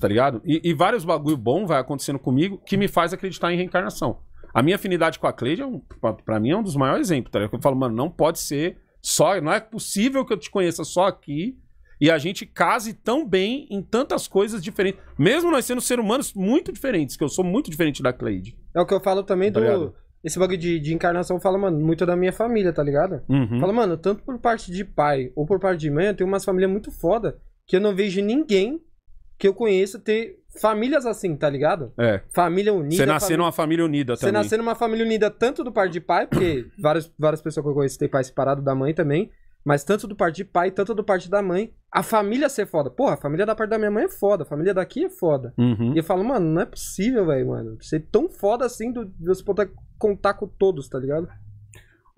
Tá ligado? E, e vários bagulho bom vai acontecendo comigo que me faz acreditar em reencarnação. A minha afinidade com a Cleide, é um, para mim, é um dos maiores exemplos. Tá? Eu falo, mano, não pode ser só. Não é possível que eu te conheça só aqui e a gente case tão bem em tantas coisas diferentes. Mesmo nós sendo seres humanos muito diferentes, que eu sou muito diferente da Cleide. É o que eu falo também tá do. Ligado? Esse bagulho de, de encarnação fala, mano, muito da minha família, tá ligado? Uhum. Fala, mano, tanto por parte de pai ou por parte de mãe, eu tenho umas famílias muito foda que eu não vejo ninguém que eu conheço ter famílias assim, tá ligado? É. Família unida. Você nascer fami... numa família unida também. Você nascer numa família unida tanto do par de pai, porque (coughs) várias, várias pessoas que eu conheço têm pai separado da mãe também, mas tanto do par de pai, tanto do parte da mãe. A família ser foda. Porra, a família da parte da minha mãe é foda, a família daqui é foda. Uhum. E eu falo, mano, não é possível, velho, mano. Ser tão foda assim do, de você poder contar com todos, tá ligado?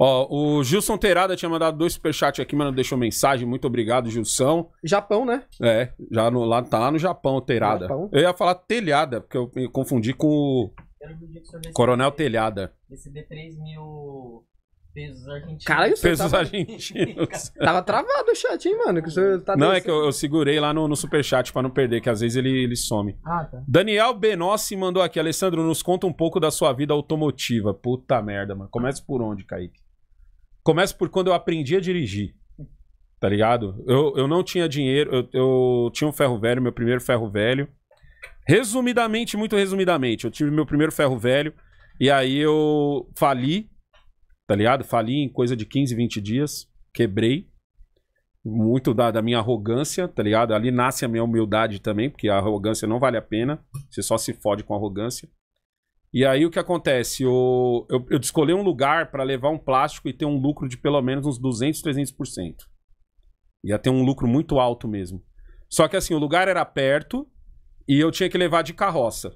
Ó, o Gilson Terada tinha mandado dois superchats aqui, mas não deixou mensagem. Muito obrigado, Gilson. Japão, né? É, já no, lá, tá lá no Japão, Terada. Japão. Eu ia falar telhada, porque eu me confundi com o Coronel Telhada. Receber 3 mil pesos argentinos. Caralho, pesos tava... argentinos. (laughs) tava travado o chat, hein, mano? Que você hum. tá não, é que eu, eu segurei lá no, no superchat pra não perder, que às vezes ele, ele some. Ah, tá. Daniel Benossi mandou aqui. Alessandro, nos conta um pouco da sua vida automotiva. Puta merda, mano. Começa por onde, Kaique? Começa por quando eu aprendi a dirigir. Tá ligado? Eu, eu não tinha dinheiro, eu, eu tinha um ferro velho, meu primeiro ferro velho. Resumidamente, muito resumidamente, eu tive meu primeiro ferro velho e aí eu fali, tá ligado? Fali em coisa de 15, 20 dias, quebrei. Muito da, da minha arrogância, tá ligado? Ali nasce a minha humildade também, porque a arrogância não vale a pena, você só se fode com arrogância. E aí o que acontece? Eu, eu, eu escolhi um lugar para levar um plástico e ter um lucro de pelo menos uns 200, 300%. Ia ter um lucro muito alto mesmo. Só que assim, o lugar era perto e eu tinha que levar de carroça.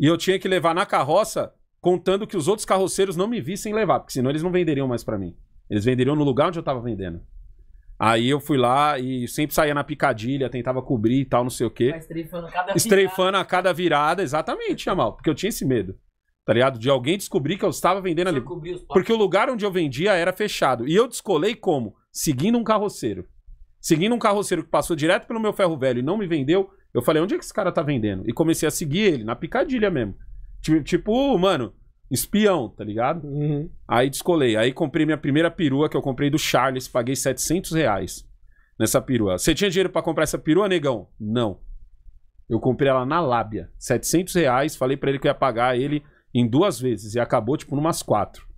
E eu tinha que levar na carroça contando que os outros carroceiros não me vissem levar, porque senão eles não venderiam mais para mim. Eles venderiam no lugar onde eu estava vendendo. Aí eu fui lá e sempre saía na picadilha, tentava cobrir e tal, não sei o quê. Estreifando a cada virada. Estreifando a cada virada, exatamente, Amal. Porque eu tinha esse medo, tá ligado? De alguém descobrir que eu estava vendendo ali. Porque o lugar onde eu vendia era fechado. E eu descolei como? Seguindo um carroceiro. Seguindo um carroceiro que passou direto pelo meu ferro velho e não me vendeu, eu falei, onde é que esse cara tá vendendo? E comecei a seguir ele, na picadilha mesmo. Tipo, mano, espião, tá ligado? Uhum. Aí descolei. Aí comprei minha primeira perua que eu comprei do Charles, paguei 700 reais nessa perua. Você tinha dinheiro para comprar essa perua, negão? Não. Eu comprei ela na lábia, 700 reais. Falei para ele que eu ia pagar ele em duas vezes e acabou, tipo, numas quatro. (laughs)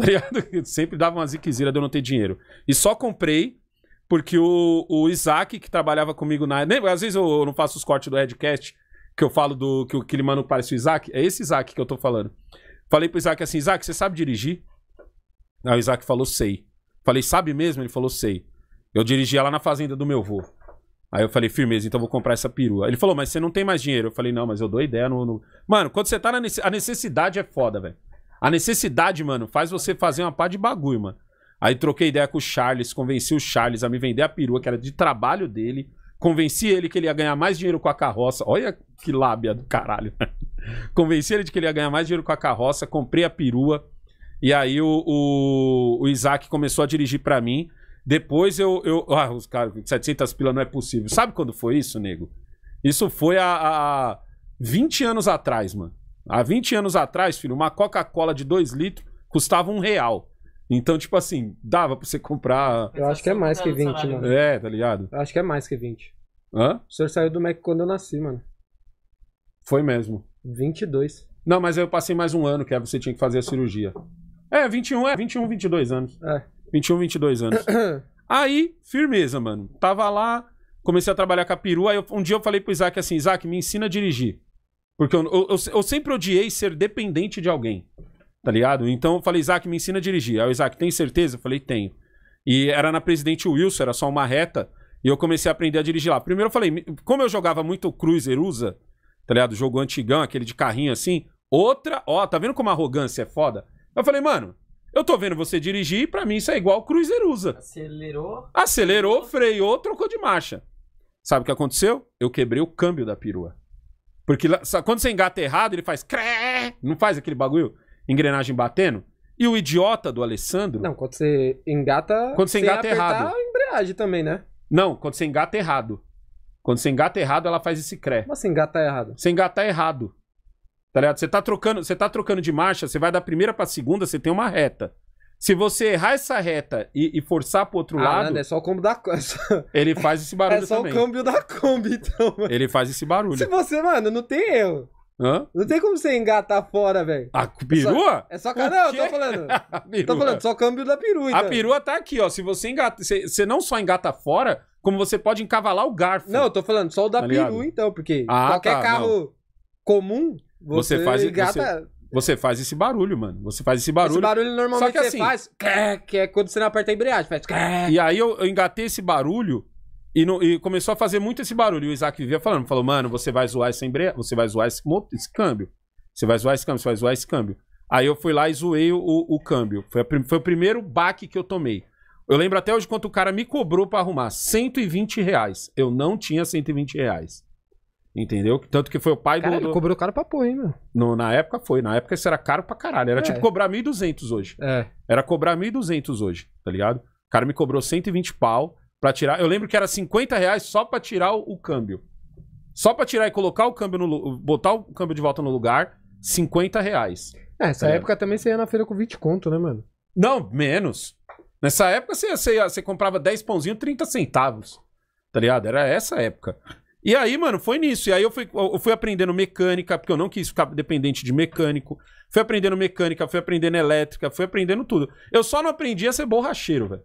Tá ligado? sempre dava uma ziquezira de eu não ter dinheiro. E só comprei porque o, o Isaac, que trabalhava comigo na. Às vezes eu não faço os cortes do Redcast, que eu falo do que o mano parece o Isaac. É esse Isaac que eu tô falando. Falei pro Isaac assim: Isaac, você sabe dirigir? Aí o Isaac falou: sei. Falei: sabe mesmo? Ele falou: sei. Eu dirigia lá na fazenda do meu avô. Aí eu falei, firmeza, então vou comprar essa perua. Ele falou, mas você não tem mais dinheiro. Eu falei, não, mas eu dou ideia no. no... Mano, quando você tá na necessidade. A necessidade é foda, velho. A necessidade, mano, faz você fazer uma pá de bagulho, mano. Aí troquei ideia com o Charles, convenci o Charles a me vender a perua, que era de trabalho dele. Convenci ele que ele ia ganhar mais dinheiro com a carroça. Olha que lábia do caralho. (laughs) Convenci ele de que ele ia ganhar mais dinheiro com a carroça, comprei a perua. E aí o, o, o Isaac começou a dirigir para mim. Depois eu. eu ah, os caras, 700 pila não é possível. Sabe quando foi isso, nego? Isso foi há, há 20 anos atrás, mano. Há 20 anos atrás, filho, uma Coca-Cola de 2 litros custava um real. Então, tipo assim, dava pra você comprar. Eu acho que é mais que 20, mano. É, tá ligado? Eu acho que é mais que 20. Hã? O senhor saiu do Mac quando eu nasci, mano. Foi mesmo. 22. Não, mas aí eu passei mais um ano, que você tinha que fazer a cirurgia. É, 21, é, 21, 22 anos. É. 21, 22 anos. (coughs) aí, firmeza, mano. Tava lá, comecei a trabalhar com a peru, aí eu, um dia eu falei pro Isaac assim, Isaac, me ensina a dirigir. Porque eu, eu, eu, eu sempre odiei ser dependente de alguém, tá ligado? Então eu falei, Isaac, me ensina a dirigir. Aí o Isaac, tem certeza? Eu falei, tenho. E era na Presidente Wilson, era só uma reta, e eu comecei a aprender a dirigir lá. Primeiro eu falei, como eu jogava muito Cruiser USA, tá ligado? Jogo antigão, aquele de carrinho assim. Outra, ó, tá vendo como a arrogância é foda? Eu falei, mano, eu tô vendo você dirigir e pra mim isso é igual o usa Acelerou. Acelerou, freou, trocou de marcha. Sabe o que aconteceu? Eu quebrei o câmbio da perua. Porque sabe, quando você engata errado, ele faz cré, não faz aquele bagulho, engrenagem batendo. E o idiota do Alessandro. Não, quando você engata. Quando você engata errado. a embreagem também, né? Não, quando você engata errado. Quando você engata errado, ela faz esse cré. Mas se engata errado. Você engata errado. Tá ligado? Você tá trocando, você tá trocando de marcha, você vai da primeira pra segunda, você tem uma reta. Se você errar essa reta e, e forçar pro outro ah, lado. mano, é só o câmbio da (laughs) é Ele faz esse barulho. É só também. o câmbio da Kombi, então. Mano. Ele faz esse barulho. Se você, mano, não tem erro. Hã? Não tem como você engatar fora, velho. A é perua? É só, é só cara, não, eu tô falando. (laughs) tô falando só câmbio da perua. Então. A perua tá aqui, ó. Se você engata, você não só engata fora, como você pode encavalar o garfo. Não, eu tô falando só o da tá peru, então, porque ah, tá, qualquer tá, carro não. comum, você, você faz engata. você... Você faz esse barulho, mano. Você faz esse barulho. Esse barulho normalmente Só que, assim, faz, que é quando você não aperta a embreagem, faz. E aí eu, eu engatei esse barulho e, no, e, começou a fazer muito esse barulho. E o Isaac vivia falando, falou, mano, você vai zoar essa embreagem, você vai zoar esse, esse, câmbio. Você vai zoar esse câmbio, você vai zoar esse câmbio. Aí eu fui lá e zoei o, o câmbio. Foi, a, foi o primeiro baque que eu tomei. Eu lembro até hoje quanto o cara me cobrou para arrumar. 120 reais. Eu não tinha 120 reais. Entendeu? Tanto que foi o pai cara, do. Ele cobrou caro pra pôr, hein, mano? No, na época foi. Na época isso era caro pra caralho. Era é. tipo cobrar 1.200 hoje. É. Era cobrar 1.200 hoje, tá ligado? O cara me cobrou 120 pau pra tirar. Eu lembro que era 50 reais só pra tirar o, o câmbio. Só pra tirar e colocar o câmbio no. botar o câmbio de volta no lugar, 50 reais. É, essa tá época também você ia na feira com 20 conto, né, mano? Não, menos. Nessa época, você, você, você comprava 10 pãozinhos, 30 centavos. Tá ligado? Era essa época. E aí, mano, foi nisso. E aí eu fui, eu fui aprendendo mecânica, porque eu não quis ficar dependente de mecânico. Fui aprendendo mecânica, fui aprendendo elétrica, fui aprendendo tudo. Eu só não aprendi a ser borracheiro, velho.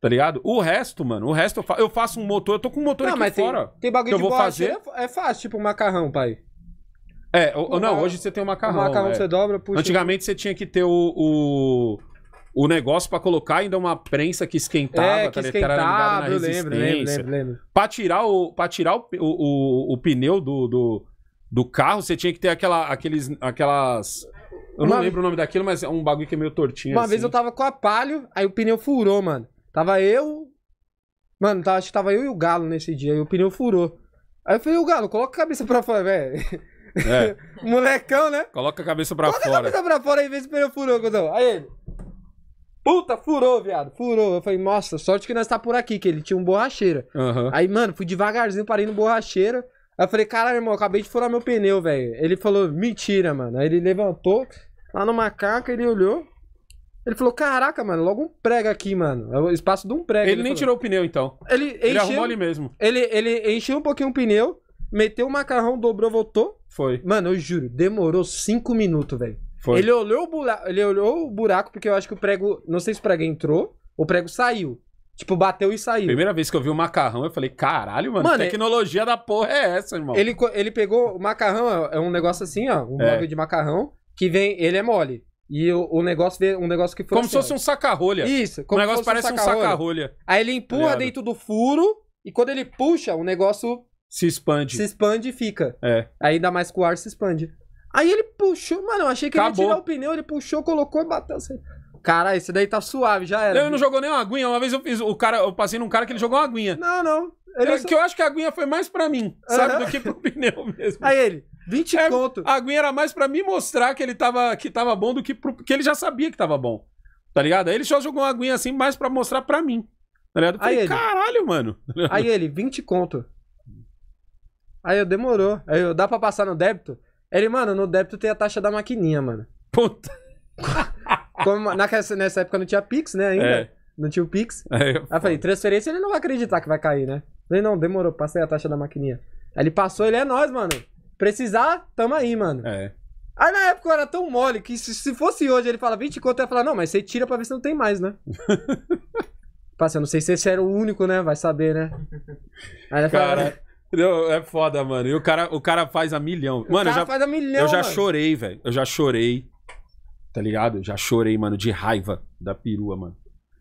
Tá ligado? O resto, mano, o resto eu, fa eu faço um motor, eu tô com um motor não, aqui mas fora. Tem, tem bagulho que eu vou fazer. É, é fácil, tipo um macarrão, pai. É, o, não, hoje você tem o macarrão. O macarrão é. você dobra, puxa. Antigamente você tinha que ter o, o o negócio para colocar ainda uma prensa que esquentava, é, tá que esquentava, era ligado na eu lembro, resistência. Lembro, lembro, lembro. Pra tirar o, para tirar o, o, o, o pneu do, do, do, carro, você tinha que ter aquela, aqueles, aquelas... Eu uma... não lembro o nome daquilo, mas é um bagulho que é meio tortinho Uma assim. vez eu tava com a palho, aí o pneu furou, mano. Tava eu... Mano, tava, tá, acho que tava eu e o Galo nesse dia, aí o pneu furou. Aí eu falei, o Galo, coloca a cabeça pra fora, velho. É. (laughs) Molecão, né? Coloca a cabeça pra coloca fora. Coloca a cabeça pra fora e vê se o pneu furou, cuzão. Aí ele... Puta, furou, viado, furou. Eu falei, nossa, sorte que nós tá por aqui, que ele tinha um borracheira. Uhum. Aí, mano, fui devagarzinho, parei no borracheira. Aí eu falei, caralho, irmão, acabei de furar meu pneu, velho. Ele falou, mentira, mano. Aí ele levantou lá no macaco, ele olhou. Ele falou, caraca, mano, logo um prego aqui, mano. É o espaço de um prego. Ele, ele nem falou. tirou o pneu, então. Ele, encheu, ele arrumou ali mesmo. Ele, ele encheu um pouquinho o pneu, meteu o macarrão, dobrou, voltou. Foi. Mano, eu juro, demorou cinco minutos, velho. Foi. Ele olhou o buraco, ele olhou o buraco porque eu acho que o prego, não sei se o prego entrou, o prego saiu. Tipo, bateu e saiu. Primeira vez que eu vi o macarrão, eu falei, caralho, mano, mano tecnologia da porra é essa, irmão? Ele, ele pegou, o macarrão é, é um negócio assim, ó, um é. móvel de macarrão, que vem, ele é mole. E o, o negócio um negócio que foi. Como se fosse um saca-rolha. Isso, como o negócio parece um saca-rolha. Um saca Aí ele empurra Aliado. Tá dentro do furo, e quando ele puxa, o negócio. Se expande. Se expande e fica. É. ainda mais com o ar se expande. Aí ele puxou, mano, eu achei que Acabou. ele ia tirar o pneu, ele puxou, colocou e bateu. Assim. Cara, esse daí tá suave, já era. Não, ele não jogou nem uma aguinha. Uma vez eu fiz o cara, eu passei num cara que ele jogou uma aguinha. Não, não. Ele é, só... Que eu acho que a aguinha foi mais pra mim, sabe? Uhum. Do que pro (laughs) pneu mesmo. Aí ele, 20 é, conto. A aguinha era mais pra me mostrar que ele tava, que tava bom do que pro, que ele já sabia que tava bom. Tá ligado? Aí ele só jogou uma aguinha assim mais pra mostrar pra mim. Tá ligado? Eu falei, aí ele, caralho, mano. Aí ele, 20 conto. Aí eu demorou. Aí eu, dá pra passar no débito? Ele, mano, no débito tem a taxa da maquininha, mano. Puta. (laughs) Como nessa época não tinha Pix, né, ainda. É. Não tinha o Pix. É, aí eu, falei, transferência ele não vai acreditar que vai cair, né? falei, não, demorou, passei a taxa da maquininha. Aí ele passou, ele é nós, mano. Precisar, tamo aí, mano. É. Aí na época eu era tão mole que se, se fosse hoje ele fala 20 conto, eu ia falar, não, mas você tira pra ver se não tem mais, né? Passa, (laughs) eu não sei se esse era o único, né? Vai saber, né? Aí ele fala, Cara, é. É foda, mano. E o cara, o cara faz a milhão. Mano, o cara já, faz a milhão. Eu já mano. chorei, velho. Eu já chorei. Tá ligado? Eu já chorei, mano, de raiva da perua, mano.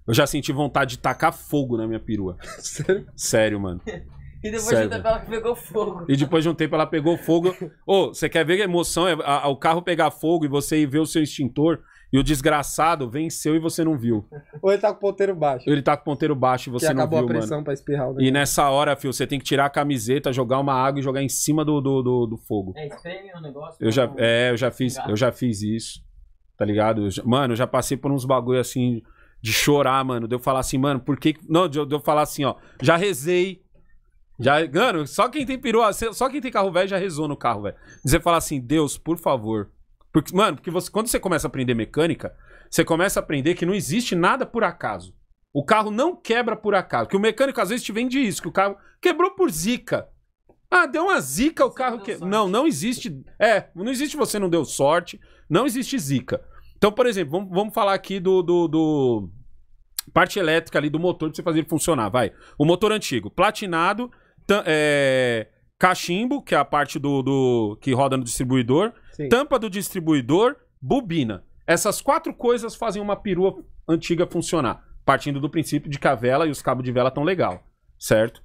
Eu já senti vontade de tacar fogo na minha perua. (laughs) Sério? Sério, mano. (laughs) E depois Sério. de um tempo ela pegou fogo. E depois de um tempo ela pegou fogo. (laughs) Ô, oh, você quer ver a emoção? É, a, a, o carro pegar fogo e você ir ver o seu extintor e o desgraçado venceu e você não viu. Ou ele tá com o ponteiro baixo. Ele tá com o ponteiro baixo e você que não acabou viu, a pressão mano. Pra espirrar o e nessa hora, filho, você tem que tirar a camiseta, jogar uma água e jogar em cima do, do, do, do fogo. É, espreme o negócio. Eu já, né? é, eu já fiz, eu já fiz isso. Tá ligado? Eu mano, eu já passei por uns bagulho assim de chorar, mano. De eu falar assim, mano, por que. Não, de eu, de falar assim, ó. Já rezei. Já, mano, só quem tem perua, só quem tem carro velho já rezou no carro, velho. Você fala assim, Deus, por favor, porque, mano, porque você, quando você começa a aprender mecânica, você começa a aprender que não existe nada por acaso. O carro não quebra por acaso. Que o mecânico às vezes te vende isso, que o carro quebrou por zica. Ah, deu uma zica o carro que Não, não existe. É, não existe você não deu sorte, não existe zica. Então, por exemplo, vamos, vamos falar aqui do, do, do, Parte elétrica ali do motor pra você fazer ele funcionar, vai. O motor antigo, platinado, é, cachimbo, que é a parte do, do que roda no distribuidor, tampa do distribuidor, bobina. Essas quatro coisas fazem uma perua antiga funcionar. Partindo do princípio de que a vela e os cabos de vela tão legal, certo?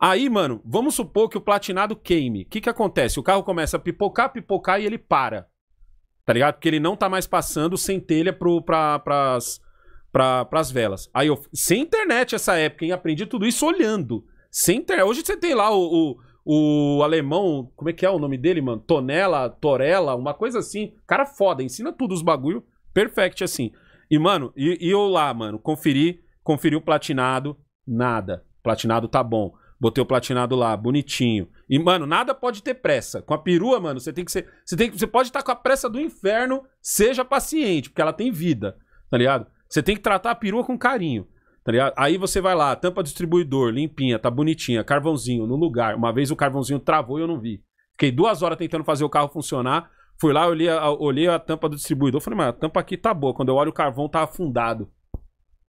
Aí, mano, vamos supor que o platinado queime. O que, que acontece? O carro começa a pipocar, pipocar e ele para. Tá ligado? Porque ele não tá mais passando centelha pro, pra, pras, pra, pras velas. Aí eu. Sem internet essa época, hein? Aprendi tudo isso olhando. Sem internet. Hoje você tem lá o, o o alemão, como é que é o nome dele, mano? Tonela, Torella, uma coisa assim. Cara foda, ensina tudo os bagulho, perfect assim. E, mano, e, e eu lá, mano, conferi, conferi o platinado, nada. Platinado tá bom. Botei o platinado lá, bonitinho. E, mano, nada pode ter pressa. Com a perua, mano, você tem que ser. Você, tem, você pode estar tá com a pressa do inferno, seja paciente, porque ela tem vida, tá ligado? Você tem que tratar a perua com carinho. Tá ligado? Aí você vai lá, tampa distribuidor, limpinha, tá bonitinha, carvãozinho no lugar. Uma vez o carvãozinho travou e eu não vi. Fiquei duas horas tentando fazer o carro funcionar. Fui lá, olhei a, olhei a tampa do distribuidor. Falei, mas a tampa aqui tá boa. Quando eu olho, o carvão tá afundado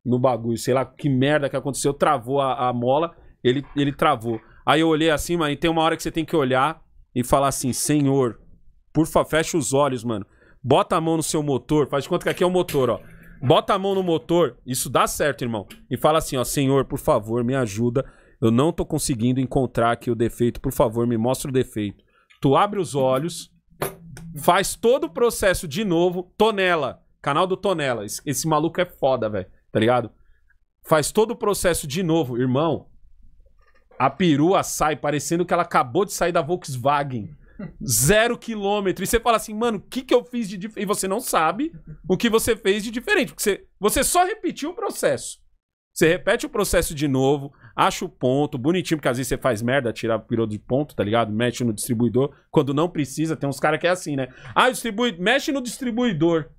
no bagulho. Sei lá que merda que aconteceu. Travou a, a mola, ele, ele travou. Aí eu olhei assim, mano, e tem uma hora que você tem que olhar e falar assim: Senhor, por favor, fecha os olhos, mano. Bota a mão no seu motor. Faz de conta que aqui é o motor, ó bota a mão no motor, isso dá certo, irmão. E fala assim, ó, senhor, por favor, me ajuda. Eu não tô conseguindo encontrar aqui o defeito, por favor, me mostra o defeito. Tu abre os olhos, faz todo o processo de novo, Tonela, canal do Tonela. Esse, esse maluco é foda, velho, tá ligado? Faz todo o processo de novo, irmão. A perua sai parecendo que ela acabou de sair da Volkswagen. Zero quilômetro. E você fala assim, mano, o que, que eu fiz de diferente? E você não sabe o que você fez de diferente. Porque você, você só repetiu o processo. Você repete o processo de novo, acha o ponto, bonitinho, porque às vezes você faz merda, tira o piloto de ponto, tá ligado? Mexe no distribuidor. Quando não precisa, tem uns caras que é assim, né? Ah, distribui... mexe no distribuidor.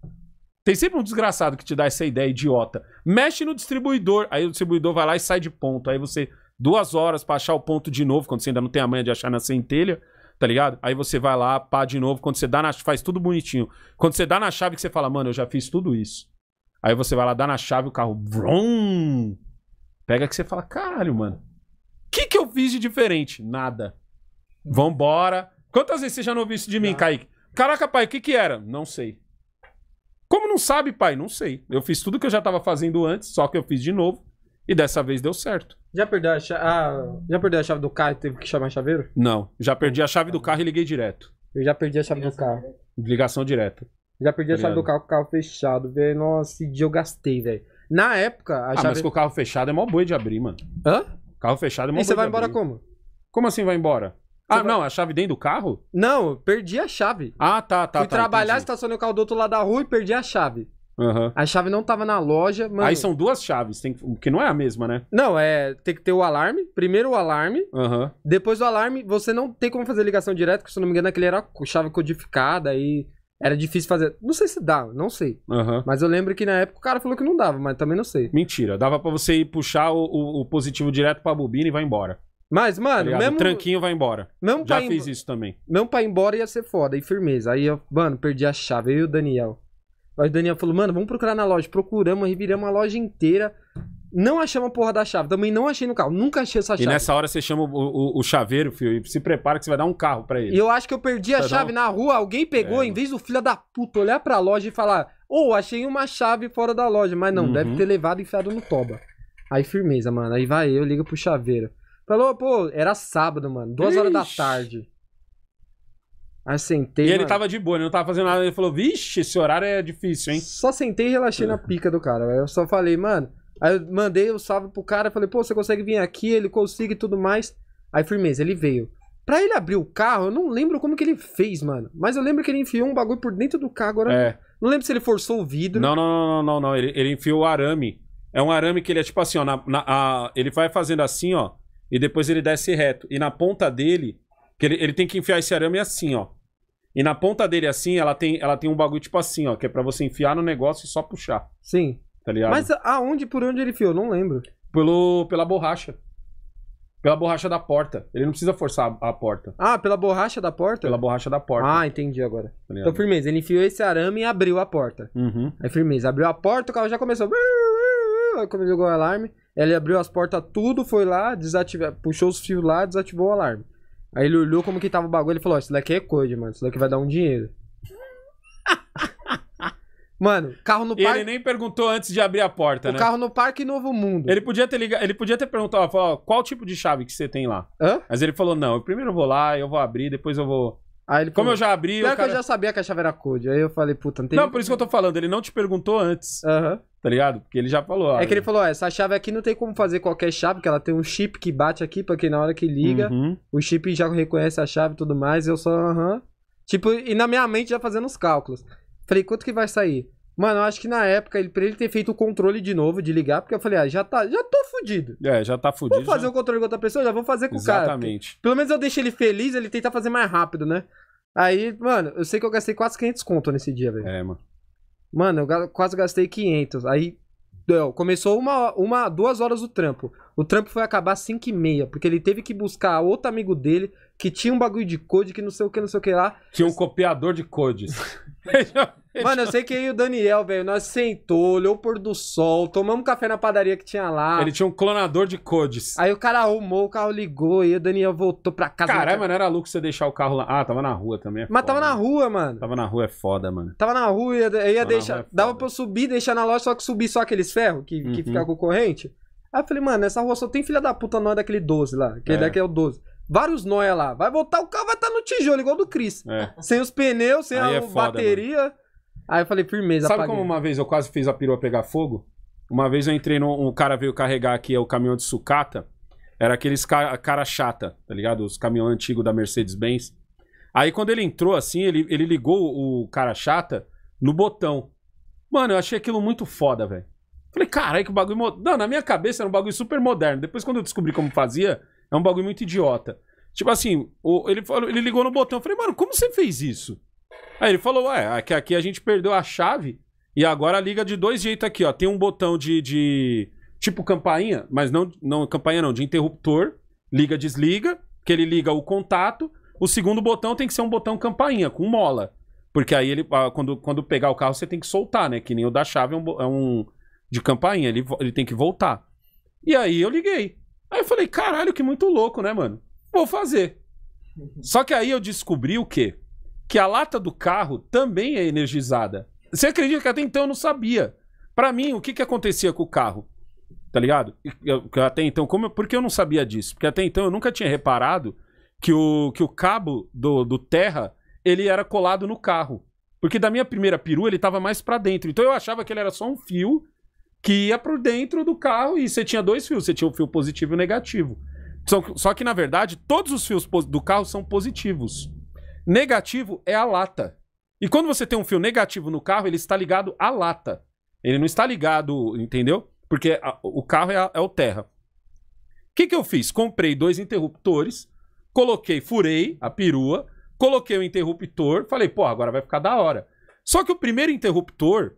Tem sempre um desgraçado que te dá essa ideia idiota. Mexe no distribuidor. Aí o distribuidor vai lá e sai de ponto. Aí você, duas horas pra achar o ponto de novo, quando você ainda não tem a manha de achar na centelha tá ligado? Aí você vai lá, pá de novo, quando você dá na faz tudo bonitinho. Quando você dá na chave que você fala, mano, eu já fiz tudo isso. Aí você vai lá, dá na chave, o carro vrum, pega que você fala, caralho, mano, o que que eu fiz de diferente? Nada. Vambora. Quantas vezes você já não ouviu isso de mim, não. Kaique? Caraca, pai, o que que era? Não sei. Como não sabe, pai? Não sei. Eu fiz tudo que eu já estava fazendo antes, só que eu fiz de novo e dessa vez deu certo. Já perdeu, a chave, ah, já perdeu a chave do carro e teve que chamar chaveiro? Não, já perdi a chave do carro e liguei direto. Eu já perdi a chave do carro. Ligação direta. Já perdi a tá chave do carro com o carro fechado, velho. Nossa, esse dia eu gastei, velho. Na época, a ah, mas com o carro fechado é mó boi de abrir, mano. Hã? Carro fechado é mó boi. E você vai embora como? Como assim vai embora? Você ah, vai... não, a chave dentro do carro? Não, perdi a chave. Ah, tá, tá. Fui tá, trabalhar, entendi. estacionei o carro do outro lado da rua e perdi a chave. Uhum. A chave não tava na loja, mano. Aí são duas chaves, tem que, que não é a mesma, né? Não, é. Tem que ter o alarme. Primeiro o alarme. Uhum. Depois do alarme, você não tem como fazer ligação direta, porque se eu não me engano, aquele era chave codificada aí. Era difícil fazer. Não sei se dá, não sei. Uhum. Mas eu lembro que na época o cara falou que não dava, mas também não sei. Mentira, dava para você ir puxar o, o, o, positivo direto pra bobina e vai embora. Mas, tá mano, tá mesmo... O tranquinho vai embora. Mesmo Já fiz isso também. Mesmo pra ir embora ia ser foda, e firmeza. Aí eu, mano, perdi a chave, eu e o Daniel. Aí o Daniel falou, mano, vamos procurar na loja. Procuramos, reviramos a loja inteira. Não achamos a porra da chave. Também não achei no carro. Nunca achei essa chave. E nessa hora você chama o, o, o chaveiro, filho, e se prepara que você vai dar um carro para ele. E eu acho que eu perdi a chave um... na rua. Alguém pegou, é, em vez do filho da puta olhar pra loja e falar, ou oh, achei uma chave fora da loja. Mas não, uhum. deve ter levado e enfiado no toba. Aí firmeza, mano. Aí vai eu, ligo pro chaveiro. Falou, pô, era sábado, mano. Duas Ixi. horas da tarde sentei e ele tava de boa, ele né? não tava fazendo nada. Ele falou, vixe, esse horário é difícil, hein? Só sentei e relaxei na é. pica do cara. Eu só falei, mano. Aí eu mandei o um salve pro cara, falei, pô, você consegue vir aqui? Ele consegue e tudo mais. Aí, firmeza, ele veio. Pra ele abrir o carro, eu não lembro como que ele fez, mano. Mas eu lembro que ele enfiou um bagulho por dentro do carro agora. É. Não lembro se ele forçou o vidro. Não, não, não, não, não. não. Ele, ele enfiou o arame. É um arame que ele é tipo assim, ó. Na, na, a... ele vai fazendo assim, ó. E depois ele desce reto. E na ponta dele porque ele, ele tem que enfiar esse arame assim, ó. E na ponta dele, assim, ela tem, ela tem um bagulho tipo assim, ó, que é pra você enfiar no negócio e só puxar. Sim. Tá ligado? Mas aonde, por onde ele enfiou? Não lembro. Pelo, pela borracha. Pela borracha da porta. Ele não precisa forçar a, a porta. Ah, pela borracha da porta? Pela borracha da porta. Ah, entendi agora. Tá então, firmeza, ele enfiou esse arame e abriu a porta. Uhum. Aí, é firmeza, abriu a porta, o carro já começou. Aí, quando ligou o alarme, ele abriu as portas tudo, foi lá, desativou, puxou os fios lá, desativou o alarme. Aí ele olhou como que tava o bagulho e falou: Ó, isso daqui é code mano. Isso daqui vai dar um dinheiro. (laughs) Mano, carro no parque. Ele nem perguntou antes de abrir a porta, o né? Carro no parque Novo Mundo. Ele podia ter ligado, ele podia ter perguntado, ó, falou, qual tipo de chave que você tem lá? Hã? Mas ele falou: "Não, eu primeiro vou lá, eu vou abrir, depois eu vou Aí ele Como eu já abri, Pior o cara... que eu já sabia que a chave era code. Aí eu falei, puta, não tem. Não, por isso que eu tô falando, ele não te perguntou antes. Aham. Tá ligado? Porque ele já falou. É que ele falou: ó, essa chave aqui não tem como fazer qualquer chave, porque ela tem um chip que bate aqui, pra que na hora que liga, uhum. o chip já reconhece a chave e tudo mais. Eu só, aham. Uhum. Tipo, e na minha mente já fazendo os cálculos. Falei, quanto que vai sair? Mano, eu acho que na época, ele, pra ele ter feito o controle de novo, de ligar, porque eu falei, ah, já, tá, já tô fudido. É, já tá fudido. Vou fazer já... o controle com outra pessoa, já vou fazer com Exatamente. o cara. Exatamente. Pelo menos eu deixo ele feliz, ele tenta fazer mais rápido, né? Aí, mano, eu sei que eu gastei quase 500 conto nesse dia, velho. É, mano. Mano, eu quase gastei 500. Aí, começou uma, uma, duas horas o trampo. O trampo foi acabar às 5 e meia, porque ele teve que buscar outro amigo dele que tinha um bagulho de code, que não sei o que, não sei o que lá. Tinha um copiador de codes. (laughs) (laughs) Mano, eu sei que aí o Daniel, velho, nós sentou, olhou o pôr do sol, tomamos café na padaria que tinha lá. Ele tinha um clonador de codes. Aí o cara arrumou, o carro ligou e o Daniel voltou pra casa. Caralho, mano, era louco você deixar o carro lá. Ah, tava na rua também. É Mas foda, tava na né? rua, mano. Tava na rua é foda, mano. Tava na rua, ia, ia deixar. É dava pra eu subir, deixar na loja, só que subir só aqueles ferros que, uhum. que fica com corrente. Aí eu falei, mano, essa rua só tem filha da puta nóia daquele 12 lá. Aquele é. daqui é o 12 vários nóia lá. Vai voltar, o carro vai estar tá no tijolo, igual do Chris. É. Sem os pneus, sem Aí a é foda, bateria. Mano. Aí eu falei, firmeza. Sabe apaguei. como uma vez eu quase fiz a perua pegar fogo? Uma vez eu entrei no. Um cara veio carregar aqui é o caminhão de sucata. Era aqueles cara, cara chata, tá ligado? Os caminhões antigos da Mercedes-Benz. Aí quando ele entrou assim, ele, ele ligou o cara chata no botão. Mano, eu achei aquilo muito foda, velho. Falei, caralho, que bagulho. Não, na minha cabeça era um bagulho super moderno. Depois, quando eu descobri como fazia, é um bagulho muito idiota. Tipo assim, o, ele, falou, ele ligou no botão. Eu falei, mano, como você fez isso? Aí ele falou, ué, aqui, aqui a gente perdeu a chave e agora liga de dois jeitos aqui, ó. Tem um botão de, de tipo campainha, mas não, não campainha não, de interruptor, liga, desliga, que ele liga o contato. O segundo botão tem que ser um botão campainha, com mola. Porque aí ele, ah, quando, quando pegar o carro, você tem que soltar, né? Que nem o da chave é um, é um de campainha, ele, ele tem que voltar. E aí eu liguei. Aí eu falei, caralho, que muito louco, né, mano? Vou fazer. Só que aí eu descobri o quê? que a lata do carro também é energizada. Você acredita que até então eu não sabia? Para mim, o que, que acontecia com o carro? Tá ligado? Eu, até então, como eu, porque eu não sabia disso? Porque até então eu nunca tinha reparado que o, que o cabo do, do terra ele era colado no carro. Porque da minha primeira perua ele tava mais para dentro. Então eu achava que ele era só um fio que ia para dentro do carro e você tinha dois fios, você tinha o fio positivo e o negativo. Só, só que na verdade todos os fios do carro são positivos. Negativo é a lata. E quando você tem um fio negativo no carro, ele está ligado à lata. Ele não está ligado, entendeu? Porque a, o carro é, a, é o terra. O que, que eu fiz? Comprei dois interruptores, coloquei, furei a perua, coloquei o interruptor, falei, pô, agora vai ficar da hora. Só que o primeiro interruptor,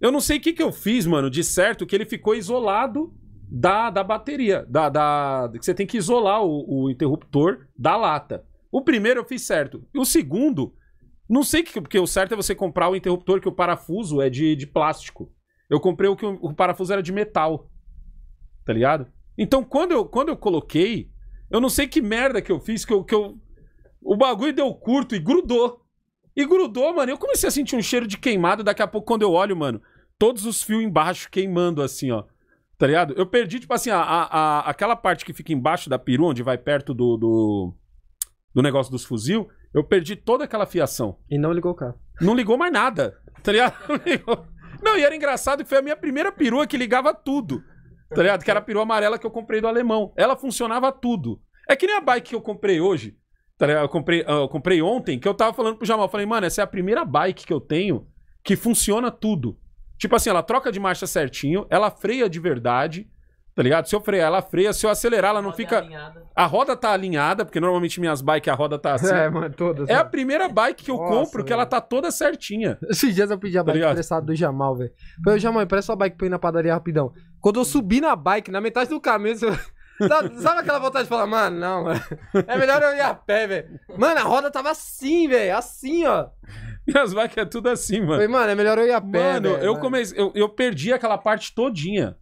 eu não sei o que, que eu fiz, mano, de certo, que ele ficou isolado da, da bateria. Da, da, que você tem que isolar o, o interruptor da lata. O primeiro eu fiz certo. E o segundo, não sei que, porque o certo é você comprar o interruptor que o parafuso é de, de plástico. Eu comprei o que o, o parafuso era de metal. Tá ligado? Então quando eu, quando eu coloquei, eu não sei que merda que eu fiz, que eu, que eu. O bagulho deu curto e grudou. E grudou, mano. Eu comecei a sentir um cheiro de queimado. Daqui a pouco, quando eu olho, mano, todos os fios embaixo queimando, assim, ó. Tá ligado? Eu perdi, tipo assim, a, a, a aquela parte que fica embaixo da peru, onde vai perto do, do do negócio dos fuzil, eu perdi toda aquela fiação. E não ligou o carro. Não ligou mais nada. Tá ligado? (laughs) Não, ligou. não, e era engraçado que foi a minha primeira perua que ligava tudo. Tá ligado? Que era a perua amarela que eu comprei do alemão. Ela funcionava tudo. É que nem a bike que eu comprei hoje. Tá ligado? Eu comprei, ah, eu comprei ontem, que eu tava falando pro Jamal. Eu falei, mano, essa é a primeira bike que eu tenho que funciona tudo. Tipo assim, ela troca de marcha certinho, ela freia de verdade, Tá ligado? Se eu frear, ela freia. Se eu acelerar, ela não fica. A roda tá alinhada, porque normalmente minhas bikes a roda tá assim. É, mano, todas. É mano. a né? primeira bike que eu Nossa, compro que ela tá toda certinha. (laughs) Esses dias eu pedi a tá bike tá emprestada do Jamal, velho. Falei, Jamal, empresta sua bike pra ir na padaria rapidão. Quando eu subi na bike, na metade do caminho, (laughs) Sabe, sabe, aquela vontade de falar, mano, não, mano. É melhor eu ir a pé, velho. Mano, a roda tava assim, velho. Assim, ó. Minhas bikes é tudo assim, mano. Falei, mano, é melhor eu ir a pé. Mano, véio, eu mano. comecei. Eu, eu perdi aquela parte todinha.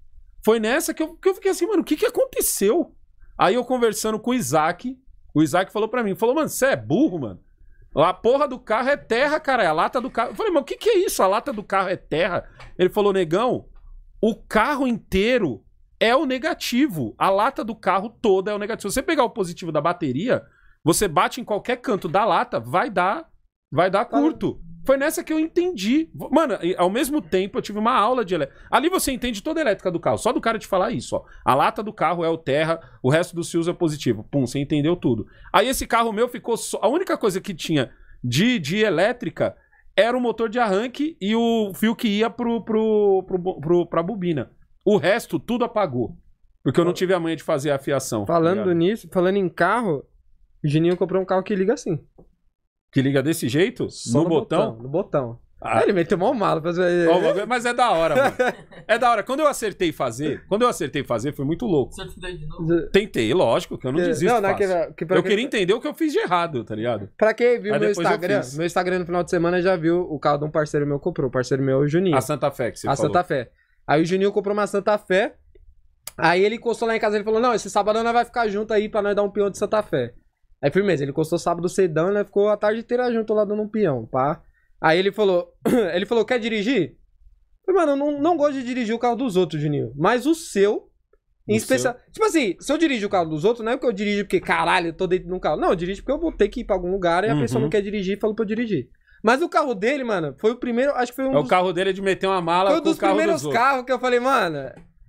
Foi nessa que eu, que eu fiquei assim, mano, o que, que aconteceu? Aí eu conversando com o Isaac, o Isaac falou para mim, falou, mano, você é burro, mano. A porra do carro é terra, cara. É a lata do carro. Eu falei, mas o que, que é isso? A lata do carro é terra? Ele falou, negão, o carro inteiro é o negativo. A lata do carro toda é o negativo. Se você pegar o positivo da bateria, você bate em qualquer canto da lata, vai dar Vai dar curto. Foi nessa que eu entendi. Mano, ao mesmo tempo eu tive uma aula de elétrica. Ali você entende toda a elétrica do carro. Só do cara te falar isso, ó. A lata do carro é o terra, o resto dos fios é positivo. Pum, você entendeu tudo. Aí esse carro meu ficou só... A única coisa que tinha de, de elétrica era o motor de arranque e o fio que ia pro, pro, pro, pro, pra bobina. O resto tudo apagou. Porque eu não tive a manha de fazer a fiação. Tá falando nisso, falando em carro, o Geninho comprou um carro que liga assim. Que liga desse jeito? Só no, no botão? botão? No botão. Ah. Ele meteu mó mala. Mas... É- mas é da hora, mano. (laughs) É da hora. Quando eu acertei fazer, quando eu acertei fazer, foi muito louco. Você de novo? Tentei, lógico, que eu não desisto. Não, não, é que, que eu queria entender o que eu fiz de errado, tá ligado? Pra quem viu Aí meu Instagram, meu Instagram no final de semana já viu o carro de um parceiro meu comprou. O parceiro meu é o Juninho. A Santa Fé, que você A falou. Santa Fé. Aí o Juninho comprou uma Santa Fé. Aí ele encostou lá em casa e falou: Não, esse sábado nós vai ficar junto aí pra nós dar um pião de Santa Fé. Aí firmeza, ele encostou sábado cedão e né, ficou a tarde inteira junto lá dando um peão, pá. Aí ele falou, (clears throat) ele falou, quer dirigir? Eu falei, mano, eu não, não gosto de dirigir o carro dos outros, Juninho, mas o seu, em especial... Tipo assim, se eu dirijo o carro dos outros, não é porque eu dirijo porque, caralho, eu tô dentro de um carro. Não, eu dirijo porque eu vou ter que ir pra algum lugar e a uhum. pessoa não uhum. quer dirigir e falou pra eu dirigir. Mas o carro dele, mano, foi o primeiro. Acho que foi um. É dos... O carro dele de meter uma mala foi um dos com dos o carro primeiros dos carros que eu falei, mano.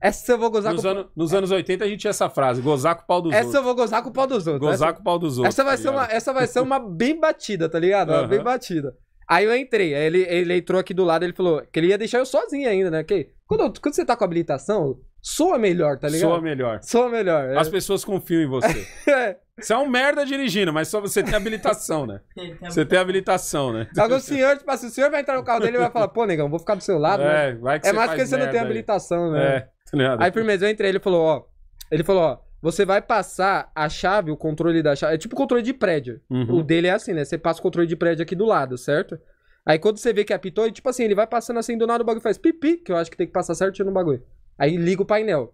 Essa eu vou gozar nos com outros. Nos anos 80 a gente tinha essa frase, gozar com o pau dos essa outros. Essa eu vou gozar com o pau dos outros. Gozar essa... com o pau dos outros. Essa vai, tá ser, uma, essa vai ser uma bem batida, tá ligado? Uma bem batida. Aí eu entrei, aí ele, ele entrou aqui do lado, ele falou que ele ia deixar eu sozinho ainda, né? Que, quando, quando você tá com habilitação, soa melhor, tá ligado? Soa melhor. Soa melhor. Né? As é. pessoas confiam em você. (laughs) é. Você é um merda dirigindo, mas só você tem habilitação, né? (laughs) você tem habilitação, né? Agora o senhor, tipo assim, o senhor vai entrar no carro dele e vai falar, pô, negão, vou ficar do seu lado, é, né? Vai que é mais porque você não tem habilitação, né? É. Tá Aí, firmeza, tipo, eu entrei, ele falou, ó. Ele falou, ó, você vai passar a chave, o controle da chave. É tipo controle de prédio. Uhum. O dele é assim, né? Você passa o controle de prédio aqui do lado, certo? Aí quando você vê que apitou, tipo assim, ele vai passando assim do nada o bagulho faz pipi, que eu acho que tem que passar certinho no bagulho. Aí liga o painel.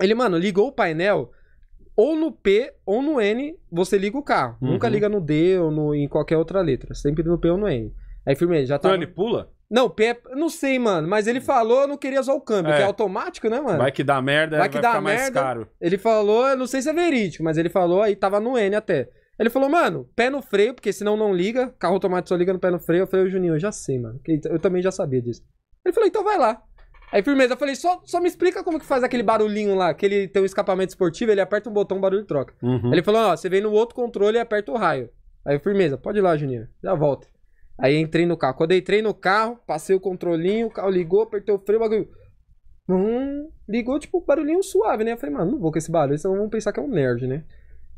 Ele, mano, ligou o painel, ou no P ou no N, você liga o carro. Uhum. Nunca liga no D ou no, em qualquer outra letra. Sempre no P ou no N. Aí, firmeza, já tá. Então pula? Não, pé, não sei, mano. Mas ele falou, eu não queria usar o câmbio, é. que é automático, né, mano? Vai que dá merda, vai que vai dá ficar merda. mais caro. Ele falou, eu não sei se é verídico, mas ele falou, aí tava no N até. Ele falou, mano, pé no freio, porque senão não liga. Carro automático só liga no pé no freio. Eu falei, Juninho, eu já sei, mano. Eu também já sabia disso. Ele falou, então vai lá. Aí, firmeza, eu falei, só, só me explica como que faz aquele barulhinho lá, que ele tem um escapamento esportivo, ele aperta um botão, o barulho troca. Uhum. Ele falou, ó, você vem no outro controle e aperta o raio. Aí, firmeza, pode ir lá, Juninho, já volta. Aí entrei no carro. Quando eu entrei no carro, passei o controlinho, o carro ligou, apertei o freio, o bagulho. Hum, ligou, tipo, barulhinho suave, né? Eu falei, mano, não vou com esse barulho, senão vão pensar que é um nerd, né?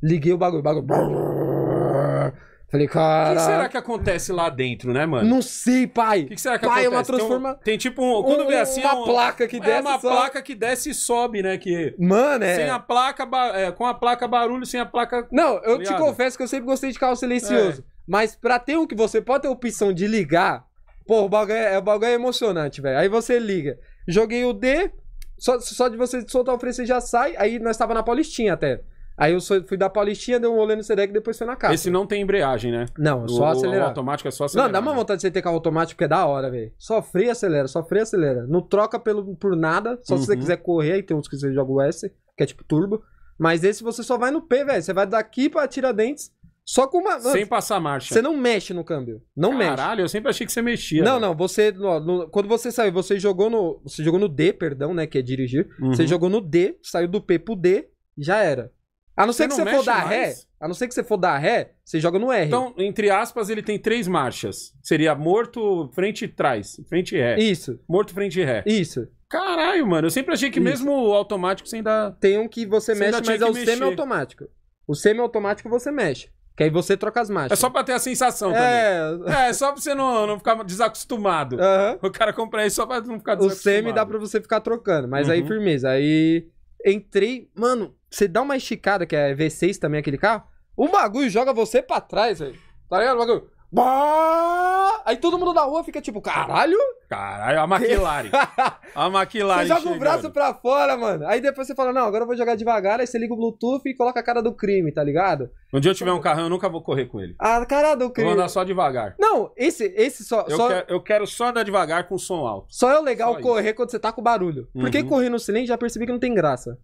Liguei o bagulho, o bagulho. (laughs) Falei, cara. O que será que acontece lá dentro, né, mano? Não sei, pai. O que, será que pai, acontece? Pai, é uma transforma. Tem, um, tem tipo um. Quando um, vê assim. Uma um, placa que é desce. É uma placa que desce e sobe, né? Que... Mano, é. Sem a placa, ba... é, com a placa barulho, sem a placa. Não, eu tá te confesso que eu sempre gostei de carro silencioso. É. Mas pra ter um que você pode ter a opção de ligar, pô, o bagulho é, o bagulho é emocionante, velho. Aí você liga. Joguei o D, só, só de você soltar o freio você já sai. Aí nós tava na Paulistinha até. Aí eu fui da Paulistinha, dei um rolê no Sedec e depois fui na casa. Esse não tem embreagem, né? Não, só o, acelerar. O automático é só acelerar. Não, dá uma né? vontade de você ter carro automático, porque é da hora, velho. Só freia, acelera, só freia, acelera. Não troca pelo, por nada, só uhum. se você uhum. quiser correr, aí tem uns que você joga o S, que é tipo turbo. Mas esse você só vai no P, velho. Você vai daqui pra Tiradentes, só com uma. Sem ah, passar marcha. Você não mexe no câmbio. Não Caralho, mexe. Caralho, eu sempre achei que você mexia. Não, né? não. Você. No, no, quando você saiu, você jogou no. Você jogou no D, perdão, né? Que é dirigir. Uhum. Você jogou no D, saiu do P pro D, já era. A não você ser que não você for dar mais? ré. A não ser que você for dar ré, você joga no R. Então, entre aspas, ele tem três marchas. Seria morto, frente e trás. Frente e ré. Isso. Morto, frente e ré. Isso. Caralho, mano. Eu sempre achei que Isso. mesmo o automático você ainda. Tem um que você mexe, mas é o semi-automático. O semi-automático você mexe. Que aí você troca as marchas. É só pra ter a sensação é... também. É, é só pra você não, não ficar desacostumado. Uhum. O cara compra aí só pra não ficar desacostumado. O semi dá pra você ficar trocando, mas uhum. aí firmeza. Aí entrei, mano, você dá uma esticada, que é V6 também aquele carro, o bagulho joga você pra trás, velho. Tá ligado? O bagulho. Bah! Aí todo mundo na rua fica tipo, caralho? Caralho, a McLaren. (laughs) a McLaren. Você joga chegando. o braço pra fora, mano. Aí depois você fala, não, agora eu vou jogar devagar. Aí você liga o Bluetooth e coloca a cara do crime, tá ligado? Um dia eu tiver um carrão, eu nunca vou correr com ele. A cara do crime. Vou andar só devagar. Não, esse, esse só. Eu, só... Quero, eu quero só andar devagar com som alto. Só é o legal só correr isso. quando você tá com barulho. Uhum. Porque correr no silêncio já percebi que não tem graça.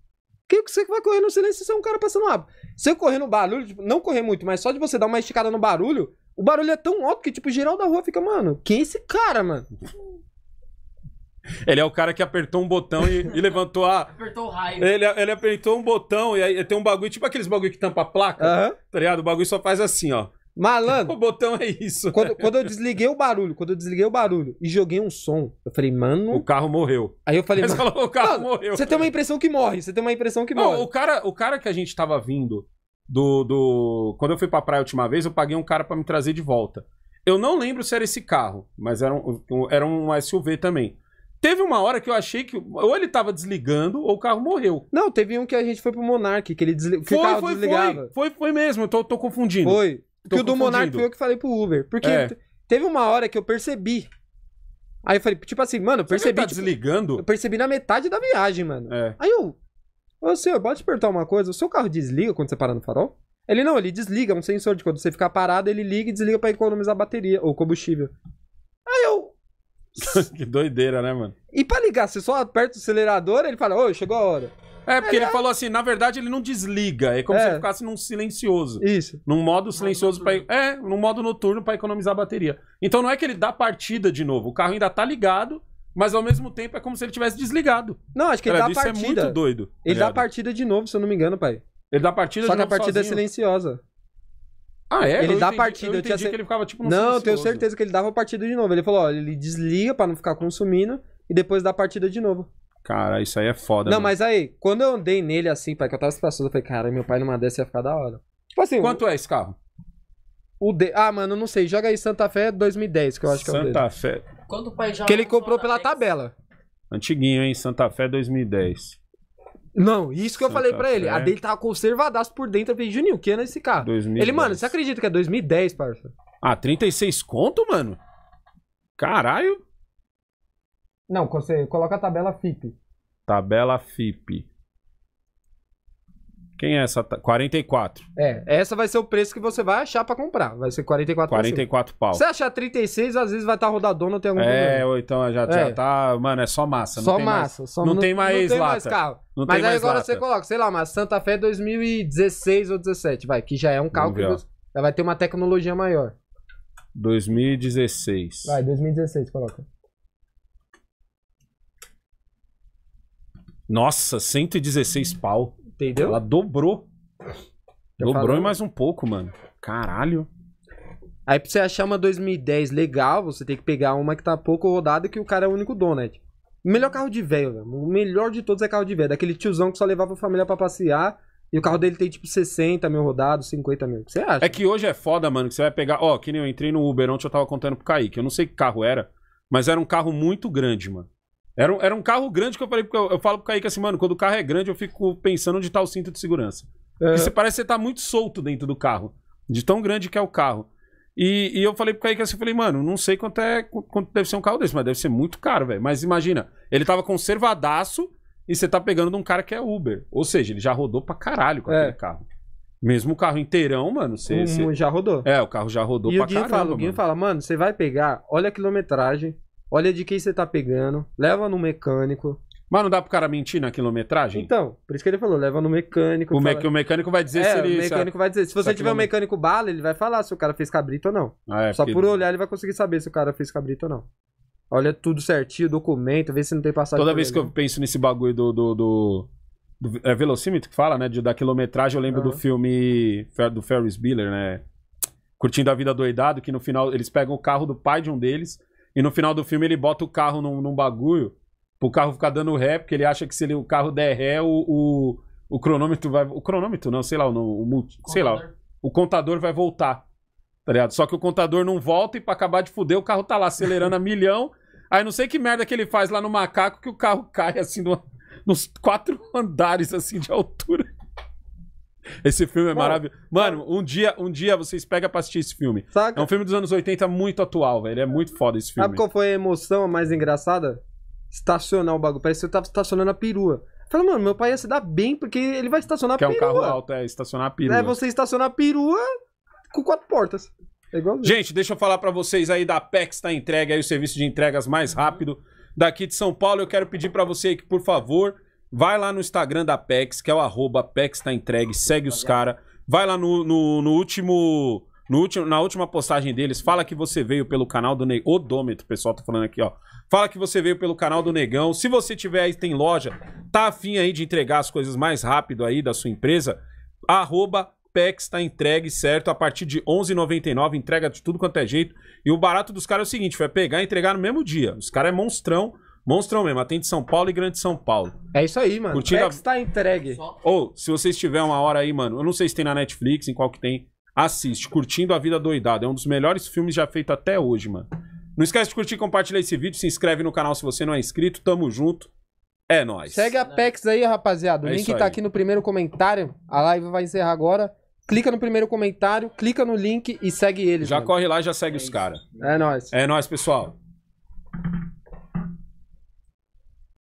Que você vai correr no silêncio se você é um cara passando água Se eu correr no barulho, tipo, não correr muito, mas só de você dar uma esticada no barulho, o barulho é tão alto que, tipo, geral da rua fica, mano, quem é esse cara, mano? Ele é o cara que apertou um botão e, e levantou a. Apertou o raio. Ele, ele apertou um botão e aí tem um bagulho, tipo aqueles bagulho que tampa a placa, uhum. tá ligado? O bagulho só faz assim, ó. Malandro. O botão é isso. Quando, quando, eu desliguei o barulho, quando eu desliguei o barulho e joguei um som, eu falei, mano. O carro morreu. Aí eu falei, Mas mano, falou, o carro mano, morreu. Você tem uma impressão que morre, você tem uma impressão que Não, morre. O cara, o cara que a gente tava vindo do, do. Quando eu fui pra praia a última vez, eu paguei um cara para me trazer de volta. Eu não lembro se era esse carro, mas era um, era um SUV também. Teve uma hora que eu achei que ou ele tava desligando ou o carro morreu. Não, teve um que a gente foi pro Monark, que ele desligou. que foi, foi, desligava. Foi, foi, foi mesmo, eu tô, tô confundindo. Foi. Tô que o do Monark foi eu que falei pro Uber. Porque é. teve uma hora que eu percebi. Aí eu falei, tipo assim, mano, eu percebi. Você tá tipo, desligando? Eu percebi na metade da viagem, mano. É. Aí eu, Ô, senhor, pode te perguntar uma coisa? O seu carro desliga quando você para no farol? Ele não, ele desliga, é um sensor de quando você ficar parado, ele liga e desliga para economizar bateria ou combustível. Aí eu. (laughs) que doideira, né, mano? E para ligar, você só aperta o acelerador, ele fala: "Ô, chegou a hora". É, porque ele, ele falou assim, na verdade ele não desliga, é como é. se ficasse num silencioso. Isso. Num modo silencioso para é, num modo noturno para economizar bateria. Então não é que ele dá partida de novo, o carro ainda tá ligado, mas ao mesmo tempo é como se ele tivesse desligado. Não, acho que ele, dá a partida. Isso é muito doido. Tá ele ligado? dá a partida de novo, se eu não me engano, pai. Ele dá a partida Só de novo. Só que a partida é sozinho. é silenciosa. Ah, é? Ele eu dá entendi, partida. Eu, eu tinha que ele ficava tipo no Não, eu tenho certeza que ele dava a partida de novo. Ele falou, ó, ele desliga para não ficar consumindo e depois dá a partida de novo. Cara, isso aí é foda. Não, mano. mas aí, quando eu andei nele assim, pai, que eu tava se passando, eu falei, cara, meu pai numa dessa ia ficar da hora. Tipo assim. Quanto eu... é esse carro? O de... Ah, mano, não sei. Joga aí Santa Fé 2010, que eu acho que é o Santa Fé. Quando o pai joga Que ele comprou pela tabela. Antiguinho, hein? Santa Fé 2010. Não, isso que eu falei pra ele. A dele tava conservadaço por dentro. Eu falei, Juninho, que é nesse carro? 2010. Ele, mano, você acredita que é 2010, parça? Ah, 36 conto, mano? Caralho. Não, você coloca a tabela FIP. Tabela FIP. Quem é essa? 44. É, essa vai ser o preço que você vai achar pra comprar. Vai ser 44 44 pau. Se você achar 36, às vezes vai estar tá rodadona, tem algum é, problema. É, ou então já, já é. tá. Mano, é só massa. Não só tem massa. Mais, só, não, não, tem mais não lata. Tem mais carro. Não Mas aí agora lata. você coloca, sei lá, uma Santa Fé 2016 ou 17, vai, que já é um carro que você, já vai ter uma tecnologia maior. 2016. Vai, 2016, coloca. Nossa, 116 pau. Entendeu? Ela dobrou. Eu dobrou falo... e mais um pouco, mano. Caralho. Aí pra você achar uma 2010 legal, você tem que pegar uma que tá pouco rodada que o cara é o único dono, né? O melhor carro de velho, O melhor de todos é carro de velho. Daquele tiozão que só levava a família para passear. E o carro dele tem tipo 60 mil rodados, 50 mil. O que você acha? É que hoje é foda, mano, que você vai pegar. Ó, oh, que nem eu entrei no Uber ontem, eu tava contando pro Kaique. Eu não sei que carro era, mas era um carro muito grande, mano. Era, era um carro grande que eu falei, eu, eu falo pro Kaique assim, mano, quando o carro é grande, eu fico pensando onde tá o cinto de segurança. É. Você parece que você tá muito solto dentro do carro, de tão grande que é o carro. E, e eu falei pro Kaique assim, eu falei, mano, não sei quanto é quanto deve ser um carro desse, mas deve ser muito caro, velho. Mas imagina, ele tava conservadaço e você tá pegando de um cara que é Uber. Ou seja, ele já rodou pra caralho com é. aquele carro. Mesmo o carro inteirão, mano, você, um, você... já rodou. É, o carro já rodou e pra caralho. Fala, o Guinho fala, mano, você vai pegar, olha a quilometragem, olha de quem você tá pegando, leva no mecânico. Mas não dá pro cara mentir na quilometragem? Então, por isso que ele falou, leva no mecânico. O, fala... o mecânico vai dizer é, se ele... o mecânico vai dizer. Se você tiver um mecânico bala, ele vai falar se o cara fez cabrito ou não. Ah, é, Só por olhar ele vai conseguir saber se o cara fez cabrito ou não. Olha tudo certinho, documento, vê se não tem passagem. Toda vez ele. que eu penso nesse bagulho do, do, do é velocímetro que fala, né? De, da quilometragem, eu lembro do filme do Ferris Bueller, né? Curtindo a Vida Doidado, que no final eles pegam o carro do pai de um deles e no final do filme ele bota o carro num, num bagulho pro carro ficar dando ré, porque ele acha que se ele, o carro der ré, o, o, o cronômetro vai. O cronômetro não, sei lá, o, o, o sei lá. O contador vai voltar. Tá ligado? Só que o contador não volta e pra acabar de fuder, o carro tá lá acelerando a (laughs) milhão. Aí não sei que merda que ele faz lá no macaco que o carro (laughs) cai assim nos quatro andares assim de altura. Esse filme é maravilhoso. Mano, um dia, um dia vocês pegam pra assistir esse filme. Saca? É um filme dos anos 80 muito atual, velho. É muito foda esse filme. Sabe qual foi a emoção mais engraçada? Estacionar o bagulho. Parece que eu tava tá estacionando a perua. Fala, mano, meu pai ia se dar bem porque ele vai estacionar que a perua. Que é um carro alto, é, estacionar a perua. É, você estacionar a perua com quatro portas. É Gente, deixa eu falar para vocês aí da PEX, tá entregue aí o serviço de entregas mais rápido daqui de São Paulo. Eu quero pedir para você que, por favor, Vai lá no Instagram da Pex, que é o arroba Pex tá entregue, segue os caras. Vai lá no, no, no último. No último, na última postagem deles, fala que você veio pelo canal do Negão. Odômetro, pessoal tá falando aqui, ó. Fala que você veio pelo canal do Negão. Se você tiver aí, tem loja, tá afim aí de entregar as coisas mais rápido aí da sua empresa, arroba Pex tá entregue, certo? A partir de 11,99, entrega de tudo quanto é jeito. E o barato dos caras é o seguinte, vai pegar e entregar no mesmo dia. Os caras é monstrão. Monstrão mesmo, atende São Paulo e Grande São Paulo. É isso aí, mano. Curtindo o é a... tá entregue. Ou, se vocês tiver uma hora aí, mano, eu não sei se tem na Netflix, em qual que tem, assiste. Curtindo a Vida Doidada. É um dos melhores filmes já feito até hoje, mano. Não esquece de curtir, compartilhar esse vídeo, se inscreve no canal se você não é inscrito. Tamo junto. É nóis. Segue a é PEX aí, rapaziada. O é link tá aqui no primeiro comentário. A live vai encerrar agora. Clica no primeiro comentário, clica no link e segue eles. Já mano. corre lá e já segue é os caras. É nóis. É nóis, pessoal.